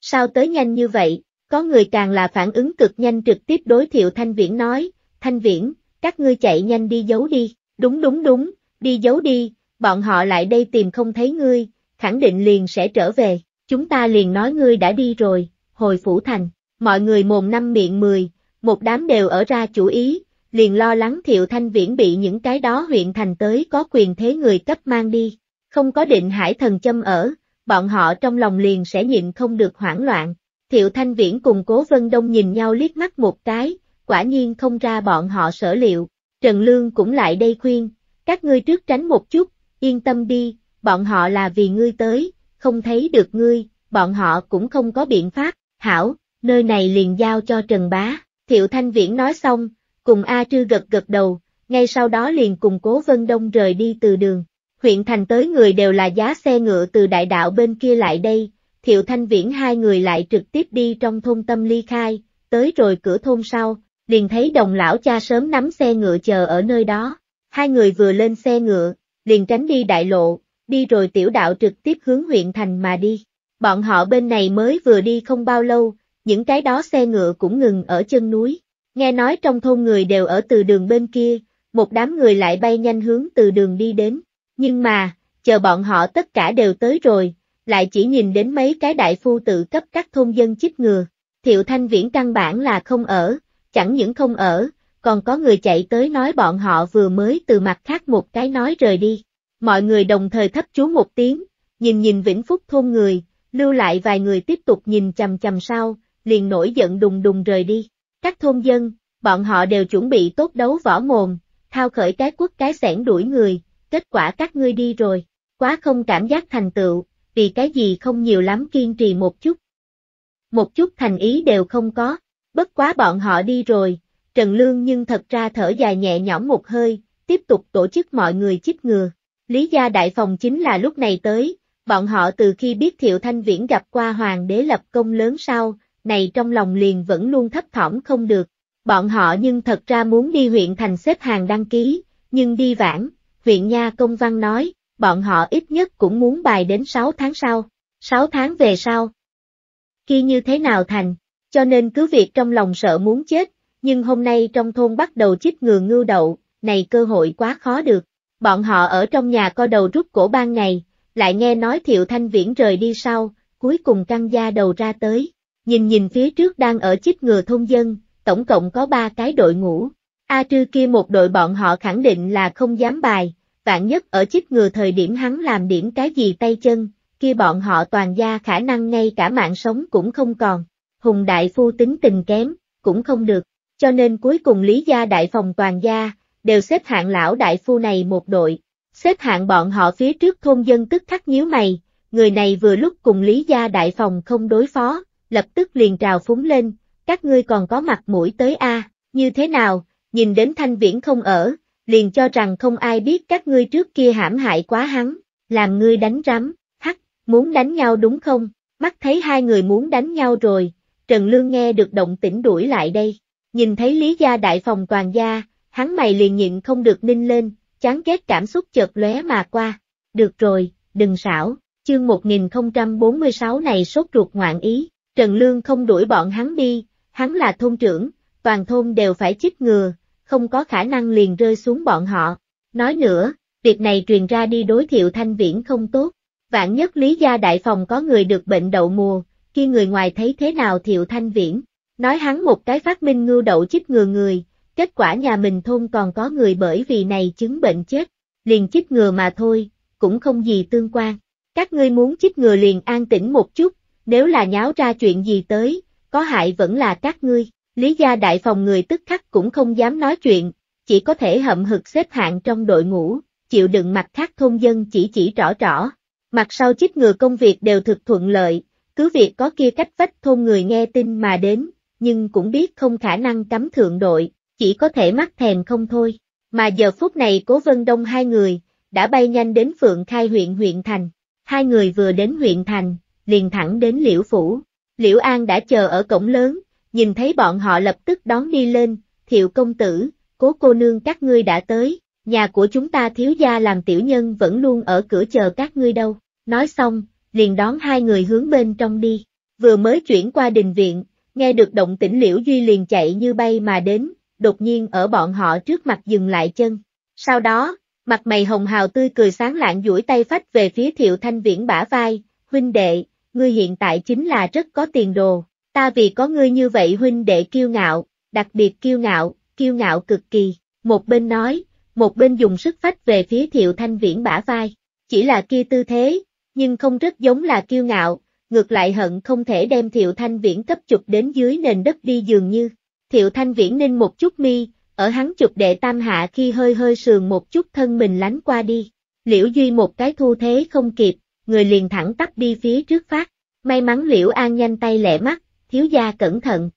Sao tới nhanh như vậy, có người càng là phản ứng cực nhanh trực tiếp đối Thiệu Thanh Viễn nói, Thanh Viễn, các ngươi chạy nhanh đi giấu đi, đúng đúng đúng, đi giấu đi, bọn họ lại đây tìm không thấy ngươi, khẳng định liền sẽ trở về. Chúng ta liền nói ngươi đã đi rồi, hồi phủ thành, mọi người mồm năm miệng mười, một đám đều ở ra chủ ý, liền lo lắng Thiệu Thanh Viễn bị những cái đó huyện thành tới có quyền thế người cấp mang đi, không có định hải thần châm ở, bọn họ trong lòng liền sẽ nhịn không được hoảng loạn. Thiệu Thanh Viễn cùng Cố Vân Đông nhìn nhau liếc mắt một cái, quả nhiên không ra bọn họ sở liệu, Trần Lương cũng lại đây khuyên, các ngươi trước tránh một chút, yên tâm đi, bọn họ là vì ngươi tới, không thấy được ngươi, bọn họ cũng không có biện pháp, hảo, nơi này liền giao cho Trần Bá, Thiệu Thanh Viễn nói xong, cùng A Trư gật gật đầu, ngay sau đó liền cùng Cố Vân Đông rời đi từ đường, huyện thành tới người đều là giá xe ngựa từ đại đạo bên kia lại đây, Thiệu Thanh Viễn hai người lại trực tiếp đi trong thôn tâm ly khai, tới rồi cửa thôn sau, liền thấy đồng lão cha sớm nắm xe ngựa chờ ở nơi đó, hai người vừa lên xe ngựa, liền tránh đi đại lộ, đi rồi tiểu đạo trực tiếp hướng huyện thành mà đi. Bọn họ bên này mới vừa đi không bao lâu, những cái đó xe ngựa cũng ngừng ở chân núi. Nghe nói trong thôn người đều ở từ đường bên kia, một đám người lại bay nhanh hướng từ đường đi đến. Nhưng mà, chờ bọn họ tất cả đều tới rồi, lại chỉ nhìn đến mấy cái đại phu tự cấp các thôn dân chích ngừa. Thiệu Thanh Viễn căn bản là không ở, chẳng những không ở, còn có người chạy tới nói bọn họ vừa mới từ mặt khác một cái nói rời đi mọi người đồng thời thấp chú một tiếng, nhìn nhìn Vĩnh Phúc thôn người, lưu lại vài người tiếp tục nhìn chầm chầm sau, liền nổi giận đùng đùng rời đi. Các thôn dân, bọn họ đều chuẩn bị tốt đấu võ mồm, thao khởi cái quất cái sẻn đuổi người, kết quả các ngươi đi rồi, quá không cảm giác thành tựu, vì cái gì không nhiều lắm kiên trì một chút. Một chút thành ý đều không có, bất quá bọn họ đi rồi, Trần Lương nhưng thật ra thở dài nhẹ nhõm một hơi, tiếp tục tổ chức mọi người chích ngừa. Lý gia đại phòng chính là lúc này tới, bọn họ từ khi biết Thiệu Thanh Viễn gặp qua hoàng đế lập công lớn sau, này trong lòng liền vẫn luôn thấp thỏm không được. Bọn họ nhưng thật ra muốn đi huyện thành xếp hàng đăng ký, nhưng đi vãn, huyện nha công văn nói, bọn họ ít nhất cũng muốn bài đến 6 tháng sau, 6 tháng về sau. Khi như thế nào thành, cho nên cứ việc trong lòng sợ muốn chết, nhưng hôm nay trong thôn bắt đầu chích ngừa ngưu đậu, này cơ hội quá khó được, Bọn họ ở trong nhà co đầu rút cổ ban ngày, lại nghe nói Thiệu Thanh Viễn rời đi sau, cuối cùng căng da đầu ra tới. Nhìn nhìn phía trước đang ở chích ngừa thôn dân, tổng cộng có ba cái đội ngũ. A Trư kia một đội bọn họ khẳng định là không dám bài, vạn nhất ở chích ngừa thời điểm hắn làm điểm cái gì tay chân, kia bọn họ toàn gia khả năng ngay cả mạng sống cũng không còn. Hùng Đại Phu tính tình kém, cũng không được, cho nên cuối cùng Lý Gia Đại Phòng toàn gia, đều xếp hạng lão đại phu này một đội, xếp hạng bọn họ phía trước thôn dân tức khắc nhíu mày, người này vừa lúc cùng Lý Gia đại phòng không đối phó, lập tức liền trào phúng lên, các ngươi còn có mặt mũi tới a như thế nào, nhìn đến thanh viễn không ở, liền cho rằng không ai biết các ngươi trước kia hãm hại quá hắn, làm ngươi đánh rắm, hắc, muốn đánh nhau đúng không, mắt thấy hai người muốn đánh nhau rồi, Trần Lương nghe được động tĩnh đuổi lại đây, nhìn thấy Lý Gia đại phòng toàn gia, hắn mày liền nhịn không được ninh lên, chán ghét cảm xúc chợt lóe mà qua. Được rồi, đừng xảo, chương 1046 này sốt ruột ngoạn ý, Trần Lương không đuổi bọn hắn đi, hắn là thôn trưởng, toàn thôn đều phải chích ngừa, không có khả năng liền rơi xuống bọn họ. Nói nữa, việc này truyền ra đi đối thiệu thanh viễn không tốt, vạn nhất lý gia đại phòng có người được bệnh đậu mùa, khi người ngoài thấy thế nào thiệu thanh viễn, nói hắn một cái phát minh ngưu đậu chích ngừa người, Kết quả nhà mình thôn còn có người bởi vì này chứng bệnh chết, liền chích ngừa mà thôi, cũng không gì tương quan. Các ngươi muốn chích ngừa liền an tĩnh một chút, nếu là nháo ra chuyện gì tới, có hại vẫn là các ngươi. Lý gia đại phòng người tức khắc cũng không dám nói chuyện, chỉ có thể hậm hực xếp hạng trong đội ngũ, chịu đựng mặt khác thôn dân chỉ chỉ rõ rõ. Mặt sau chích ngừa công việc đều thực thuận lợi, cứ việc có kia cách vách thôn người nghe tin mà đến, nhưng cũng biết không khả năng cấm thượng đội, chỉ có thể mắc thèm không thôi. Mà giờ phút này Cố Vân Đông hai người, đã bay nhanh đến Phượng Khai huyện huyện thành. Hai người vừa đến huyện thành, liền thẳng đến Liễu Phủ. Liễu An đã chờ ở cổng lớn, nhìn thấy bọn họ lập tức đón đi lên, thiệu công tử, cố cô nương các ngươi đã tới, nhà của chúng ta thiếu gia làm tiểu nhân vẫn luôn ở cửa chờ các ngươi đâu. Nói xong, liền đón hai người hướng bên trong đi. Vừa mới chuyển qua đình viện, nghe được động tĩnh Liễu Duy liền chạy như bay mà đến, đột nhiên ở bọn họ trước mặt dừng lại chân. Sau đó, mặt mày hồng hào tươi cười sáng lạng duỗi tay phách về phía thiệu thanh viễn bả vai, huynh đệ, ngươi hiện tại chính là rất có tiền đồ, ta vì có ngươi như vậy huynh đệ kiêu ngạo, đặc biệt kiêu ngạo, kiêu ngạo cực kỳ, một bên nói, một bên dùng sức phách về phía thiệu thanh viễn bả vai, chỉ là kia tư thế, nhưng không rất giống là kiêu ngạo, ngược lại hận không thể đem thiệu thanh viễn cấp chụp đến dưới nền đất đi dường như, Thiệu Thanh Viễn ninh một chút mi, ở hắn chụp đệ tam hạ khi hơi hơi sườn một chút thân mình lánh qua đi. Liễu Duy một cái thu thế không kịp, người liền thẳng tắp đi phía trước phát. May mắn Liễu An nhanh tay lẹ mắt, thiếu gia cẩn thận.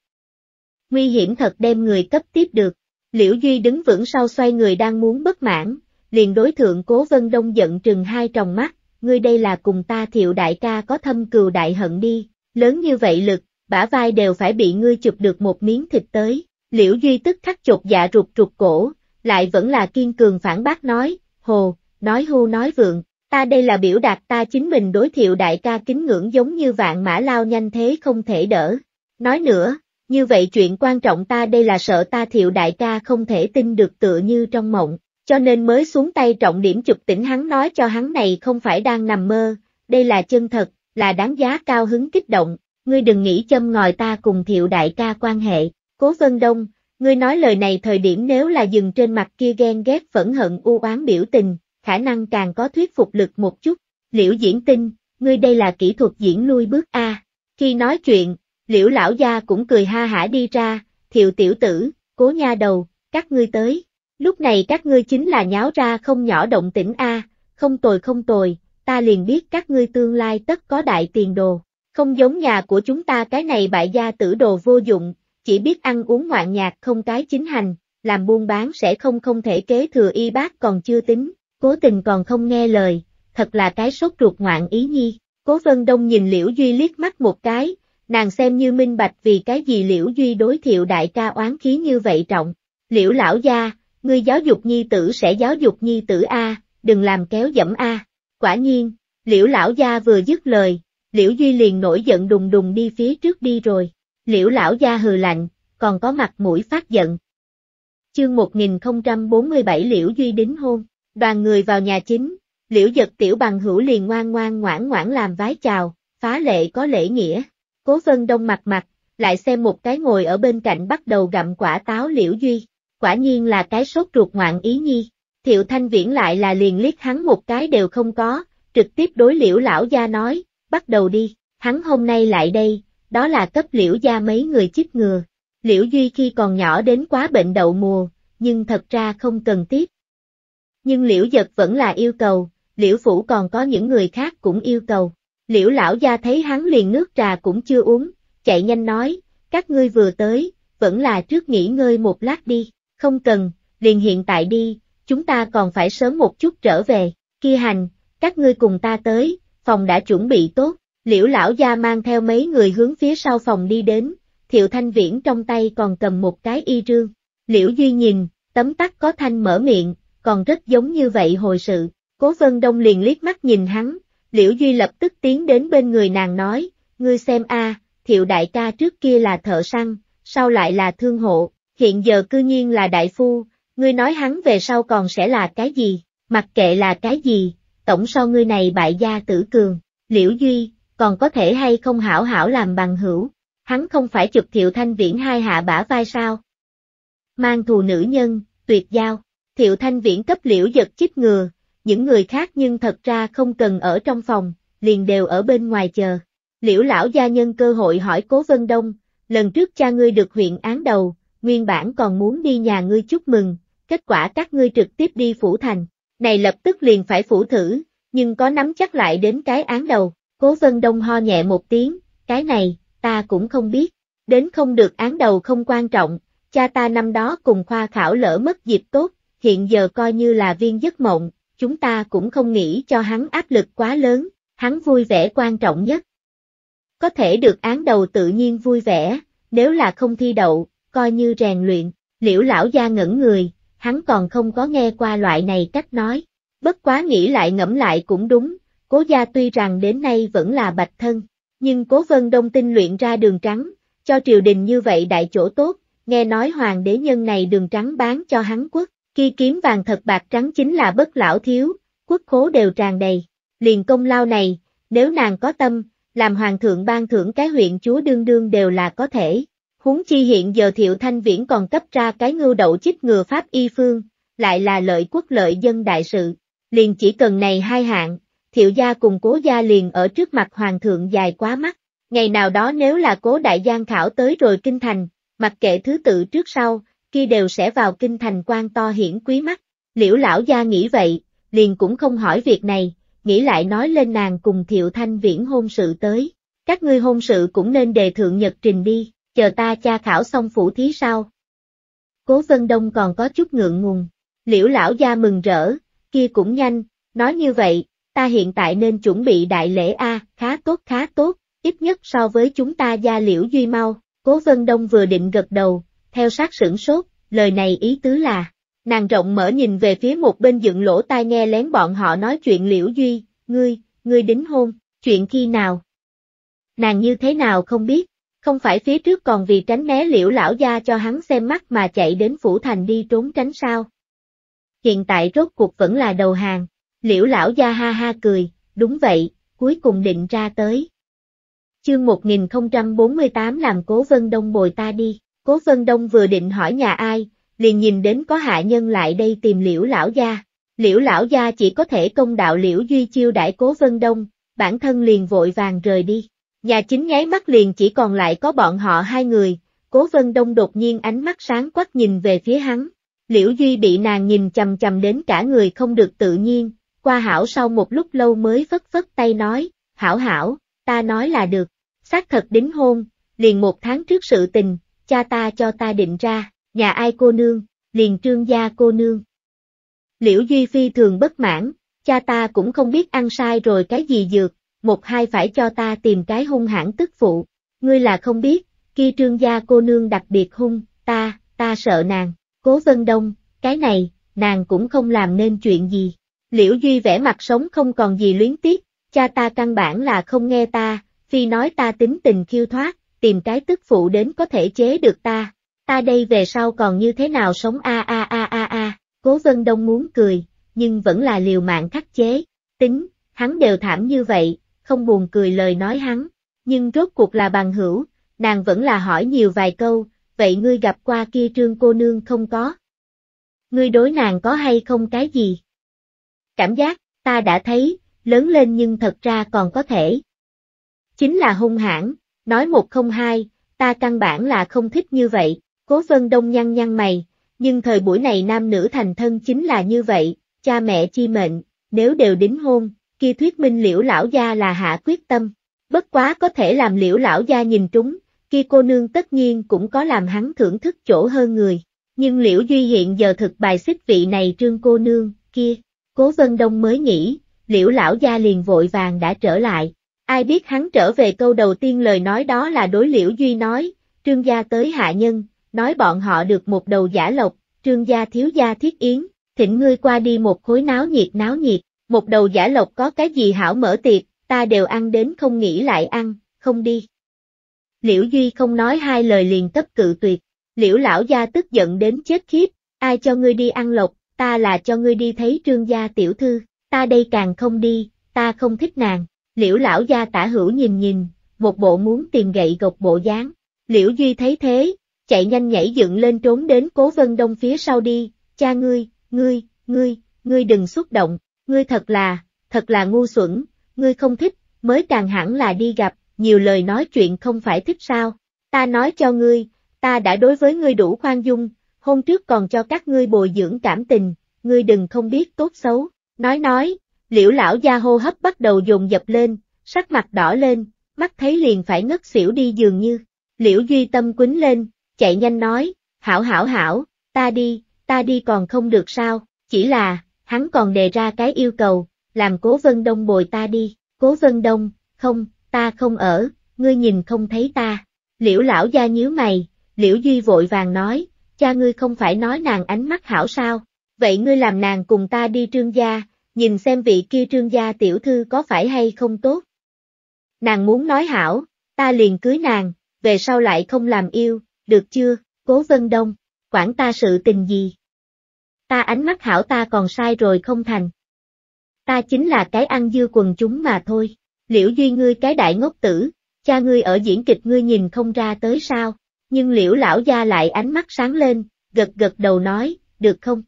Nguy hiểm thật đem người cấp tiếp được. Liễu Duy đứng vững sau xoay người đang muốn bất mãn, liền đối thượng Cố Vân Đông giận trừng hai tròng mắt, ngươi đây là cùng ta thiệu đại ca có thâm cừu đại hận đi, lớn như vậy lực, bả vai đều phải bị ngươi chụp được một miếng thịt tới. Liễu Duy tức khắc chột dạ rụt rụt cổ, lại vẫn là kiên cường phản bác nói, hồ, nói hưu nói vượng, ta đây là biểu đạt ta chính mình đối thiệu đại ca kính ngưỡng giống như vạn mã lao nhanh thế không thể đỡ. Nói nữa, như vậy chuyện quan trọng ta đây là sợ ta thiệu đại ca không thể tin được tựa như trong mộng, cho nên mới xuống tay trọng điểm chụp tỉnh hắn nói cho hắn này không phải đang nằm mơ, đây là chân thật, là đáng giá cao hứng kích động, ngươi đừng nghĩ châm ngòi ta cùng thiệu đại ca quan hệ, cố vân đông, ngươi nói lời này thời điểm nếu là dừng trên mặt kia ghen ghét phẫn hận u oán biểu tình, khả năng càng có thuyết phục lực một chút, liễu diễn tinh, ngươi đây là kỹ thuật diễn lui bước A, khi nói chuyện, liễu lão gia cũng cười ha hả đi ra, thiệu tiểu tử, cố nha đầu, các ngươi tới, lúc này các ngươi chính là nháo ra không nhỏ động tĩnh A, không tồi không tồi, ta liền biết các ngươi tương lai tất có đại tiền đồ. Không giống nhà của chúng ta cái này bại gia tử đồ vô dụng, chỉ biết ăn uống ngoạn nhạc không cái chính hành, làm buôn bán sẽ không không thể kế thừa y bác còn chưa tính, cố tình còn không nghe lời, thật là cái sốt ruột ngoạn ý nhi. Cố Vân Đông nhìn Liễu Duy liếc mắt một cái, nàng xem như minh bạch vì cái gì Liễu Duy đối thiệu đại ca oán khí như vậy trọng. Liễu lão gia, ngươi giáo dục nhi tử sẽ giáo dục nhi tử A, đừng làm kéo dẫm A. Quả nhiên, Liễu lão gia vừa dứt lời, Liễu Duy liền nổi giận đùng đùng đi phía trước đi rồi. Liễu lão gia hừ lạnh, còn có mặt mũi phát giận. Chương 1047 Liễu Duy đính hôn, đoàn người vào nhà chính, Liễu giật tiểu bằng hữu liền ngoan ngoan ngoãn ngoãn làm vái chào, phá lệ có lễ nghĩa. Cố vân đông mặt mặt, lại xem một cái ngồi ở bên cạnh bắt đầu gặm quả táo Liễu Duy. Quả nhiên là cái sốt ruột ngoạn ý nhi. Thiệu Thanh Viễn lại là liền liếc hắn một cái đều không có, trực tiếp đối Liễu lão gia nói, bắt đầu đi, hắn hôm nay lại đây, đó là cấp liễu gia mấy người chích ngừa. Liễu Duy khi còn nhỏ đến quá bệnh đậu mùa, nhưng thật ra không cần tiếp. Nhưng liễu giật vẫn là yêu cầu, liễu phủ còn có những người khác cũng yêu cầu. Liễu lão gia thấy hắn liền nước trà cũng chưa uống, chạy nhanh nói, các ngươi vừa tới, vẫn là trước nghỉ ngơi một lát đi, không cần, liền hiện tại đi, chúng ta còn phải sớm một chút trở về, kia hành, các ngươi cùng ta tới, phòng đã chuẩn bị tốt, liễu lão gia mang theo mấy người hướng phía sau phòng đi đến, thiệu thanh viễn trong tay còn cầm một cái y rương. Liễu Duy nhìn, tấm tắc có thanh mở miệng, còn rất giống như vậy hồi sự, cố vân đông liền liếc mắt nhìn hắn, Liễu Duy lập tức tiến đến bên người nàng nói, ngươi xem a, thiệu đại ca trước kia là thợ săn, sau lại là thương hộ, hiện giờ cư nhiên là đại phu, ngươi nói hắn về sau còn sẽ là cái gì, mặc kệ là cái gì, tổng so ngươi này bại gia tử cường, liễu duy, còn có thể hay không hảo hảo làm bằng hữu, hắn không phải chụp thiệu thanh viễn hai hạ bả vai sao. Mang thù nữ nhân, tuyệt giao, thiệu thanh viễn cấp liễu giật chích ngừa, những người khác nhưng thật ra không cần ở trong phòng, liền đều ở bên ngoài chờ. Liễu lão gia nhân cơ hội hỏi Cố Vân Đông, lần trước cha ngươi được huyện án đầu, nguyên bản còn muốn đi nhà ngươi chúc mừng, kết quả các ngươi trực tiếp đi phủ thành, này lập tức liền phải phủ thử, nhưng có nắm chắc lại đến cái án đầu, cố vân đông ho nhẹ một tiếng, cái này, ta cũng không biết, đến không được án đầu không quan trọng, cha ta năm đó cùng khoa khảo lỡ mất dịp tốt, hiện giờ coi như là viên giấc mộng, chúng ta cũng không nghĩ cho hắn áp lực quá lớn, hắn vui vẻ quan trọng nhất. Có thể được án đầu tự nhiên vui vẻ, nếu là không thi đậu, coi như rèn luyện, liễu lão gia ngẩn người, hắn còn không có nghe qua loại này cách nói. Bất quá nghĩ lại ngẫm lại cũng đúng, cố gia tuy rằng đến nay vẫn là bạch thân, nhưng cố vân đông tinh luyện ra đường trắng, cho triều đình như vậy đại chỗ tốt, nghe nói hoàng đế nhân này đường trắng bán cho hắn quốc, khi kiếm vàng thật bạc trắng chính là bất lão thiếu, quốc khố đều tràn đầy, liền công lao này, nếu nàng có tâm, làm hoàng thượng ban thưởng cái huyện chúa đương đương đều là có thể. Huống chi hiện giờ Thiệu Thanh Viễn còn cấp ra cái ngưu đậu chích ngừa pháp y phương, lại là lợi quốc lợi dân đại sự, liền chỉ cần này hai hạng, Thiệu gia cùng cố gia liền ở trước mặt Hoàng thượng dài quá mắt, ngày nào đó nếu là cố đại giang khảo tới rồi kinh thành, mặc kệ thứ tự trước sau, kia đều sẽ vào kinh thành quan to hiển quý mắt, liễu lão gia nghĩ vậy, liền cũng không hỏi việc này, nghĩ lại nói lên nàng cùng Thiệu Thanh Viễn hôn sự tới, các ngươi hôn sự cũng nên đề thượng nhật trình đi chờ ta tra khảo xong phủ thí sao? Cố Vân Đông còn có chút ngượng ngùng, liễu lão gia mừng rỡ, kia cũng nhanh, nói như vậy, ta hiện tại nên chuẩn bị đại lễ A, khá tốt khá tốt, ít nhất so với chúng ta gia liễu duy mau, cố Vân Đông vừa định gật đầu, theo sát sửng sốt, lời này ý tứ là, nàng rộng mở nhìn về phía một bên dựng lỗ tai nghe lén bọn họ nói chuyện liễu duy, ngươi, ngươi đính hôn, chuyện khi nào? Nàng như thế nào không biết, không phải phía trước còn vì tránh né liễu lão gia cho hắn xem mắt mà chạy đến phủ thành đi trốn tránh sao. Hiện tại rốt cuộc vẫn là đầu hàng, liễu lão gia ha ha cười, đúng vậy, cuối cùng định ra tới. Chương 1048 làm Cố Vân Đông bồi ta đi, Cố Vân Đông vừa định hỏi nhà ai, liền nhìn đến có hạ nhân lại đây tìm liễu lão gia. Liễu lão gia chỉ có thể công đạo liễu duy chiêu đại Cố Vân Đông, bản thân liền vội vàng rời đi. Nhà chính nháy mắt liền chỉ còn lại có bọn họ hai người, Cố Vân Đông đột nhiên ánh mắt sáng quắc nhìn về phía hắn. Liễu Duy bị nàng nhìn chầm chầm đến cả người không được tự nhiên, qua hảo sau một lúc lâu mới phất phất tay nói, hảo hảo, ta nói là được, xác thật đính hôn, liền một tháng trước sự tình, cha ta cho ta định ra, nhà ai cô nương, liền trương gia cô nương. Liễu Duy Phi thường bất mãn, cha ta cũng không biết ăn sai rồi cái gì dược, một hai phải cho ta tìm cái hung hãn tức phụ, ngươi là không biết, kia trương gia cô nương đặc biệt hung, ta, ta sợ nàng, cố vân đông, cái này, nàng cũng không làm nên chuyện gì. Liễu Duy vẻ mặt sống không còn gì luyến tiếc, cha ta căn bản là không nghe ta, phi nói ta tính tình khiêu thoát, tìm cái tức phụ đến có thể chế được ta, ta đây về sau còn như thế nào sống a a a a a, cố vân đông muốn cười, nhưng vẫn là liều mạng khắc chế, tính, hắn đều thảm như vậy, không buồn cười lời nói hắn, nhưng rốt cuộc là bằng hữu, nàng vẫn là hỏi nhiều vài câu, vậy ngươi gặp qua kia trương cô nương không có? Ngươi đối nàng có hay không cái gì? Cảm giác, ta đã thấy, lớn lên nhưng thật ra còn có thể. Chính là hung hãn, nói một không hai, ta căn bản là không thích như vậy, cố vân đông nhăn nhăn mày, nhưng thời buổi này nam nữ thành thân chính là như vậy, cha mẹ chi mệnh, nếu đều đính hôn, kia thuyết minh liễu lão gia là hạ quyết tâm. Bất quá có thể làm liễu lão gia nhìn trúng, kia cô nương tất nhiên cũng có làm hắn thưởng thức chỗ hơn người. Nhưng liễu duy hiện giờ thực bài xích vị này trương cô nương, kia, cố vân đông mới nghĩ, liễu lão gia liền vội vàng đã trở lại. Ai biết hắn trở về câu đầu tiên lời nói đó là đối liễu duy nói, trương gia tới hạ nhân, nói bọn họ được một đầu giả lộc, trương gia thiếu gia thiết yến, thỉnh ngươi qua đi một khối náo nhiệt náo nhiệt một đầu giả lộc có cái gì hảo mở tiệc, ta đều ăn đến không nghĩ lại ăn, không đi. Liễu Duy không nói hai lời liền cấp cự tuyệt, liễu lão gia tức giận đến chết khiếp, ai cho ngươi đi ăn lộc, ta là cho ngươi đi thấy trương gia tiểu thư, ta đây càng không đi, ta không thích nàng, liễu lão gia tả hữu nhìn nhìn, một bộ muốn tìm gậy gộc bộ dáng, liễu Duy thấy thế, chạy nhanh nhảy dựng lên trốn đến cố vân đông phía sau đi, cha ngươi, ngươi, ngươi, ngươi đừng xúc động, ngươi thật là, thật là ngu xuẩn, ngươi không thích, mới càng hẳn là đi gặp, nhiều lời nói chuyện không phải thích sao. Ta nói cho ngươi, ta đã đối với ngươi đủ khoan dung, hôm trước còn cho các ngươi bồi dưỡng cảm tình, ngươi đừng không biết tốt xấu. Nói nói, liễu lão gia hô hấp bắt đầu dồn dập lên, sắc mặt đỏ lên, mắt thấy liền phải ngất xỉu đi dường như. Liễu duy tâm quính lên, chạy nhanh nói, hảo hảo hảo, ta đi, ta đi còn không được sao, chỉ là, hắn còn đề ra cái yêu cầu, làm Cố Vân Đông bồi ta đi, Cố Vân Đông, không, ta không ở, ngươi nhìn không thấy ta, liễu lão gia nhíu mày, liễu duy vội vàng nói, cha ngươi không phải nói nàng ánh mắt hảo sao, vậy ngươi làm nàng cùng ta đi trương gia, nhìn xem vị kia trương gia tiểu thư có phải hay không tốt. Nàng muốn nói hảo, ta liền cưới nàng, về sau lại không làm yêu, được chưa, cố vân đông, quản ta sự tình gì, ta ánh mắt hảo ta còn sai rồi không thành. Ta chính là cái ăn dưa quần chúng mà thôi, liễu duy ngươi cái đại ngốc tử, cha ngươi ở diễn kịch ngươi nhìn không ra tới sao, nhưng liễu lão gia lại ánh mắt sáng lên, gật gật đầu nói, được không?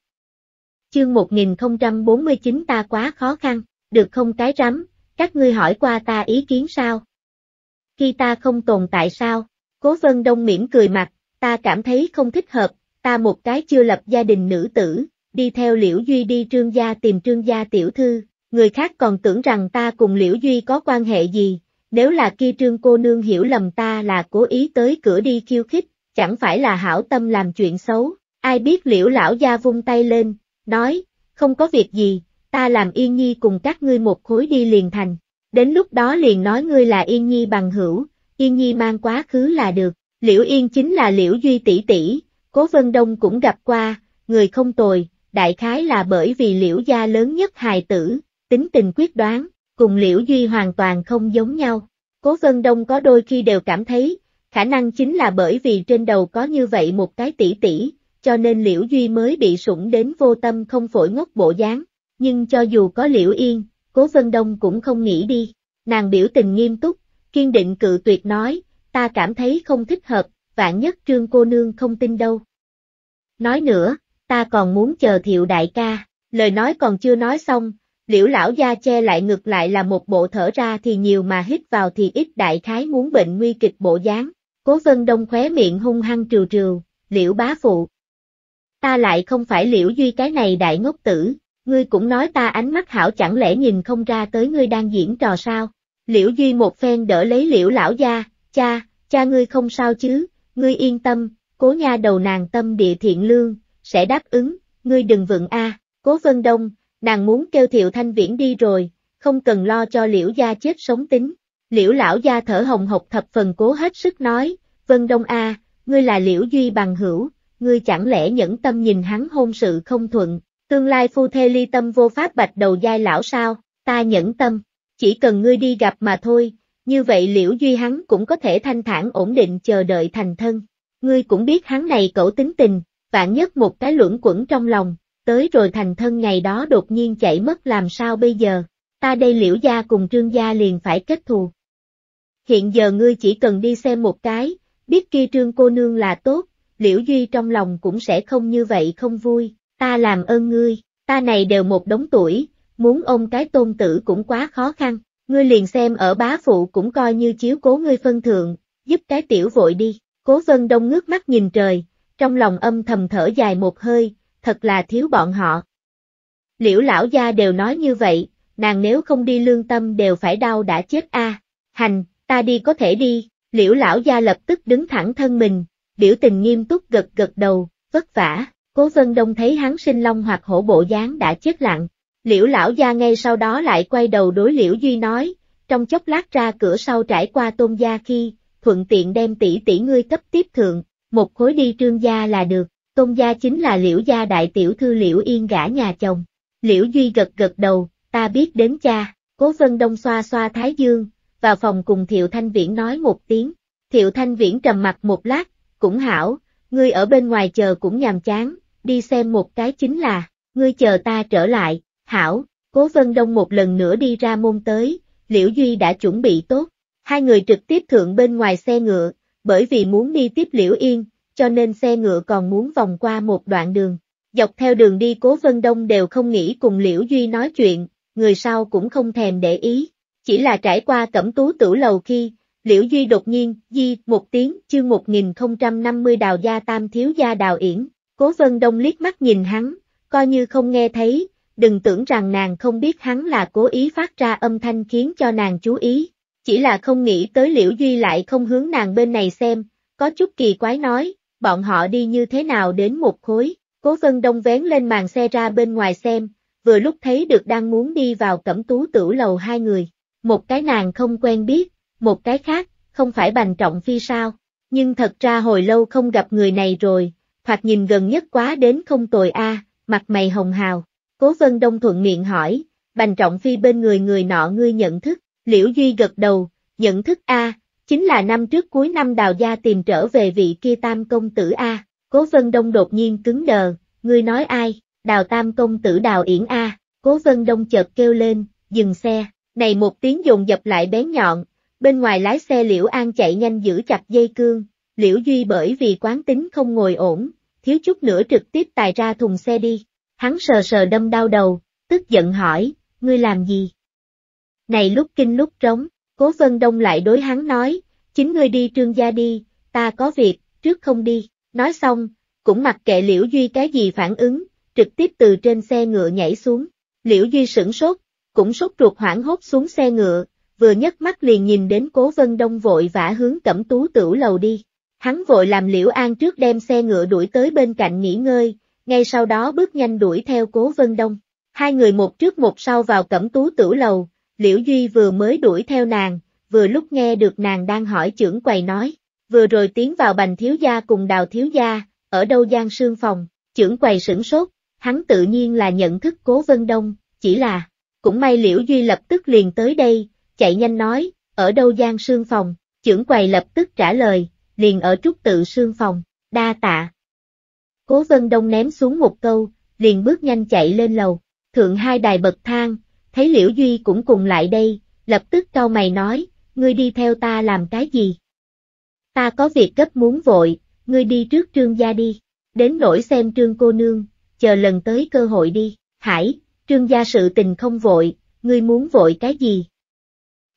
Chương 1049 ta quá khó khăn, được không cái rắm, các ngươi hỏi qua ta ý kiến sao? Khi ta không tồn tại sao? Cố Vân Đông mỉm cười mặt, ta cảm thấy không thích hợp, ta một cái chưa lập gia đình nữ tử, đi theo Liễu Duy đi Trương gia tìm Trương gia tiểu thư, người khác còn tưởng rằng ta cùng Liễu Duy có quan hệ gì, nếu là kia Trương cô nương hiểu lầm ta là cố ý tới cửa đi khiêu khích, chẳng phải là hảo tâm làm chuyện xấu, ai biết Liễu lão gia vung tay lên, nói, không có việc gì, ta làm Yên Nhi cùng các ngươi một khối đi liền thành, đến lúc đó liền nói ngươi là Yên Nhi bằng hữu, Yên Nhi mang quá khứ là được, Liễu Yên chính là Liễu Duy tỷ tỷ, Cố Vân Đông cũng gặp qua, người không tồi, đại khái là bởi vì liễu gia lớn nhất hài tử, tính tình quyết đoán, cùng liễu duy hoàn toàn không giống nhau. Cố Vân Đông có đôi khi đều cảm thấy, khả năng chính là bởi vì trên đầu có như vậy một cái tỷ tỷ, cho nên liễu duy mới bị sủng đến vô tâm không phổi ngốc bộ dáng. Nhưng cho dù có liễu yên, Cố Vân Đông cũng không nghĩ đi, nàng biểu tình nghiêm túc, kiên định cự tuyệt nói, ta cảm thấy không thích hợp, vạn nhất trương cô nương không tin đâu. Nói nữa, ta còn muốn chờ thiệu đại ca, lời nói còn chưa nói xong, liễu lão gia che lại ngược lại là một bộ thở ra thì nhiều mà hít vào thì ít đại khái muốn bệnh nguy kịch bộ dáng, cố vân đông khóe miệng hung hăng trừ trừ, liễu bá phụ. Ta lại không phải liễu duy cái này đại ngốc tử, ngươi cũng nói ta ánh mắt hảo chẳng lẽ nhìn không ra tới ngươi đang diễn trò sao, liễu duy một phen đỡ lấy liễu lão gia, cha, cha ngươi không sao chứ, ngươi yên tâm, cố nha đầu nàng tâm địa thiện lương, sẽ đáp ứng, ngươi đừng vượng a, Cố Vân Đông, nàng muốn kêu Thiệu Thanh Viễn đi rồi, không cần lo cho Liễu gia chết sống tính. Liễu lão gia thở hồng hộc thập phần cố hết sức nói, Vân Đông a, ngươi là Liễu Duy bằng hữu, ngươi chẳng lẽ nhẫn tâm nhìn hắn hôn sự không thuận, tương lai phu thê ly tâm vô pháp bạch đầu giai lão sao, ta nhẫn tâm, chỉ cần ngươi đi gặp mà thôi, như vậy Liễu Duy hắn cũng có thể thanh thản ổn định chờ đợi thành thân. Ngươi cũng biết hắn này cẩu tính tình, vạn nhất một cái luẩn quẩn trong lòng, tới rồi thành thân ngày đó đột nhiên chảy mất làm sao bây giờ, ta đây liễu gia cùng trương gia liền phải kết thù. Hiện giờ ngươi chỉ cần đi xem một cái, biết kia trương cô nương là tốt, liễu duy trong lòng cũng sẽ không như vậy không vui, ta làm ơn ngươi, ta này đều một đống tuổi, muốn ôm cái tôn tử cũng quá khó khăn, ngươi liền xem ở bá phụ cũng coi như chiếu cố ngươi phân thượng, giúp cái tiểu vội đi, cố vân đông ngước mắt nhìn trời, trong lòng âm thầm thở dài một hơi, thật là thiếu bọn họ. Liễu lão gia đều nói như vậy, nàng nếu không đi lương tâm đều phải đau đã chết a. À. Hành, ta đi có thể đi, liễu lão gia lập tức đứng thẳng thân mình, biểu tình nghiêm túc gật gật đầu, vất vả, cố vân đông thấy hắn sinh long hoặc hổ bộ dáng đã chết lặng. Liễu lão gia ngay sau đó lại quay đầu đối liễu duy nói, trong chốc lát ra cửa sau trải qua tôn gia khi, thuận tiện đem tỷ tỷ ngươi cấp tiếp thượng, một khối đi trương gia là được, tôn gia chính là liễu gia đại tiểu thư liễu yên gả nhà chồng. Liễu Duy gật gật đầu, ta biết đến cha, cố vân đông xoa xoa thái dương, vào phòng cùng Thiệu Thanh Viễn nói một tiếng. Thiệu Thanh Viễn trầm mặt một lát, cũng hảo, ngươi ở bên ngoài chờ cũng nhàm chán, đi xem một cái chính là, ngươi chờ ta trở lại, hảo, cố vân đông một lần nữa đi ra môn tới, Liễu Duy đã chuẩn bị tốt, hai người trực tiếp thượng bên ngoài xe ngựa, bởi vì muốn đi tiếp Liễu Yên, cho nên xe ngựa còn muốn vòng qua một đoạn đường. Dọc theo đường đi Cố Vân Đông đều không nghĩ cùng Liễu Duy nói chuyện, người sau cũng không thèm để ý. Chỉ là trải qua cẩm tú tử lầu khi, Liễu Duy đột nhiên, di, một tiếng, chương 1050 đào gia tam thiếu gia đào yển. Cố Vân Đông liếc mắt nhìn hắn, coi như không nghe thấy, đừng tưởng rằng nàng không biết hắn là cố ý phát ra âm thanh khiến cho nàng chú ý chỉ là không nghĩ tới Liễu Duy lại không hướng nàng bên này xem, có chút kỳ quái nói, bọn họ đi như thế nào đến một khối, cố vân đông vén lên màn xe ra bên ngoài xem, vừa lúc thấy được đang muốn đi vào cẩm tú tử lầu hai người, một cái nàng không quen biết, một cái khác, không phải bành trọng phi sao, nhưng thật ra hồi lâu không gặp người này rồi, hoặc nhìn gần nhất quá đến không tồi a, mặt mày hồng hào, cố vân đông thuận miệng hỏi, bành trọng phi bên người người nọ ngươi nhận thức, Liễu Duy gật đầu, nhận thức A, chính là năm trước cuối năm đào gia tìm trở về vị kia tam công tử A, cố vân đông đột nhiên cứng đờ, ngươi nói ai, đào tam công tử đào yển A, cố vân đông chợt kêu lên, dừng xe, này một tiếng dồn dập lại bén nhọn, bên ngoài lái xe Liễu An chạy nhanh giữ chặt dây cương, Liễu Duy bởi vì quán tính không ngồi ổn, thiếu chút nữa trực tiếp tài ra thùng xe đi, hắn sờ sờ đâm đau đầu, tức giận hỏi, ngươi làm gì? này lúc kinh lúc trống, cố vân đông lại đối hắn nói, chính ngươi đi trương gia đi, ta có việc, trước không đi, nói xong, cũng mặc kệ liễu duy cái gì phản ứng, trực tiếp từ trên xe ngựa nhảy xuống, liễu duy sửng sốt, cũng sốt ruột hoảng hốt xuống xe ngựa, vừa nhấc mắt liền nhìn đến cố vân đông vội vã hướng cẩm tú tửu lầu đi. Hắn vội làm liễu an trước đem xe ngựa đuổi tới bên cạnh nghỉ ngơi, ngay sau đó bước nhanh đuổi theo cố vân đông. Hai người một trước một sau vào cẩm tú tửu lầu, Liễu Duy vừa mới đuổi theo nàng, vừa lúc nghe được nàng đang hỏi trưởng quầy nói, vừa rồi tiến vào bành thiếu gia cùng đào thiếu gia, ở đâu gian sương phòng, trưởng quầy sửng sốt, hắn tự nhiên là nhận thức cố vân đông, chỉ là, cũng may Liễu Duy lập tức liền tới đây, chạy nhanh nói, ở đâu gian sương phòng, trưởng quầy lập tức trả lời, liền ở trúc tự sương phòng, đa tạ. Cố vân đông ném xuống một câu, liền bước nhanh chạy lên lầu, thượng hai đài bậc thang, thấy Liễu Duy cũng cùng lại đây, lập tức cao mày nói, ngươi đi theo ta làm cái gì? Ta có việc gấp muốn vội, ngươi đi trước trương gia đi, đến nỗi xem trương cô nương, chờ lần tới cơ hội đi, hải, trương gia sự tình không vội, ngươi muốn vội cái gì?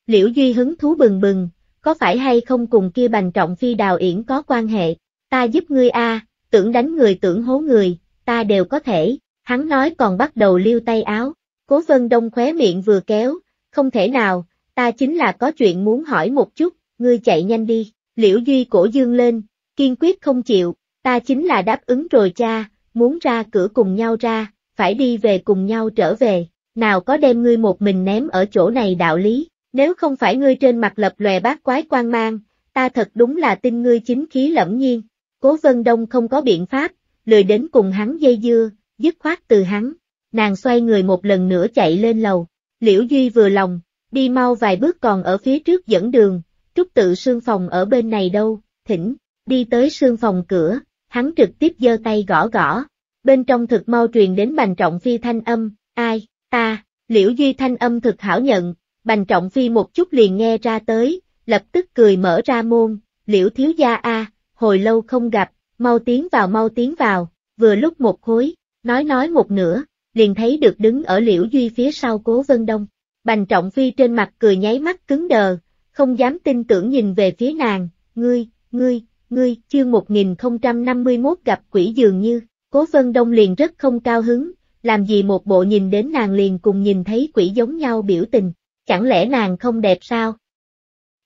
Liễu Duy hứng thú bừng bừng, có phải hay không cùng kia bành trọng phi đào yển có quan hệ, ta giúp ngươi a, tưởng đánh người tưởng hố người, ta đều có thể, hắn nói còn bắt đầu liêu tay áo, Cố Vân Đông khóe miệng vừa kéo, không thể nào, ta chính là có chuyện muốn hỏi một chút, ngươi chạy nhanh đi, liễu duy cổ dương lên, kiên quyết không chịu, ta chính là đáp ứng rồi cha, muốn ra cửa cùng nhau ra, phải đi về cùng nhau trở về, nào có đem ngươi một mình ném ở chỗ này đạo lý, nếu không phải ngươi trên mặt lập lòe bát quái quan mang, ta thật đúng là tin ngươi chính khí lẫm nhiên, cố vân đông không có biện pháp, lười đến cùng hắn dây dưa, dứt khoát từ hắn, nàng xoay người một lần nữa chạy lên lầu. Liễu Duy vừa lòng, đi mau vài bước còn ở phía trước dẫn đường, trúc tự sương phòng ở bên này đâu, thỉnh, đi tới sương phòng cửa, hắn trực tiếp giơ tay gõ gõ. Bên trong thực mau truyền đến bành trọng phi thanh âm, ai, ta, liễu duy thanh âm thực hảo nhận, bành trọng phi một chút liền nghe ra tới, lập tức cười mở ra môn, liễu thiếu gia a, hồi lâu không gặp, mau tiến vào mau tiến vào, vừa lúc một khối, nói nói một nửa, liền thấy được đứng ở liễu duy phía sau cố vân đông. Bành trọng phi trên mặt cười nháy mắt cứng đờ, không dám tin tưởng nhìn về phía nàng, ngươi, ngươi, ngươi, chương 1051 gặp quỷ dường như, cố vân đông liền rất không cao hứng, làm gì một bộ nhìn đến nàng liền cùng nhìn thấy quỷ giống nhau biểu tình, chẳng lẽ nàng không đẹp sao?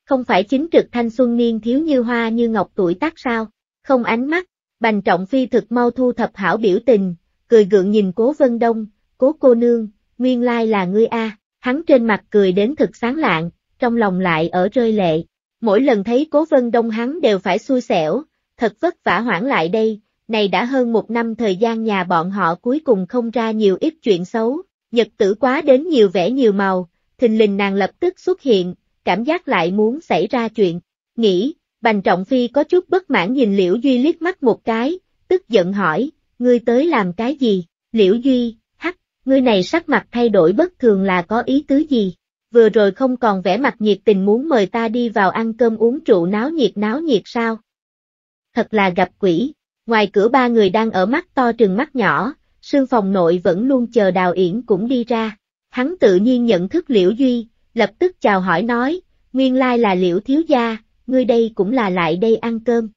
Không phải chính trực thanh xuân niên thiếu như hoa như ngọc tuổi tác sao, không ánh mắt, bành trọng phi thực mau thu thập hảo biểu tình, cười gượng nhìn cố vân đông, cố cô nương, nguyên lai là ngươi a. hắn trên mặt cười đến thực sáng lạng, trong lòng lại ở rơi lệ. Mỗi lần thấy cố vân đông hắn đều phải xui xẻo, thật vất vả hoãn lại đây, này đã hơn một năm thời gian nhà bọn họ cuối cùng không ra nhiều ít chuyện xấu, nhật tử quá đến nhiều vẻ nhiều màu, thình lình nàng lập tức xuất hiện, cảm giác lại muốn xảy ra chuyện, nghĩ, Bành Trọng Phi có chút bất mãn nhìn Liễu Duy liếc mắt một cái, tức giận hỏi, ngươi tới làm cái gì, liễu duy, hắc, ngươi này sắc mặt thay đổi bất thường là có ý tứ gì, vừa rồi không còn vẻ mặt nhiệt tình muốn mời ta đi vào ăn cơm uống rượu náo nhiệt náo nhiệt sao. Thật là gặp quỷ, ngoài cửa ba người đang ở mắt to trừng mắt nhỏ, sương phòng nội vẫn luôn chờ đào yển cũng đi ra, hắn tự nhiên nhận thức liễu duy, lập tức chào hỏi nói, nguyên lai là liễu thiếu gia, ngươi đây cũng là lại đây ăn cơm.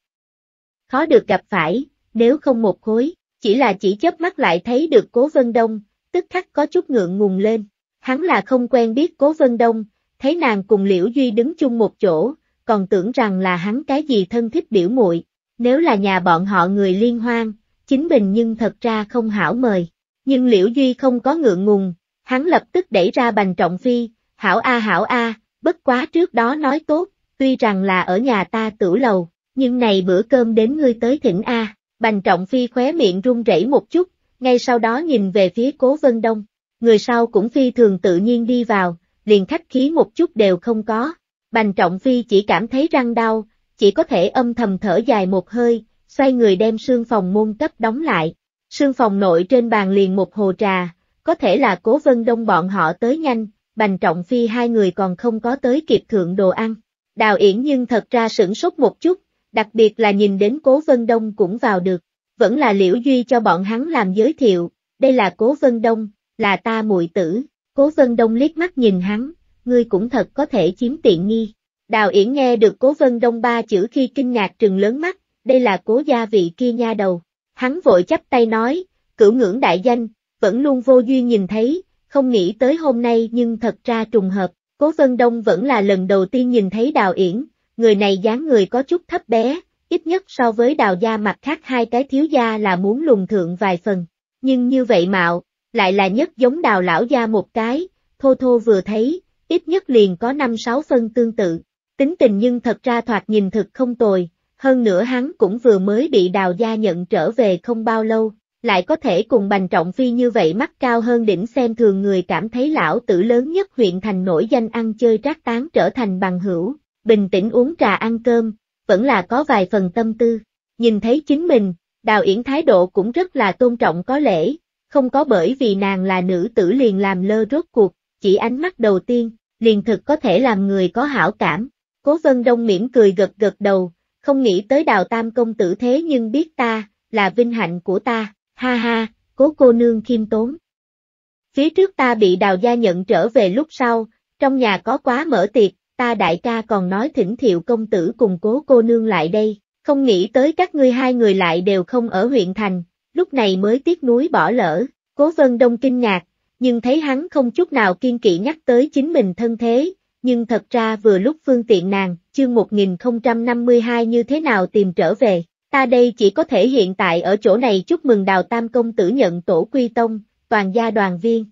Khó được gặp phải, nếu không một khối, chỉ là chỉ chớp mắt lại thấy được Cố Vân Đông, tức khắc có chút ngượng ngùng lên. Hắn là không quen biết Cố Vân Đông, thấy nàng cùng Liễu Duy đứng chung một chỗ, còn tưởng rằng là hắn cái gì thân thích biểu muội, nếu là nhà bọn họ người liên hoan, chính bình nhưng thật ra không hảo mời. Nhưng Liễu Duy không có ngượng ngùng, hắn lập tức đẩy ra bành trọng phi, hảo a hảo a, bất quá trước đó nói tốt, tuy rằng là ở nhà ta tử lầu, nhưng này bữa cơm đến ngươi tới thỉnh a. Bành trọng phi khóe miệng run rẩy một chút, ngay sau đó nhìn về phía cố vân đông. Người sau cũng phi thường tự nhiên đi vào, liền khách khí một chút đều không có. Bành trọng phi chỉ cảm thấy răng đau, chỉ có thể âm thầm thở dài một hơi, xoay người đem sương phòng môn cấp đóng lại. Sương phòng nội trên bàn liền một hồ trà, có thể là cố vân đông bọn họ tới nhanh, bành trọng phi hai người còn không có tới kịp thượng đồ ăn. Đào Yển nhưng thật ra sửng sốt một chút, đặc biệt là nhìn đến Cố Vân Đông cũng vào được, vẫn là Liễu Duy cho bọn hắn làm giới thiệu, đây là Cố Vân Đông, là ta muội tử, Cố Vân Đông liếc mắt nhìn hắn, ngươi cũng thật có thể chiếm tiện nghi. Đào Yển nghe được Cố Vân Đông ba chữ khi kinh ngạc trừng lớn mắt, đây là Cố gia vị kia nha đầu. Hắn vội chắp tay nói, cửu ngưỡng đại danh, vẫn luôn vô duyên nhìn thấy, không nghĩ tới hôm nay nhưng thật ra trùng hợp, Cố Vân Đông vẫn là lần đầu tiên nhìn thấy Đào Yển, người này dáng người có chút thấp bé, ít nhất so với đào gia mặt khác hai cái thiếu gia là muốn lùn thượng vài phần, nhưng như vậy mạo, lại là nhất giống đào lão gia một cái, thô thô vừa thấy, ít nhất liền có năm sáu phân tương tự, tính tình nhưng thật ra thoạt nhìn thực không tồi, hơn nữa hắn cũng vừa mới bị đào gia nhận trở về không bao lâu, lại có thể cùng bành trọng phi như vậy mắt cao hơn đỉnh xem thường người cảm thấy lão tử lớn nhất huyện thành nổi danh ăn chơi trác tán trở thành bằng hữu, bình tĩnh uống trà ăn cơm, vẫn là có vài phần tâm tư. Nhìn thấy chính mình, Đào Yển thái độ cũng rất là tôn trọng có lễ, không có bởi vì nàng là nữ tử liền làm lơ rốt cuộc, chỉ ánh mắt đầu tiên, liền thực có thể làm người có hảo cảm. Cố Vân Đông mỉm cười gật gật đầu, không nghĩ tới Đào Tam công tử thế nhưng biết ta, là vinh hạnh của ta, ha ha, cố cô nương khiêm tốn. Phía trước ta bị Đào gia nhận trở về lúc sau, trong nhà có quá mở tiệc, ta đại ca còn nói thỉnh thiệu công tử cùng cố cô nương lại đây, không nghĩ tới các ngươi hai người lại đều không ở huyện thành, lúc này mới tiếc núi bỏ lỡ, cố vân đông kinh ngạc, nhưng thấy hắn không chút nào kiên kỵ nhắc tới chính mình thân thế, nhưng thật ra vừa lúc phương tiện nàng, chương 1052 như thế nào tìm trở về, ta đây chỉ có thể hiện tại ở chỗ này chúc mừng đào tam công tử nhận tổ quy tông, toàn gia đoàn viên.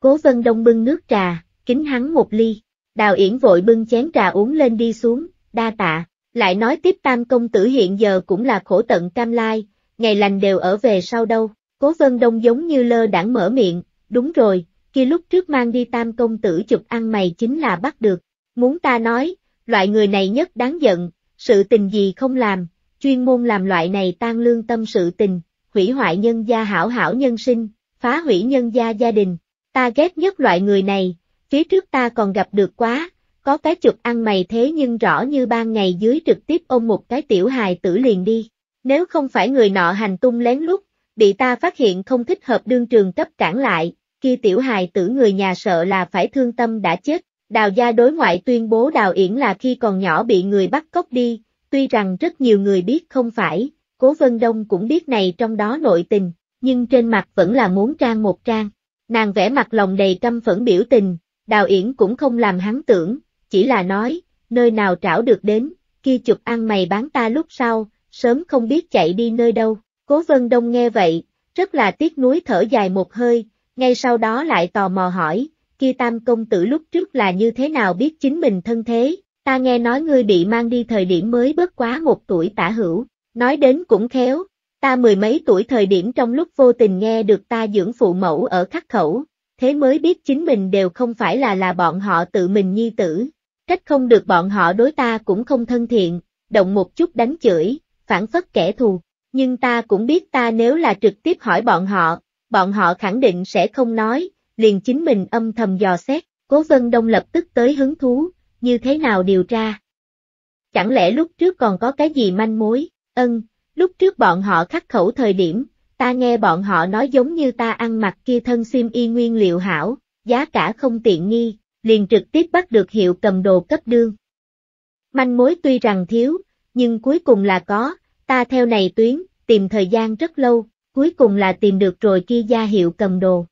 Cố vân đông bưng nước trà, kính hắn một ly. Đào Yển vội bưng chén trà uống lên đi xuống, đa tạ, lại nói tiếp tam công tử hiện giờ cũng là khổ tận cam lai, ngày lành đều ở về sau đâu, cố vân đông giống như lơ đãng mở miệng, đúng rồi, kia lúc trước mang đi tam công tử chụp ăn mày chính là bắt được, muốn ta nói, loại người này nhất đáng giận, sự tình gì không làm, chuyên môn làm loại này tan lương tâm sự tình, hủy hoại nhân gia hảo hảo nhân sinh, phá hủy nhân gia gia đình, ta ghét nhất loại người này, phía trước ta còn gặp được quá, có cái chụp ăn mày thế nhưng rõ như ban ngày dưới trực tiếp ôm một cái tiểu hài tử liền đi. Nếu không phải người nọ hành tung lén lút, bị ta phát hiện không thích hợp đương trường cấp cản lại, kia tiểu hài tử người nhà sợ là phải thương tâm đã chết. Đào gia đối ngoại tuyên bố Đào Yển là khi còn nhỏ bị người bắt cóc đi, tuy rằng rất nhiều người biết không phải, Cố Vân Đông cũng biết này trong đó nội tình, nhưng trên mặt vẫn là muốn trang một trang. Nàng vẽ mặt lòng đầy căm phẫn biểu tình, Đào Yển cũng không làm hắn tưởng, chỉ là nói, nơi nào trảo được đến, kia chụp ăn mày bán ta lúc sau, sớm không biết chạy đi nơi đâu. Cố Vân Đông nghe vậy, rất là tiếc nuối thở dài một hơi, ngay sau đó lại tò mò hỏi, kia tam công tử lúc trước là như thế nào biết chính mình thân thế, ta nghe nói ngươi bị mang đi thời điểm mới bất quá một tuổi tả hữu, nói đến cũng khéo, ta mười mấy tuổi thời điểm trong lúc vô tình nghe được ta dưỡng phụ mẫu ở khắc khẩu, thế mới biết chính mình đều không phải là là bọn họ tự mình nhi tử. Trách không được bọn họ đối ta cũng không thân thiện, động một chút đánh chửi, phản phất kẻ thù. Nhưng ta cũng biết ta nếu là trực tiếp hỏi bọn họ, bọn họ khẳng định sẽ không nói, liền chính mình âm thầm dò xét, cố vân đông lập tức tới hứng thú, như thế nào điều tra. Chẳng lẽ lúc trước còn có cái gì manh mối, ân, lúc trước bọn họ khắc khẩu thời điểm, ta nghe bọn họ nói giống như ta ăn mặc kia thân sim y nguyên liệu hảo, giá cả không tiện nghi, liền trực tiếp bắt được hiệu cầm đồ cấp đương. Manh mối tuy rằng thiếu, nhưng cuối cùng là có, ta theo này tuyến, tìm thời gian rất lâu, cuối cùng là tìm được rồi kia gia hiệu cầm đồ.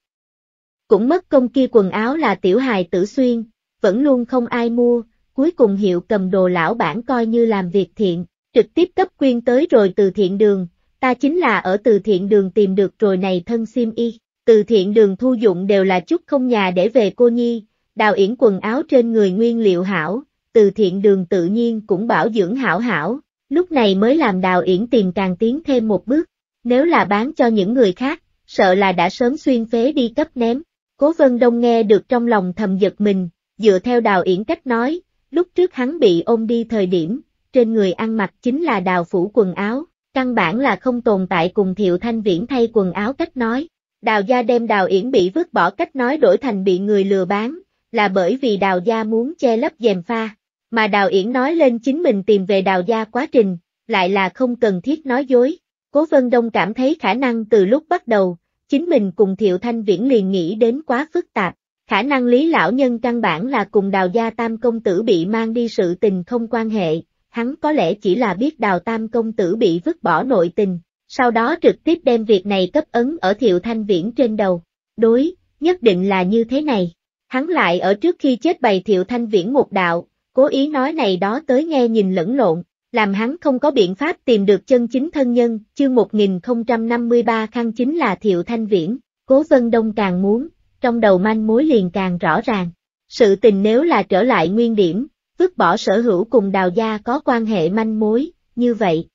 Cũng mất công kia quần áo là tiểu hài tử xuyên, vẫn luôn không ai mua, cuối cùng hiệu cầm đồ lão bản coi như làm việc thiện, trực tiếp cấp quyên tới rồi từ thiện đường, ta chính là ở từ thiện đường tìm được rồi này thân sim y, từ thiện đường thu dụng đều là chút không nhà để về cô nhi, đào yển quần áo trên người nguyên liệu hảo, từ thiện đường tự nhiên cũng bảo dưỡng hảo hảo, lúc này mới làm đào yển tìm càng tiến thêm một bước, nếu là bán cho những người khác, sợ là đã sớm xuyên phế đi cấp ném, cố vân đông nghe được trong lòng thầm giật mình, dựa theo đào yển cách nói, lúc trước hắn bị ôm đi thời điểm, trên người ăn mặc chính là đào phủ quần áo, Căn bản là không tồn tại cùng Thiệu Thanh Viễn thay quần áo cách nói. Đào gia đem đào yển bị vứt bỏ cách nói đổi thành bị người lừa bán, là bởi vì đào gia muốn che lấp dèm pha. Mà đào yển nói lên chính mình tìm về đào gia quá trình, lại là không cần thiết nói dối. Cố Vân Đông cảm thấy khả năng từ lúc bắt đầu, chính mình cùng Thiệu Thanh Viễn liền nghĩ đến quá phức tạp. Khả năng lý lão nhân căn bản là cùng đào gia tam công tử bị mang đi sự tình không quan hệ, hắn có lẽ chỉ là biết đào tam công tử bị vứt bỏ nội tình, sau đó trực tiếp đem việc này cấp ấn ở thiệu thanh viễn trên đầu. Đối, nhất định là như thế này. Hắn lại ở trước khi chết bày thiệu thanh viễn một đạo, cố ý nói này đó tới nghe nhìn lẫn lộn, làm hắn không có biện pháp tìm được chân chính thân nhân, chương 1053 khăn chính là thiệu thanh viễn, cố vân đông càng muốn, trong đầu manh mối liền càng rõ ràng. Sự tình nếu là trở lại nguyên điểm, vứt bỏ sở hữu cùng đào gia có quan hệ manh mối, như vậy.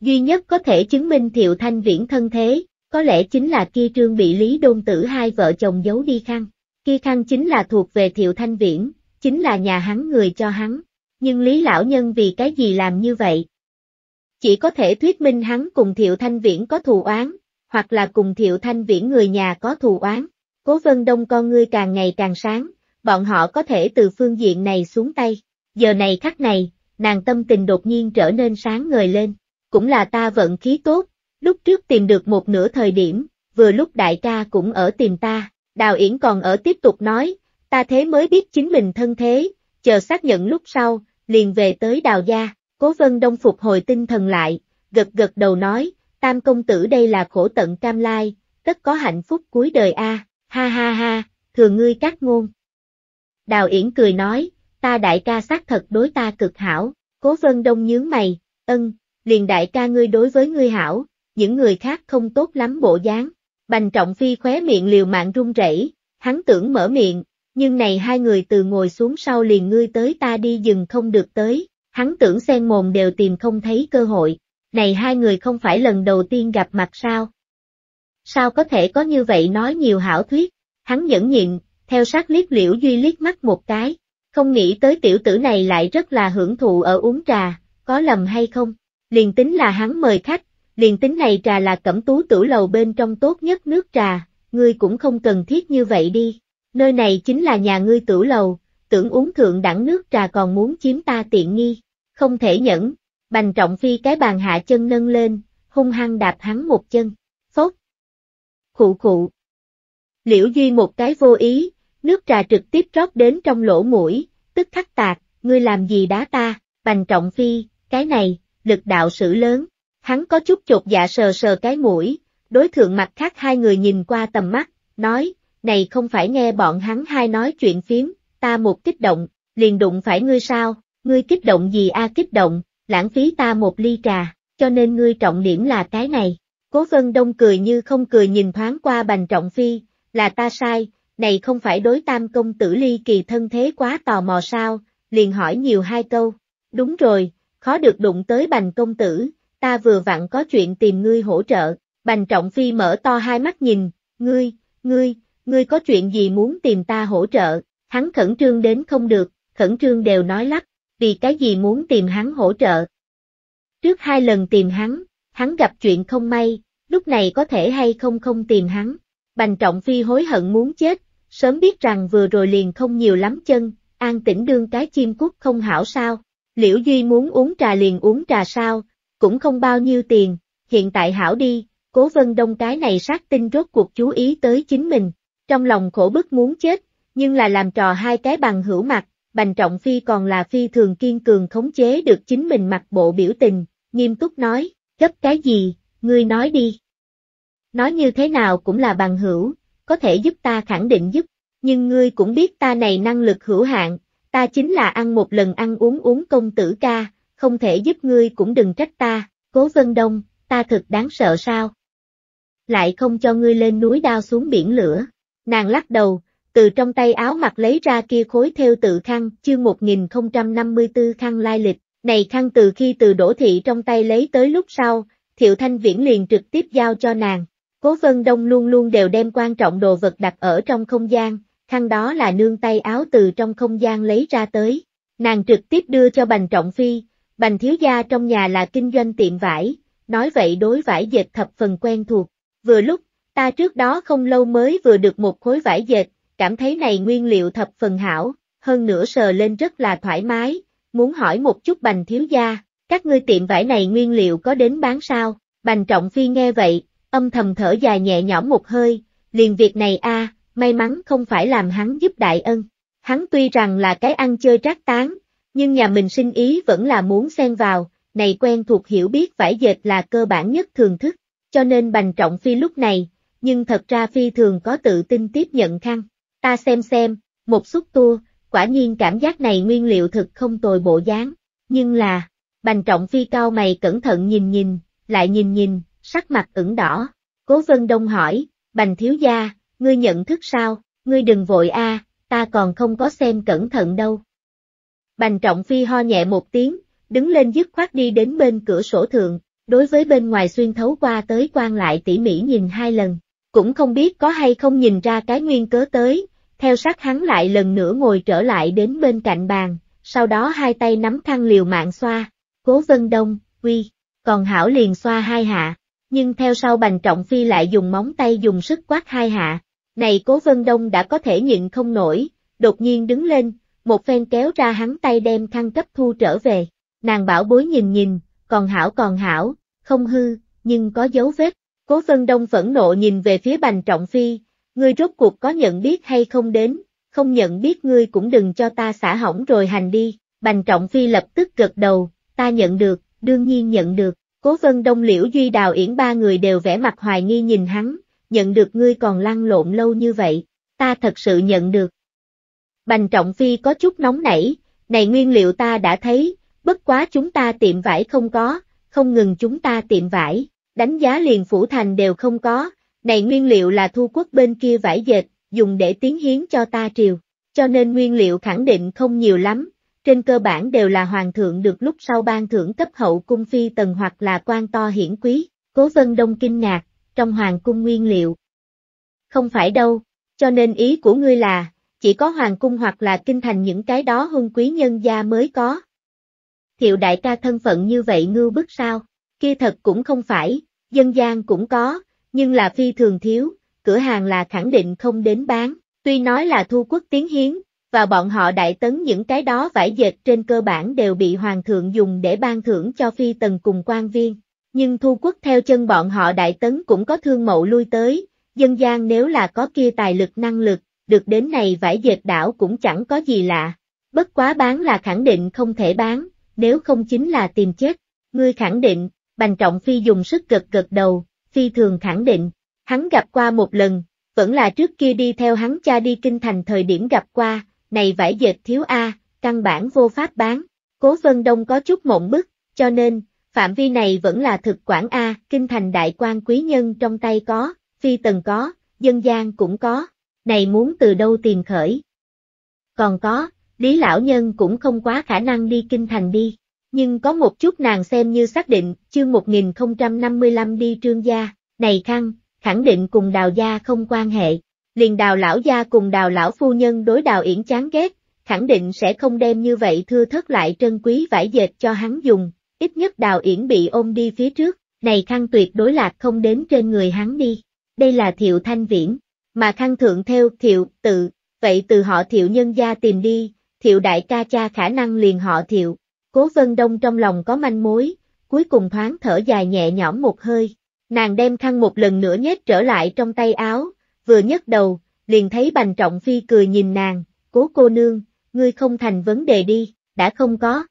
Duy nhất có thể chứng minh Thiệu Thanh Viễn thân thế, có lẽ chính là kia trương bị Lý Đôn Tử hai vợ chồng giấu đi khăn. Kia khăn chính là thuộc về Thiệu Thanh Viễn, chính là nhà hắn người cho hắn. Nhưng Lý Lão Nhân vì cái gì làm như vậy? Chỉ có thể thuyết minh hắn cùng Thiệu Thanh Viễn có thù oán, hoặc là cùng Thiệu Thanh Viễn người nhà có thù oán. Cố Vân Đông con ngươi càng ngày càng sáng, bọn họ có thể từ phương diện này xuống tay. Giờ này khắc này, nàng tâm tình đột nhiên trở nên sáng ngời lên, cũng là ta vận khí tốt, lúc trước tìm được một nửa thời điểm, vừa lúc đại ca cũng ở tìm ta, Đào Yển còn ở tiếp tục nói, ta thế mới biết chính mình thân thế, chờ xác nhận lúc sau, liền về tới Đào Gia, Cố Vân Đông phục hồi tinh thần lại, gật gật đầu nói, tam công tử đây là khổ tận cam lai, tất có hạnh phúc cuối đời a ha ha ha, thừa ngươi các ngôn. Đào Yển cười nói, ta đại ca xác thật đối ta cực hảo, cố vân đông nhướng mày, ân, liền đại ca ngươi đối với ngươi hảo, những người khác không tốt lắm bộ dáng. Bành trọng phi khóe miệng liều mạng run rẩy, hắn tưởng mở miệng, nhưng này hai người từ ngồi xuống sau liền ngươi tới ta đi dừng không được tới, hắn tưởng sen mồm đều tìm không thấy cơ hội, này hai người không phải lần đầu tiên gặp mặt sao? Sao có thể có như vậy nói nhiều hảo thuyết, hắn nhẫn nhịn, theo sát liếc liễu duy liếc mắt một cái, không nghĩ tới tiểu tử này lại rất là hưởng thụ ở uống trà, có lầm hay không, liền tính là hắn mời khách, liền tính này trà là cẩm tú tử lầu bên trong tốt nhất nước trà, ngươi cũng không cần thiết như vậy đi, nơi này chính là nhà ngươi tử lầu, tưởng uống thượng đẳng nước trà còn muốn chiếm ta tiện nghi, không thể nhẫn, bành trọng phi cái bàn hạ chân nâng lên, hung hăng đạp hắn một chân, phốt, khụ khụ. Liễu Duy một cái vô ý, Nước trà trực tiếp rót đến trong lỗ mũi, tức khắc tạc, ngươi làm gì đá ta, bành trọng phi, cái này, lực đạo sử lớn. Hắn có chút chột dạ sờ sờ cái mũi, đối thượng mặt khác hai người nhìn qua tầm mắt, nói, này không phải nghe bọn hắn hai nói chuyện phiếm, ta một kích động, liền đụng phải ngươi sao, ngươi kích động gì a à, kích động, lãng phí ta một ly trà, cho nên ngươi trọng điểm là cái này. Cố Vân Đông cười như không cười nhìn thoáng qua Bành Trọng Phi, là ta sai, này không phải đối tam công tử ly kỳ thân thế quá tò mò sao, liền hỏi nhiều hai câu. Đúng rồi, khó được đụng tới bành công tử, ta vừa vặn có chuyện tìm ngươi hỗ trợ, bành trọng phi mở to hai mắt nhìn, ngươi, ngươi, ngươi có chuyện gì muốn tìm ta hỗ trợ, hắn khẩn trương đến không được, khẩn trương đều nói lắp, vì cái gì muốn tìm hắn hỗ trợ. Trước hai lần tìm hắn, hắn gặp chuyện không may, lúc này có thể hay không không tìm hắn, Bành Trọng Phi hối hận muốn chết, sớm biết rằng vừa rồi liền không nhiều lắm chân, an tĩnh đương cái chim cút không hảo sao. Liễu Duy muốn uống trà liền uống trà sao, cũng không bao nhiêu tiền, hiện tại hảo đi, cố vân đông cái này sát tinh rốt cuộc chú ý tới chính mình, trong lòng khổ bức muốn chết, nhưng là làm trò hai cái bằng hữu mặt, Bành Trọng Phi còn là phi thường kiên cường khống chế được chính mình mặc bộ biểu tình, nghiêm túc nói, gấp cái gì, ngươi nói đi. Nói như thế nào cũng là bằng hữu, có thể giúp ta khẳng định giúp, nhưng ngươi cũng biết ta này năng lực hữu hạn, ta chính là ăn một lần ăn uống uống công tử ca, không thể giúp ngươi cũng đừng trách ta, cố vân đông, ta thật đáng sợ sao? Lại không cho ngươi lên núi đao xuống biển lửa, nàng lắc đầu, từ trong tay áo mặc lấy ra kia khối theo tự khăn, chương 1054 khăn lai lịch, này khăn từ khi từ đổ thị trong tay lấy tới lúc sau, thiệu thanh viễn liền trực tiếp giao cho nàng, Cố Vân Đông luôn luôn đều đem quan trọng đồ vật đặt ở trong không gian, khăn đó là nương tay áo từ trong không gian lấy ra tới. Nàng trực tiếp đưa cho Bành Trọng Phi, Bành Thiếu Gia trong nhà là kinh doanh tiệm vải, nói vậy đối vải dệt thập phần quen thuộc. Vừa lúc, ta trước đó không lâu mới vừa được một khối vải dệt, cảm thấy này nguyên liệu thập phần hảo, hơn nữa sờ lên rất là thoải mái, muốn hỏi một chút Bành Thiếu Gia, các ngươi tiệm vải này nguyên liệu có đến bán sao? Bành Trọng Phi nghe vậy, âm thầm thở dài nhẹ nhõm một hơi, liền việc này a, may mắn không phải làm hắn giúp đại ân. Hắn tuy rằng là cái ăn chơi trác tán, nhưng nhà mình sinh ý vẫn là muốn xen vào, này quen thuộc hiểu biết phải dệt là cơ bản nhất thường thức, cho nên Bành Trọng Phi lúc này, nhưng thật ra Phi thường có tự tin tiếp nhận khăn. Ta xem xem, một xúc tua, quả nhiên cảm giác này nguyên liệu thực không tồi bộ dáng, nhưng là, Bành Trọng Phi cao mày cẩn thận nhìn nhìn, lại nhìn nhìn, sắc mặt ửng đỏ. Cố Vân Đông hỏi, Bành thiếu gia, ngươi nhận thức sao, ngươi đừng vội a, ta còn không có xem cẩn thận đâu. Bành trọng phi ho nhẹ một tiếng, đứng lên dứt khoát đi đến bên cửa sổ thượng, đối với bên ngoài xuyên thấu qua tới quan lại tỉ mỉ nhìn hai lần, cũng không biết có hay không nhìn ra cái nguyên cớ tới, theo sát hắn lại lần nữa ngồi trở lại đến bên cạnh bàn, sau đó hai tay nắm khăn liều mạng xoa, cố vân đông, uy, còn hảo liền xoa hai hạ, nhưng theo sau Bành Trọng Phi lại dùng móng tay dùng sức quát hai hạ. Này Cố Vân Đông đã có thể nhịn không nổi, đột nhiên đứng lên, một phen kéo ra hắn tay đem khăn cấp thu trở về. Nàng bảo bối nhìn nhìn, còn hảo còn hảo, không hư, nhưng có dấu vết. Cố Vân Đông phẫn nộ nhìn về phía Bành Trọng Phi, ngươi rốt cuộc có nhận biết hay không đến, không nhận biết ngươi cũng đừng cho ta xả hỏng rồi hành đi. Bành Trọng Phi lập tức gật đầu, ta nhận được, đương nhiên nhận được. Cố Vân Đông Liễu Duy Đào Yển ba người đều vẻ mặt hoài nghi nhìn hắn, nhận được ngươi còn lăn lộn lâu như vậy, ta thật sự nhận được. Bành Trọng Phi có chút nóng nảy, này nguyên liệu ta đã thấy, bất quá chúng ta tiệm vải không có, không ngừng chúng ta tiệm vải, đánh giá liền phủ thành đều không có, này nguyên liệu là thu quốc bên kia vải dệt, dùng để tiến hiến cho ta triều, cho nên nguyên liệu khẳng định không nhiều lắm, trên cơ bản đều là hoàng thượng được lúc sau ban thưởng cấp hậu cung phi tần hoặc là quan to hiển quý, cố vân đông kinh ngạc, trong hoàng cung nguyên liệu. Không phải đâu, cho nên ý của ngươi là, chỉ có hoàng cung hoặc là kinh thành những cái đó hung quý nhân gia mới có. Thiệu đại ca thân phận như vậy ngưu bức sao, kia thật cũng không phải, dân gian cũng có, nhưng là phi thường thiếu, cửa hàng là khẳng định không đến bán, tuy nói là thu quốc tiến hiến, và bọn họ đại tấn những cái đó vải dệt trên cơ bản đều bị hoàng thượng dùng để ban thưởng cho phi tần cùng quan viên. Nhưng thu quốc theo chân bọn họ đại tấn cũng có thương mậu lui tới, dân gian nếu là có kia tài lực năng lực, được đến này vải dệt đảo cũng chẳng có gì lạ. Bất quá bán là khẳng định không thể bán, nếu không chính là tìm chết. Ngươi khẳng định, Bành Trọng Phi dùng sức gật gật đầu, Phi thường khẳng định, hắn gặp qua một lần, vẫn là trước kia đi theo hắn cha đi kinh thành thời điểm gặp qua, này vải dệt thiếu A, căn bản vô pháp bán. Cố Vân Đông có chút mộng bức, cho nên, phạm vi này vẫn là thực quản A, kinh thành đại quan quý nhân trong tay có, phi tần có, dân gian cũng có, này muốn từ đâu tìm khởi. Còn có, Lý Lão Nhân cũng không quá khả năng đi kinh thành đi, nhưng có một chút nàng xem như xác định, chương 1055 đi trương gia, này khăn, khẳng định cùng đào gia không quan hệ liền đào lão gia cùng đào lão phu nhân đối đào yển chán ghét, khẳng định sẽ không đem như vậy thưa thất lại trân quý vải dệt cho hắn dùng, ít nhất đào yển bị ôm đi phía trước, này khăn tuyệt đối lạc không đến trên người hắn đi, đây là thiệu thanh viễn, mà khăn thượng theo thiệu tự, vậy từ họ thiệu nhân gia tìm đi, thiệu đại ca cha khả năng liền họ thiệu, cố vân đông trong lòng có manh mối, cuối cùng thoáng thở dài nhẹ nhõm một hơi, nàng đem khăn một lần nữa nhét trở lại trong tay áo, vừa nhấc đầu, liền thấy Bành Trọng Phi cười nhìn nàng, cố cô nương, ngươi không thành vấn đề đi, đã không có.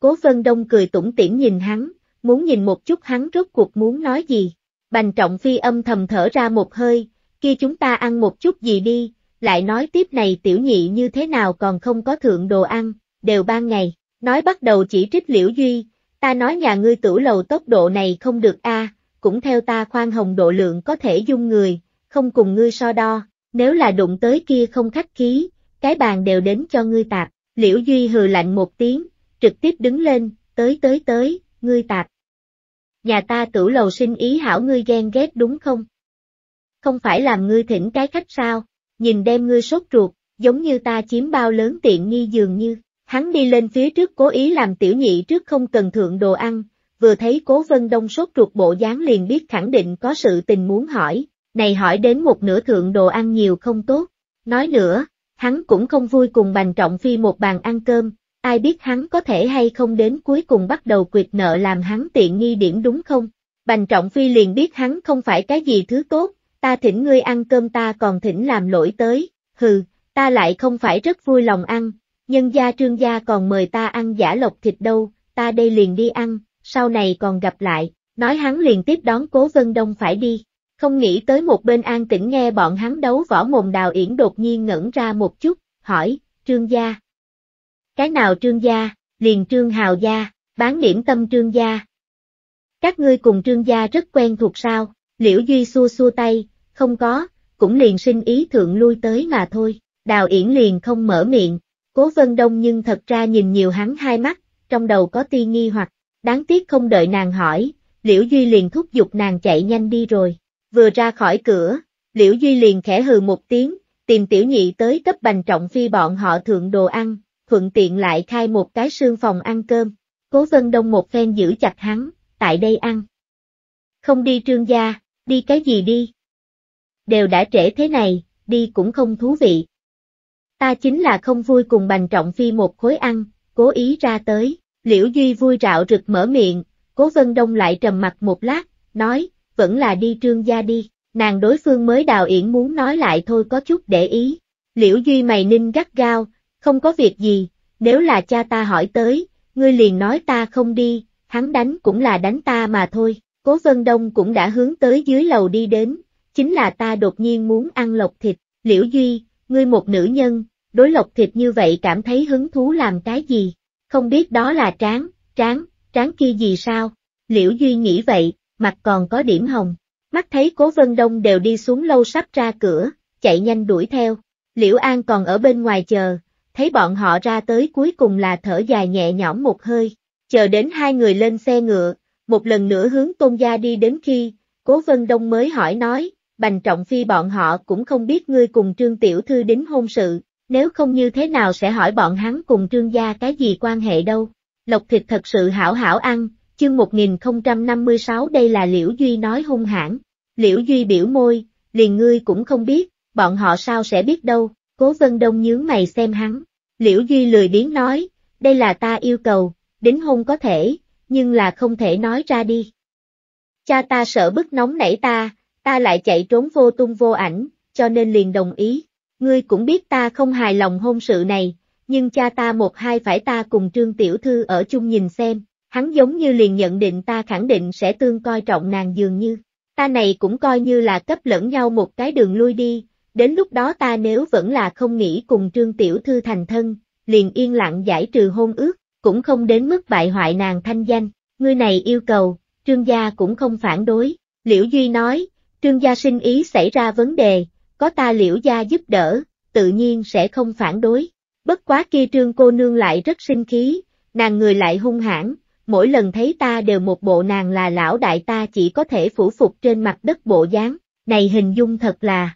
Cố Vân Đông cười tủm tỉm nhìn hắn, muốn nhìn một chút hắn rốt cuộc muốn nói gì. Bành Trọng Phi âm thầm thở ra một hơi, kia chúng ta ăn một chút gì đi, lại nói tiếp này tiểu nhị như thế nào còn không có thượng đồ ăn, đều ban ngày, nói bắt đầu chỉ trích Liễu Duy, ta nói nhà ngươi tử lầu tốc độ này không được a cũng theo ta khoan hồng độ lượng có thể dung người, không cùng ngươi so đo, nếu là đụng tới kia không khách khí, cái bàn đều đến cho ngươi tạp, liễu duy hừ lạnh một tiếng, trực tiếp đứng lên, tới tới tới, ngươi tạp. Nhà ta tử lầu sinh ý hảo ngươi ghen ghét đúng không? Không phải làm ngươi thỉnh cái khách sao, nhìn đem ngươi sốt ruột, giống như ta chiếm bao lớn tiện nghi dường như, hắn đi lên phía trước cố ý làm tiểu nhị trước không cần thượng đồ ăn, vừa thấy cố vân đông sốt ruột bộ dáng liền biết khẳng định có sự tình muốn hỏi, này hỏi đến một nửa thượng đồ ăn nhiều không tốt. Nói nữa, hắn cũng không vui cùng Bành Trọng Phi một bàn ăn cơm, ai biết hắn có thể hay không đến cuối cùng bắt đầu quyệt nợ làm hắn tiện nghi điểm đúng không? Bành Trọng Phi liền biết hắn không phải cái gì thứ tốt, ta thỉnh ngươi ăn cơm ta còn thỉnh làm lỗi tới, hừ, ta lại không phải rất vui lòng ăn, nhân gia trương gia còn mời ta ăn giả lộc thịt đâu, ta đây liền đi ăn, sau này còn gặp lại, nói hắn liền tiếp đón cố vân đông phải đi. Không nghĩ tới một bên an tĩnh nghe bọn hắn đấu võ mồm đào yển đột nhiên ngẩn ra một chút, hỏi, trương gia. Cái nào trương gia, liền trương hào gia, bán điểm tâm trương gia. Các ngươi cùng trương gia rất quen thuộc sao, liễu duy xua xua tay, không có, cũng liền sinh ý thượng lui tới mà thôi, đào yển liền không mở miệng, cố vân đông nhưng thật ra nhìn nhiều hắn hai mắt, trong đầu có ti nghi hoặc, đáng tiếc không đợi nàng hỏi, liễu duy liền thúc giục nàng chạy nhanh đi rồi vừa ra khỏi cửa, Liễu Duy liền khẽ hừ một tiếng, tìm tiểu nhị tới cấp bành trọng phi bọn họ thượng đồ ăn, thuận tiện lại khai một cái sương phòng ăn cơm, cố vân đông một phen giữ chặt hắn, tại đây ăn. Không đi trương gia, đi cái gì đi? Đều đã trễ thế này, đi cũng không thú vị. Ta chính là không vui cùng bành trọng phi một khối ăn, cố ý ra tới, liễu duy vui rạo rực mở miệng, cố vân đông lại trầm mặt một lát, nói, vẫn là đi trương gia đi, nàng đối phương mới đào yển muốn nói lại thôi có chút để ý. Liễu Duy mày ninh gắt gao, không có việc gì, nếu là cha ta hỏi tới, ngươi liền nói ta không đi, hắn đánh cũng là đánh ta mà thôi. Cố Vân Đông cũng đã hướng tới dưới lầu đi đến, chính là ta đột nhiên muốn ăn lộc thịt, Liễu Duy, ngươi một nữ nhân, đối lộc thịt như vậy cảm thấy hứng thú làm cái gì, không biết đó là tráng, tráng, tráng kia gì sao, Liễu Duy nghĩ vậy, mặt còn có điểm hồng. Mắt thấy Cố Vân Đông đều đi xuống lâu sắp ra cửa, chạy nhanh đuổi theo. Liễu An còn ở bên ngoài chờ, thấy bọn họ ra tới cuối cùng là thở dài nhẹ nhõm một hơi. Chờ đến hai người lên xe ngựa, một lần nữa hướng tôn gia đi đến khi, Cố Vân Đông mới hỏi nói, Bành Trọng Phi bọn họ cũng không biết ngươi cùng Trương Tiểu Thư đến hôn sự, nếu không như thế nào sẽ hỏi bọn hắn cùng Trương gia cái gì quan hệ đâu. Lộc thịt thật sự hảo hảo ăn, Chương 1056 đây là Liễu Duy nói hung hãn. Liễu Duy biểu môi, liền ngươi cũng không biết, bọn họ sao sẽ biết đâu, cố vân đông nhướng mày xem hắn. Liễu Duy lười biến nói, đây là ta yêu cầu, đính hôn có thể, nhưng là không thể nói ra đi. Cha ta sợ bức nóng nảy ta, ta lại chạy trốn vô tung vô ảnh, cho nên liền đồng ý. Ngươi cũng biết ta không hài lòng hôn sự này, nhưng cha ta một hai phải ta cùng Trương Tiểu Thư ở chung nhìn xem, hắn giống như liền nhận định ta khẳng định sẽ tương coi trọng nàng dường như. Ta này cũng coi như là cấp lẫn nhau một cái đường lui đi, đến lúc đó ta nếu vẫn là không nghĩ cùng trương tiểu thư thành thân, liền yên lặng giải trừ hôn ước, cũng không đến mức bại hoại nàng thanh danh, ngươi này yêu cầu, trương gia cũng không phản đối. Liễu Duy nói, trương gia sinh ý xảy ra vấn đề, có ta liễu gia giúp đỡ, tự nhiên sẽ không phản đối. Bất quá kia trương cô nương lại rất sinh khí, nàng người lại hung hãn, mỗi lần thấy ta đều một bộ nàng là lão đại ta chỉ có thể phủ phục trên mặt đất bộ dáng, này hình dung thật là.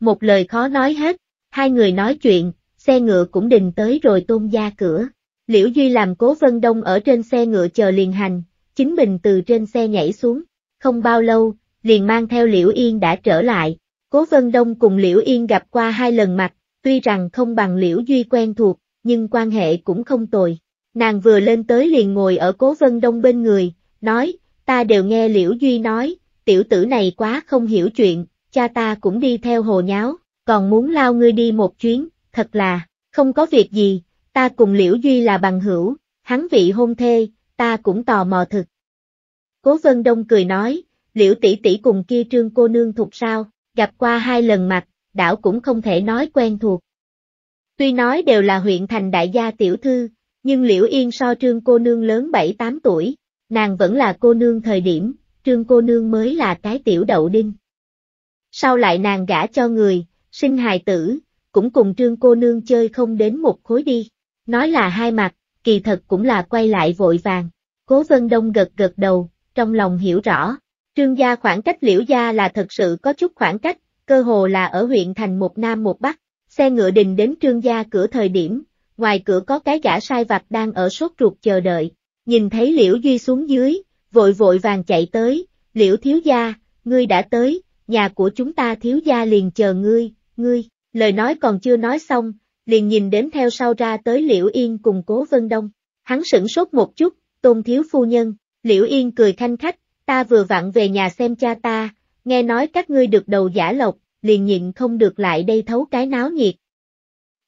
Một lời khó nói hết, hai người nói chuyện, xe ngựa cũng đình tới rồi tôn gia cửa. Liễu Duy làm cố vân đông ở trên xe ngựa chờ liền hành, chính mình từ trên xe nhảy xuống, không bao lâu, liền mang theo Liễu Yên đã trở lại. Cố Vân Đông cùng Liễu Yên gặp qua hai lần mặt, tuy rằng không bằng Liễu Duy quen thuộc, nhưng quan hệ cũng không tồi. Nàng vừa lên tới liền ngồi ở cố vân đông bên người, nói, ta đều nghe Liễu Duy nói, tiểu tử này quá không hiểu chuyện, cha ta cũng đi theo hồ nháo, còn muốn lao ngươi đi một chuyến, thật là, không có việc gì, ta cùng Liễu Duy là bằng hữu, hắn vị hôn thê, ta cũng tò mò thực. Cố Vân Đông cười nói, Liễu tỷ tỷ cùng kia trương cô nương thuộc sao, gặp qua hai lần mặt, đảo cũng không thể nói quen thuộc. Tuy nói đều là huyện thành đại gia tiểu thư, nhưng Liễu Yên so Trương cô nương lớn 7-8 tuổi, nàng vẫn là cô nương thời điểm, Trương cô nương mới là cái tiểu đậu đinh. Sau lại nàng gả cho người, sinh hài tử, cũng cùng Trương cô nương chơi không đến một khối đi, nói là hai mặt, kỳ thật cũng là quay lại vội vàng. Cố Vân Đông gật gật đầu, trong lòng hiểu rõ, Trương gia khoảng cách Liễu gia là thật sự có chút khoảng cách, cơ hồ là ở huyện thành một nam một bắc, xe ngựa đình đến Trương gia cửa thời điểm, ngoài cửa có cái gã sai vặt đang ở sốt ruột chờ đợi, nhìn thấy Liễu Duy xuống dưới, vội vội vàng chạy tới, Liễu thiếu gia, ngươi đã tới, nhà của chúng ta thiếu gia liền chờ ngươi, ngươi, lời nói còn chưa nói xong, liền nhìn đến theo sau ra tới Liễu Yên cùng Cố Vân Đông, hắn sửng sốt một chút, tôn thiếu phu nhân, Liễu Yên cười khanh khách, ta vừa vặn về nhà xem cha ta, nghe nói các ngươi được đầu giả lộc, liền nhịn không được lại đây thấu cái náo nhiệt.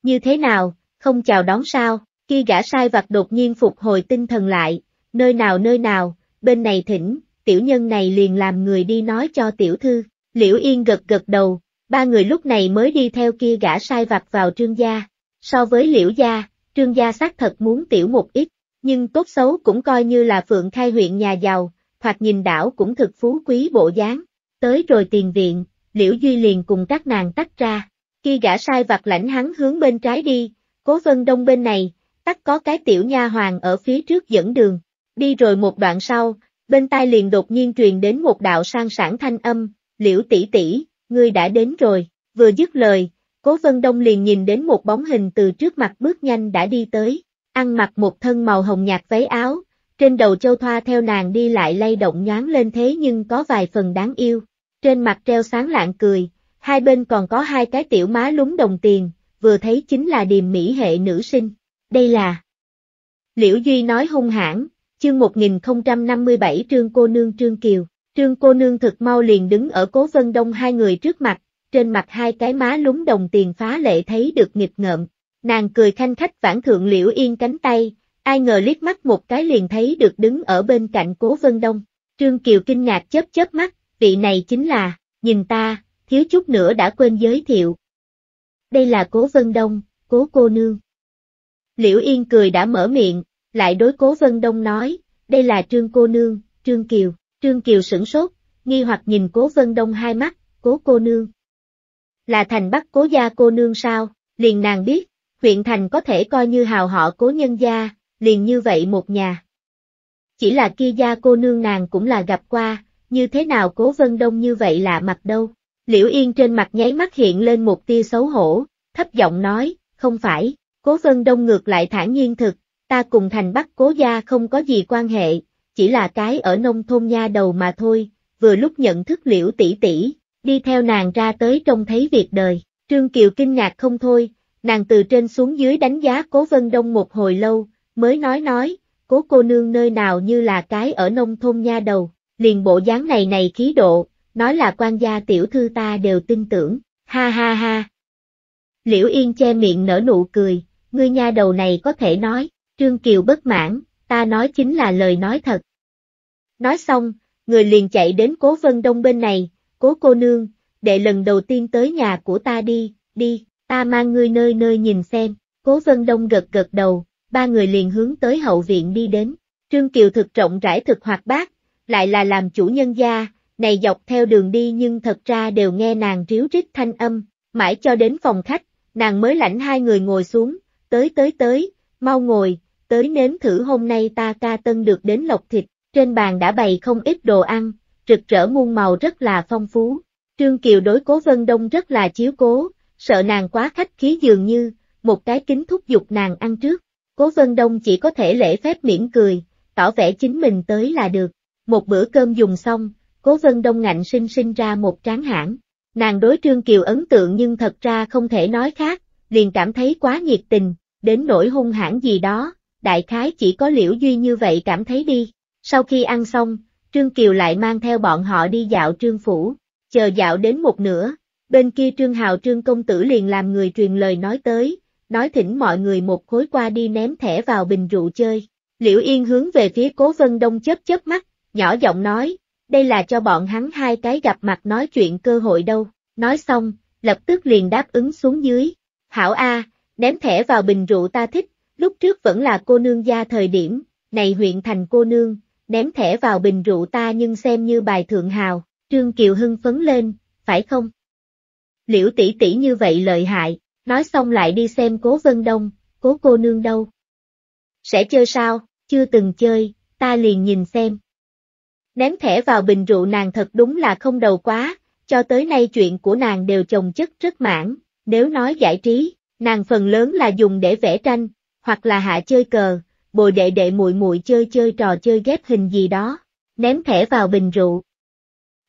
Như thế nào, không chào đón sao, khi gã sai vặt đột nhiên phục hồi tinh thần lại, nơi nào nơi nào, bên này thỉnh, tiểu nhân này liền làm người đi nói cho tiểu thư, liễu yên gật gật đầu, ba người lúc này mới đi theo kia gã sai vặt vào trương gia, so với liễu gia, trương gia xác thật muốn tiểu một ít, nhưng tốt xấu cũng coi như là phượng khai huyện nhà giàu, thoạt nhìn đảo cũng thực phú quý bộ dáng, tới rồi tiền viện, liễu duy liền cùng các nàng tách ra, khi gã sai vặt lãnh hắn hướng bên trái đi, Cố Vân Đông bên này, tắc có cái tiểu nha hoàng ở phía trước dẫn đường. Đi rồi một đoạn sau, bên tai liền đột nhiên truyền đến một đạo sang sản thanh âm, liễu tỷ tỷ, ngươi đã đến rồi, vừa dứt lời, cố vân đông liền nhìn đến một bóng hình từ trước mặt bước nhanh đã đi tới, ăn mặc một thân màu hồng nhạt váy áo, trên đầu châu thoa theo nàng đi lại lay động nhoáng lên thế nhưng có vài phần đáng yêu, trên mặt treo sáng lạng cười, hai bên còn có hai cái tiểu má lúng đồng tiền, vừa thấy chính là điềm mỹ hệ nữ sinh. Đây là Liễu Duy nói hung hãn, chương 1057 Trương Cô Nương Trương Kiều. Trương Cô Nương thực mau liền đứng ở cố vân đông hai người trước mặt, trên mặt hai cái má lúng đồng tiền phá lệ thấy được nghịch ngợm. Nàng cười khanh khách vãn thượng Liễu Yên cánh tay, ai ngờ liếc mắt một cái liền thấy được đứng ở bên cạnh cố vân đông. Trương Kiều kinh ngạc chớp chớp mắt, vị này chính là, nhìn ta, thiếu chút nữa đã quên giới thiệu, đây là cố Vân Đông, cố cô nương. Liễu Yên cười đã mở miệng, lại đối cố Vân Đông nói, đây là Trương cô nương, Trương Kiều, Trương Kiều sửng sốt, nghi hoặc nhìn cố Vân Đông hai mắt, cố cô nương. Là thành bắt cố gia cô nương sao, liền nàng biết, huyện thành có thể coi như hào họ cố nhân gia, liền như vậy một nhà. Chỉ là kia gia cô nương nàng cũng là gặp qua, như thế nào cố Vân Đông như vậy lạ mặt đâu. Liễu Yên trên mặt nháy mắt hiện lên một tia xấu hổ, thấp giọng nói, không phải, cố vân đông ngược lại thản nhiên thực, ta cùng thành bắc cố gia không có gì quan hệ, chỉ là cái ở nông thôn nha đầu mà thôi, vừa lúc nhận thức liễu tỷ tỷ, đi theo nàng ra tới trông thấy việc đời, Trương Kiều kinh ngạc không thôi, nàng từ trên xuống dưới đánh giá cố vân đông một hồi lâu, mới nói nói, cố cô nương nơi nào như là cái ở nông thôn nha đầu, liền bộ dáng này này khí độ, nói là quan gia tiểu thư ta đều tin tưởng, ha ha ha. Liễu Yên che miệng nở nụ cười, ngươi nha đầu này có thể nói, Trương Kiều bất mãn, ta nói chính là lời nói thật. Nói xong, người liền chạy đến cố vân đông bên này, cố cô nương, đệ lần đầu tiên tới nhà của ta đi, đi, ta mang ngươi nơi nơi nhìn xem, cố vân đông gật gật đầu, ba người liền hướng tới hậu viện đi đến, Trương Kiều thực rộng rãi thực hoạt bát, lại là làm chủ nhân gia, này dọc theo đường đi nhưng thật ra đều nghe nàng ríu rít thanh âm, mãi cho đến phòng khách, nàng mới lãnh hai người ngồi xuống, tới tới tới, mau ngồi, tới nếm thử hôm nay ta ca tân được đến lộc thịt, trên bàn đã bày không ít đồ ăn, rực rỡ muôn màu rất là phong phú. Trương Kiều đối cố Vân Đông rất là chiếu cố, sợ nàng quá khách khí dường như, một cái kính thúc giục nàng ăn trước. Cố Vân Đông chỉ có thể lễ phép mỉm cười, tỏ vẻ chính mình tới là được. Một bữa cơm dùng xong, Cố Vân Đông ngạnh sinh sinh ra một tráng hãn. Nàng đối Trương Kiều ấn tượng nhưng thật ra không thể nói khác, liền cảm thấy quá nhiệt tình, đến nỗi hung hãn gì đó, đại khái chỉ có liễu duy như vậy cảm thấy đi. Sau khi ăn xong, Trương Kiều lại mang theo bọn họ đi dạo Trương Phủ, chờ dạo đến một nửa, bên kia Trương Hào Trương Công Tử liền làm người truyền lời nói tới, nói thỉnh mọi người một khối qua đi ném thẻ vào bình rượu chơi. Liễu Yên hướng về phía Cố Vân Đông chớp chớp mắt, nhỏ giọng nói, đây là cho bọn hắn hai cái gặp mặt nói chuyện cơ hội đâu, nói xong, lập tức liền đáp ứng xuống dưới, hảo A, ném thẻ vào bình rượu ta thích, lúc trước vẫn là cô nương gia thời điểm, này huyện thành cô nương, ném thẻ vào bình rượu ta nhưng xem như bài thượng hào, Trương Kiều hưng phấn lên, phải không? Liễu tỷ tỷ như vậy lợi hại, nói xong lại đi xem cố vân đông, cố cô nương đâu? Sẽ chơi sao, chưa từng chơi, ta liền nhìn xem ném thẻ vào bình rượu nàng thật đúng là không đầu quá, cho tới nay chuyện của nàng đều chồng chất rất mãn, nếu nói giải trí, nàng phần lớn là dùng để vẽ tranh, hoặc là hạ chơi cờ, bồi đệ đệ muội muội chơi chơi trò chơi ghép hình gì đó, ném thẻ vào bình rượu.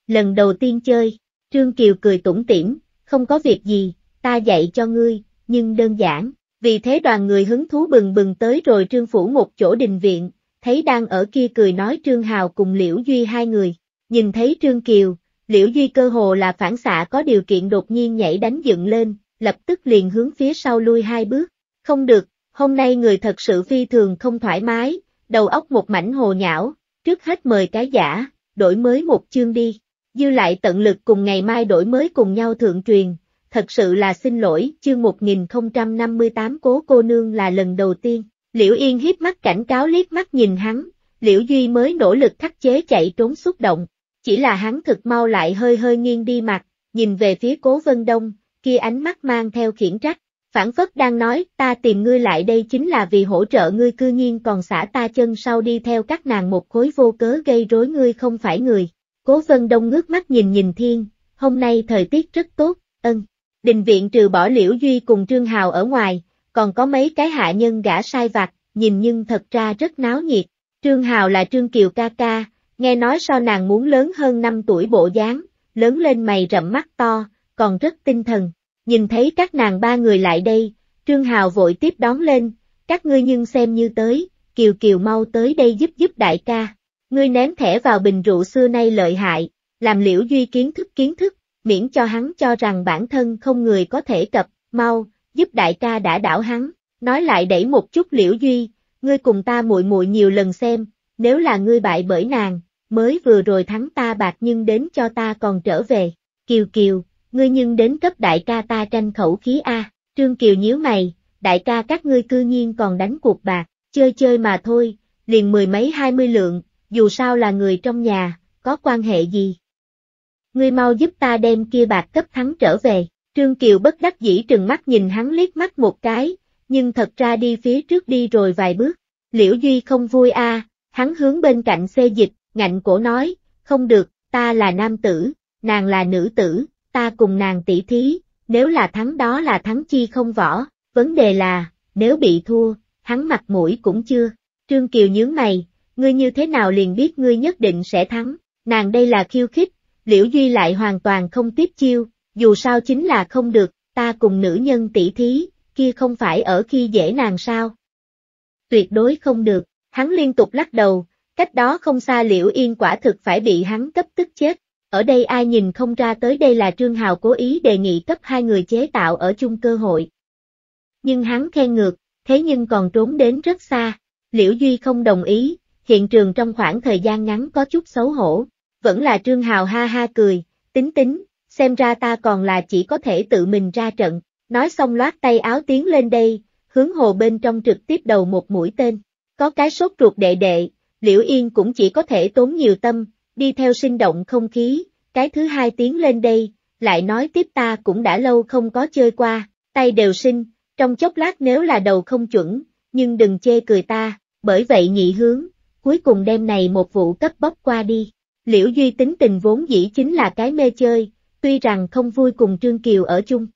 Lần đầu tiên chơi, Trương Kiều cười tủm tỉm, không có việc gì, ta dạy cho ngươi, nhưng đơn giản, vì thế đoàn người hứng thú bừng bừng tới rồi Trương Phủ một chỗ đình viện, thấy đang ở kia cười nói Trương Hào cùng Liễu Duy hai người. Nhìn thấy Trương Kiều, Liễu Duy cơ hồ là phản xạ có điều kiện đột nhiên nhảy đánh dựng lên, lập tức liền hướng phía sau lui hai bước. Không được, hôm nay người thật sự phi thường không thoải mái, đầu óc một mảnh hồ nhão, trước hết mời cái giả, đổi mới một chương đi. Dư lại tận lực cùng ngày mai đổi mới cùng nhau thượng truyền, thật sự là xin lỗi, chương 1058 cố cô nương là lần đầu tiên. Liễu Yên hiếp mắt cảnh cáo liếc mắt nhìn hắn, Liễu Duy mới nỗ lực khắc chế chạy trốn xúc động, chỉ là hắn thực mau lại hơi hơi nghiêng đi mặt, nhìn về phía cố Vân Đông, kia ánh mắt mang theo khiển trách, phản phất đang nói ta tìm ngươi lại đây chính là vì hỗ trợ ngươi cư nhiên còn xả ta chân sau đi theo các nàng một khối vô cớ gây rối ngươi không phải người. Cố Vân Đông ngước mắt nhìn nhìn thiên, hôm nay thời tiết rất tốt, ân. Đình viện trừ bỏ Liễu Duy cùng Trương Hào ở ngoài, còn có mấy cái hạ nhân gã sai vặt, nhìn nhưng thật ra rất náo nhiệt. Trương Hào là Trương Kiều ca ca, nghe nói sao nàng muốn lớn hơn 5 tuổi bộ dáng, lớn lên mày rậm mắt to, còn rất tinh thần. Nhìn thấy các nàng ba người lại đây, Trương Hào vội tiếp đón lên, các ngươi nhưng xem như tới, Kiều Kiều mau tới đây giúp giúp đại ca. Ngươi ném thẻ vào bình rượu xưa nay lợi hại, làm liễu duy kiến thức kiến thức, miễn cho hắn cho rằng bản thân không người có thể cập, mau, giúp đại ca đã đảo hắn, nói lại đẩy một chút liễu duy, ngươi cùng ta muội muội nhiều lần xem, nếu là ngươi bại bởi nàng, mới vừa rồi thắng ta bạc nhưng đến cho ta còn trở về, kiều kiều, ngươi nhưng đến cấp đại ca ta tranh khẩu khí A, trương kiều nhíu mày, đại ca các ngươi cư nhiên còn đánh cuộc bạc, chơi chơi mà thôi, liền mười mấy hai mươi lượng, dù sao là người trong nhà, có quan hệ gì. Ngươi mau giúp ta đem kia bạc cấp thắng trở về, Trương Kiều bất đắc dĩ trừng mắt nhìn hắn liếc mắt một cái, nhưng thật ra đi phía trước đi rồi vài bước. Liễu Duy không vui a, à, hắn hướng bên cạnh xê dịch, ngạnh cổ nói, không được, ta là nam tử, nàng là nữ tử, ta cùng nàng tỷ thí, nếu là thắng đó là thắng chi không võ, vấn đề là, nếu bị thua, hắn mặt mũi cũng chưa. Trương Kiều nhướng mày, ngươi như thế nào liền biết ngươi nhất định sẽ thắng, nàng đây là khiêu khích, Liễu Duy lại hoàn toàn không tiếp chiêu, dù sao chính là không được, ta cùng nữ nhân tỷ thí, kia không phải ở khi dễ nàng sao. Tuyệt đối không được, hắn liên tục lắc đầu, cách đó không xa liễu yên quả thực phải bị hắn cấp tức chết. Ở đây ai nhìn không ra tới đây là Trương Hào cố ý đề nghị cấp hai người chế tạo ở chung cơ hội. Nhưng hắn khen ngược, thế nhưng còn trốn đến rất xa, Liễu Duy không đồng ý, hiện trường trong khoảng thời gian ngắn có chút xấu hổ, vẫn là Trương Hào ha ha cười, tính tính, xem ra ta còn là chỉ có thể tự mình ra trận, nói xong loát tay áo tiến lên đây, hướng hồ bên trong trực tiếp đầu một mũi tên, có cái sốt ruột đệ đệ, liễu yên cũng chỉ có thể tốn nhiều tâm, đi theo sinh động không khí, cái thứ hai tiến lên đây, lại nói tiếp ta cũng đã lâu không có chơi qua, tay đều sinh, trong chốc lát nếu là đầu không chuẩn, nhưng đừng chê cười ta, bởi vậy nhị hướng, cuối cùng đêm này một vụ cấp bóc qua đi. Liễu Duy tính tình vốn dĩ chính là cái mê chơi, tuy rằng không vui cùng Trương Kiều ở chung.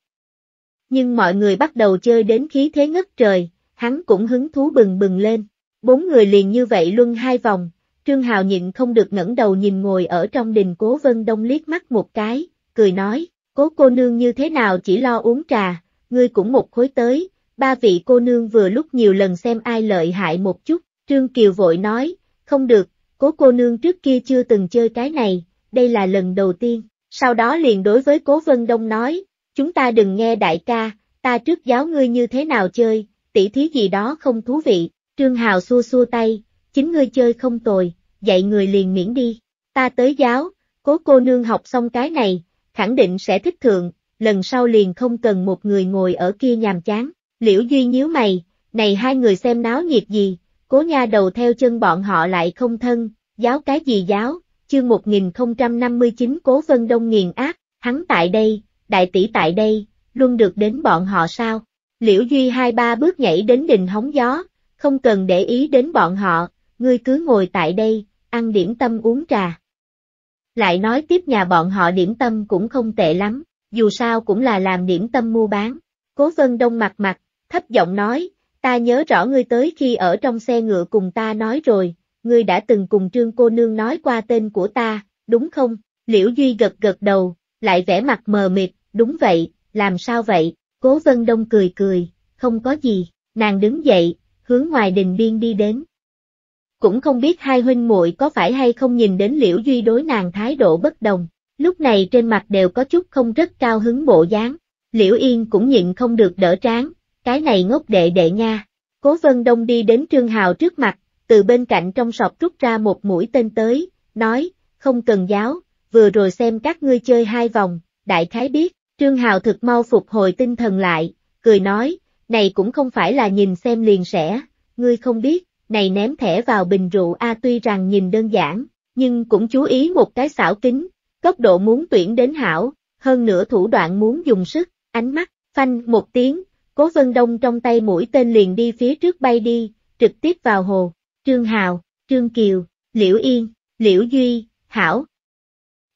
Nhưng mọi người bắt đầu chơi đến khí thế ngất trời, hắn cũng hứng thú bừng bừng lên. Bốn người liền như vậy luân hai vòng, Trương Hào nhịn không được ngẩng đầu nhìn ngồi ở trong đình Cố Vân Đông liếc mắt một cái, cười nói, Cố cô nương như thế nào chỉ lo uống trà, ngươi cũng một khối tới, ba vị cô nương vừa lúc nhiều lần xem ai lợi hại một chút, Trương Kiều vội nói, không được, Cố cô nương trước kia chưa từng chơi cái này, đây là lần đầu tiên. Sau đó liền đối với Cố Vân Đông nói, chúng ta đừng nghe đại ca, ta trước giáo ngươi như thế nào chơi, tỷ thí gì đó không thú vị, Trương Hào xua xua tay, chính ngươi chơi không tồi, dạy người liền miễn đi, ta tới giáo, cố cô nương học xong cái này, khẳng định sẽ thích thượng, lần sau liền không cần một người ngồi ở kia nhàm chán, liễu duy nhíu mày, này hai người xem náo nhiệt gì, cố nha đầu theo chân bọn họ lại không thân, giáo cái gì giáo, chương 1059 Cố Vân Đông nghiền ác, hắn tại đây, đại tỷ tại đây, luôn được đến bọn họ sao? Liễu Duy hai ba bước nhảy đến đình hóng gió, không cần để ý đến bọn họ, ngươi cứ ngồi tại đây, ăn điểm tâm uống trà. Lại nói tiếp nhà bọn họ điểm tâm cũng không tệ lắm, dù sao cũng là làm điểm tâm mua bán. Cố Vân Đông mặt mặt, thấp giọng nói, ta nhớ rõ ngươi tới khi ở trong xe ngựa cùng ta nói rồi, ngươi đã từng cùng trương cô nương nói qua tên của ta, đúng không? Liễu Duy gật gật đầu, lại vẻ mặt mờ mịt, đúng vậy, làm sao vậy? Cố Vân Đông cười cười, không có gì, nàng đứng dậy, hướng ngoài đình biên đi đến. Cũng không biết hai huynh muội có phải hay không nhìn đến Liễu Duy đối nàng thái độ bất đồng, lúc này trên mặt đều có chút không rất cao hứng bộ dáng. Liễu Yên cũng nhịn không được đỡ tráng, cái này ngốc đệ đệ nha. Cố Vân Đông đi đến Trương Hào trước mặt, từ bên cạnh trong sọt rút ra một mũi tên tới, nói, không cần giáo, vừa rồi xem các ngươi chơi hai vòng, đại khái biết, Trương Hào thực mau phục hồi tinh thần lại, cười nói, này cũng không phải là nhìn xem liền sẽ, ngươi không biết, này ném thẻ vào bình rượu A tuy rằng nhìn đơn giản, nhưng cũng chú ý một cái xảo kính, cấp độ muốn tuyển đến hảo, hơn nữa thủ đoạn muốn dùng sức, ánh mắt, phanh một tiếng, cố vân đông trong tay mũi tên liền đi phía trước bay đi, trực tiếp vào hồ, Trương Hào, Trương Kiều, Liễu Yên, Liễu Duy, Hảo.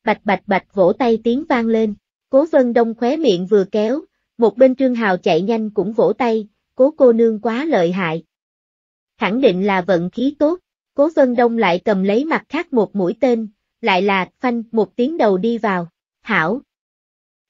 Bạch bạch bạch vỗ tay tiếng vang lên, cố vân đông khóe miệng vừa kéo, một bên Trương Hào chạy nhanh cũng vỗ tay, cố cô nương quá lợi hại. Khẳng định là vận khí tốt, cố vân đông lại cầm lấy mặt khác một mũi tên, lại là phanh một tiếng đầu đi vào, Hảo.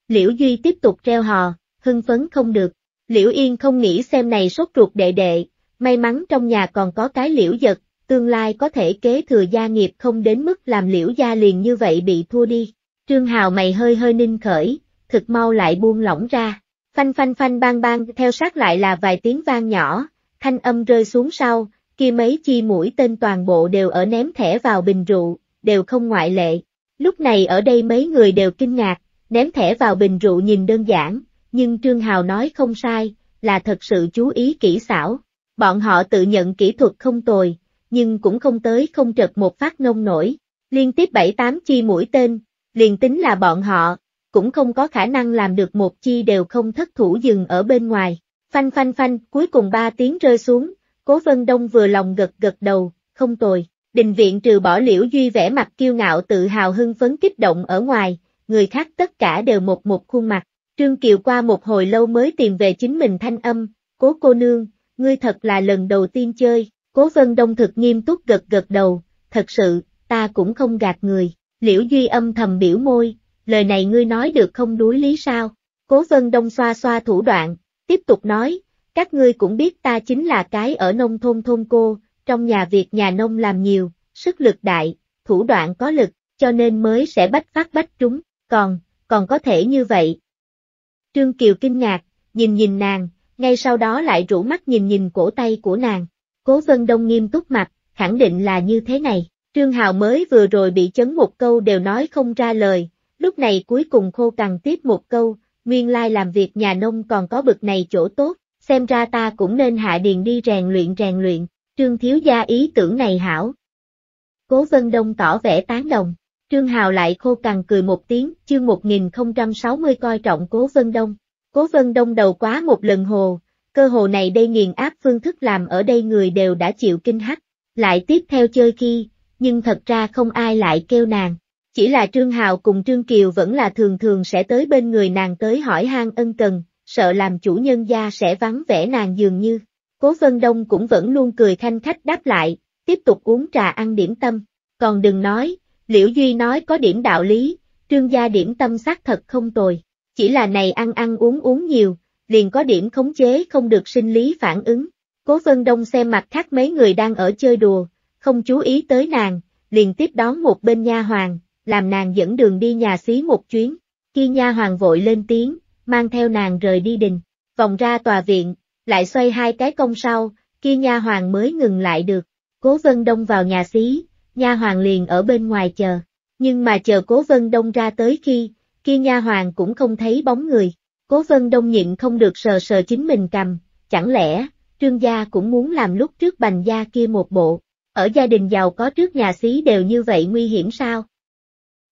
Liễu Duy tiếp tục treo hò, hưng phấn không được, Liễu Yên không nghĩ xem này sốt ruột đệ đệ, May mắn trong nhà còn có cái liễu giật, tương lai có thể kế thừa gia nghiệp không đến mức làm liễu gia liền như vậy bị thua đi. Trương Hào mày hơi hơi ninh khởi, thực mau lại buông lỏng ra. Phanh phanh phanh bang bang theo sát lại là vài tiếng vang nhỏ, thanh âm rơi xuống sau, kia mấy chi mũi tên toàn bộ đều ở ném thẻ vào bình rượu, đều không ngoại lệ. Lúc này ở đây mấy người đều kinh ngạc, ném thẻ vào bình rượu nhìn đơn giản, nhưng Trương Hào nói không sai, là thật sự chú ý kỹ xảo. Bọn họ tự nhận kỹ thuật không tồi, nhưng cũng không tới không trật một phát nông nổi, liên tiếp 7-8 chi mũi tên, liền tính là bọn họ, cũng không có khả năng làm được một chi đều không thất thủ dừng ở bên ngoài. Phanh phanh phanh, cuối cùng ba tiếng rơi xuống, Cố Vân Đông vừa lòng gật gật đầu, không tồi. Đình viện trừ bỏ liễu duy vẻ mặt kiêu ngạo tự hào hưng phấn kích động ở ngoài, người khác tất cả đều một một khuôn mặt. Trương Kiều qua một hồi lâu mới tìm về chính mình thanh âm, cố cô nương, ngươi thật là lần đầu tiên chơi, cố vân đông thực nghiêm túc gật gật đầu, thật sự, ta cũng không gạt người, liễu duy âm thầm biểu môi, lời này ngươi nói được không đuối lý sao, cố vân đông xoa xoa thủ đoạn, tiếp tục nói, các ngươi cũng biết ta chính là cái ở nông thôn thôn cô, trong nhà việc nhà nông làm nhiều, sức lực đại, thủ đoạn có lực, cho nên mới sẽ bách phát bách trúng, còn, còn có thể như vậy. Trương Kiều kinh ngạc, nhìn nhìn nàng, ngay sau đó lại rủ mắt nhìn nhìn cổ tay của nàng. Cố Vân Đông nghiêm túc mặt, khẳng định là như thế này. Trương Hào mới vừa rồi bị chấn một câu đều nói không ra lời, lúc này cuối cùng khô cằn tiếp một câu, nguyên lai làm việc nhà nông còn có bực này chỗ tốt, xem ra ta cũng nên hạ điền đi rèn luyện rèn luyện, Trương Thiếu Gia ý tưởng này hảo. Cố Vân Đông tỏ vẻ tán đồng, Trương Hào lại khô cằn cười một tiếng, chương 1060 coi trọng Cố Vân Đông. Cố vân đông đầu quá một lần hồ, cơ hồ này đây nghiền áp phương thức làm ở đây người đều đã chịu kinh hách, lại tiếp theo chơi khi, nhưng thật ra không ai lại kêu nàng. Chỉ là Trương Hào cùng Trương Kiều vẫn là thường thường sẽ tới bên người nàng tới hỏi han ân cần, sợ làm chủ nhân gia sẽ vắng vẻ nàng dường như. Cố Vân Đông cũng vẫn luôn cười thanh khách đáp lại, tiếp tục uống trà ăn điểm tâm. Còn đừng nói, Liễu Duy nói có điểm đạo lý, Trương gia điểm tâm xác thật không tồi. Chỉ là này ăn ăn uống uống nhiều, liền có điểm khống chế không được sinh lý phản ứng. Cố Vân Đông xem mặt khác mấy người đang ở chơi đùa, không chú ý tới nàng, liền tiếp đón một bên nha hoàng, làm nàng dẫn đường đi nhà xí một chuyến. Khi nha hoàng vội lên tiếng, mang theo nàng rời đi đình, vòng ra tòa viện, lại xoay hai cái công sau, khi nha hoàng mới ngừng lại được. Cố Vân Đông vào nhà xí, nha hoàng liền ở bên ngoài chờ, nhưng mà chờ Cố Vân Đông ra tới khi, kia nha hoàng cũng không thấy bóng người. Cố vân đông nhịn không được sờ sờ chính mình cầm, chẳng lẽ, trương gia cũng muốn làm lúc trước bành gia kia một bộ, ở gia đình giàu có trước nhà xí đều như vậy nguy hiểm sao?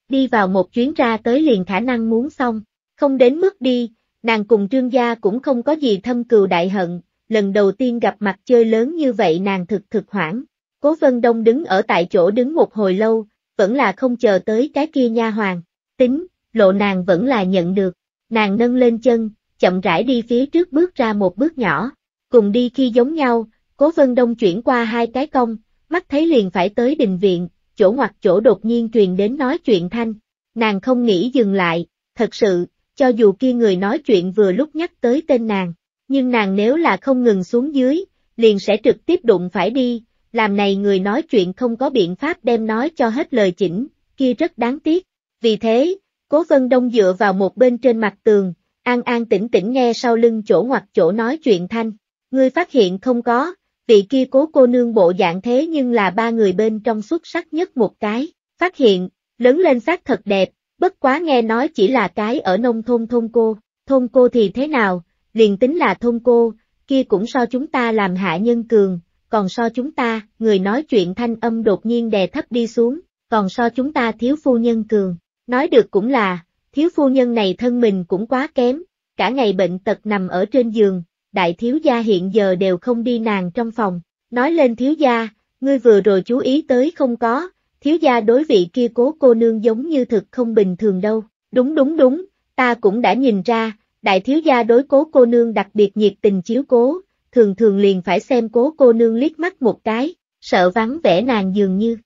Đi vào một chuyến ra tới liền khả năng muốn xong, không đến mức đi, nàng cùng trương gia cũng không có gì thâm cừu đại hận, lần đầu tiên gặp mặt chơi lớn như vậy nàng thực thực hoảng. Cố Vân Đông đứng ở tại chỗ đứng một hồi lâu, vẫn là không chờ tới cái kia nha hoàng. Tính, lộ nàng vẫn là nhận được, nàng nâng lên chân, chậm rãi đi phía trước bước ra một bước nhỏ, cùng đi khi giống nhau, cố vân đông chuyển qua hai cái công, mắt thấy liền phải tới đình viện, chỗ ngoặt chỗ đột nhiên truyền đến nói chuyện thanh, nàng không nghĩ dừng lại, thật sự, cho dù kia người nói chuyện vừa lúc nhắc tới tên nàng, nhưng nàng nếu là không ngừng xuống dưới, liền sẽ trực tiếp đụng phải đi, làm này người nói chuyện không có biện pháp đem nói cho hết lời chỉnh, kia rất đáng tiếc, vì thế, Cố Vân Đông dựa vào một bên trên mặt tường, an an tĩnh tĩnh nghe sau lưng chỗ hoặc chỗ nói chuyện thanh. Ngươi phát hiện không có, vị kia cố cô nương bộ dạng thế nhưng là ba người bên trong xuất sắc nhất một cái. Phát hiện, lớn lên xác thật đẹp, bất quá nghe nói chỉ là cái ở nông thôn thôn cô. Thôn cô thì thế nào, liền tính là thôn cô, kia cũng so chúng ta làm hạ nhân cường, còn so chúng ta, người nói chuyện thanh âm đột nhiên đè thấp đi xuống, còn so chúng ta thiếu phu nhân cường. Nói được cũng là, thiếu phu nhân này thân mình cũng quá kém, cả ngày bệnh tật nằm ở trên giường, đại thiếu gia hiện giờ đều không đi nàng trong phòng. Nói lên thiếu gia, ngươi vừa rồi chú ý tới không có, thiếu gia đối vị kia cố cô nương giống như thực không bình thường đâu. Đúng đúng đúng, ta cũng đã nhìn ra, đại thiếu gia đối cố cô nương đặc biệt nhiệt tình chiếu cố, thường thường liền phải xem cố cô nương liếc mắt một cái, sợ vắng vẻ nàng dường như,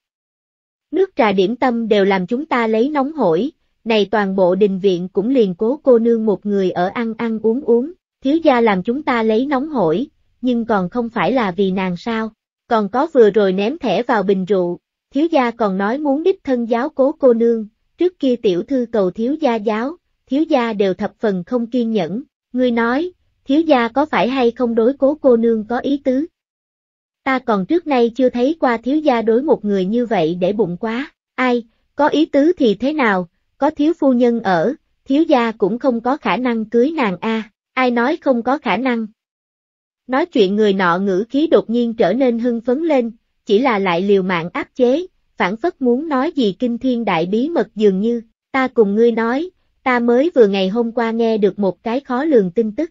Nước trà điểm tâm đều làm chúng ta lấy nóng hổi, này toàn bộ đình viện cũng liền cố cô nương một người ở ăn ăn uống uống, thiếu gia làm chúng ta lấy nóng hổi, nhưng còn không phải là vì nàng sao, còn có vừa rồi ném thẻ vào bình rượu, thiếu gia còn nói muốn đích thân giáo cố cô nương, trước kia tiểu thư cầu thiếu gia giáo, thiếu gia đều thập phần không kiên nhẫn, ngươi nói, thiếu gia có phải hay không đối cố cô nương có ý tứ, Ta còn trước nay chưa thấy qua thiếu gia đối một người như vậy để bụng quá, ai, có ý tứ thì thế nào, có thiếu phu nhân ở, thiếu gia cũng không có khả năng cưới nàng a. ai nói không có khả năng. Nói chuyện người nọ ngữ khí đột nhiên trở nên hưng phấn lên, chỉ là lại liều mạng áp chế, phản phất muốn nói gì kinh thiên đại bí mật dường như, ta cùng ngươi nói, ta mới vừa ngày hôm qua nghe được một cái khó lường tin tức,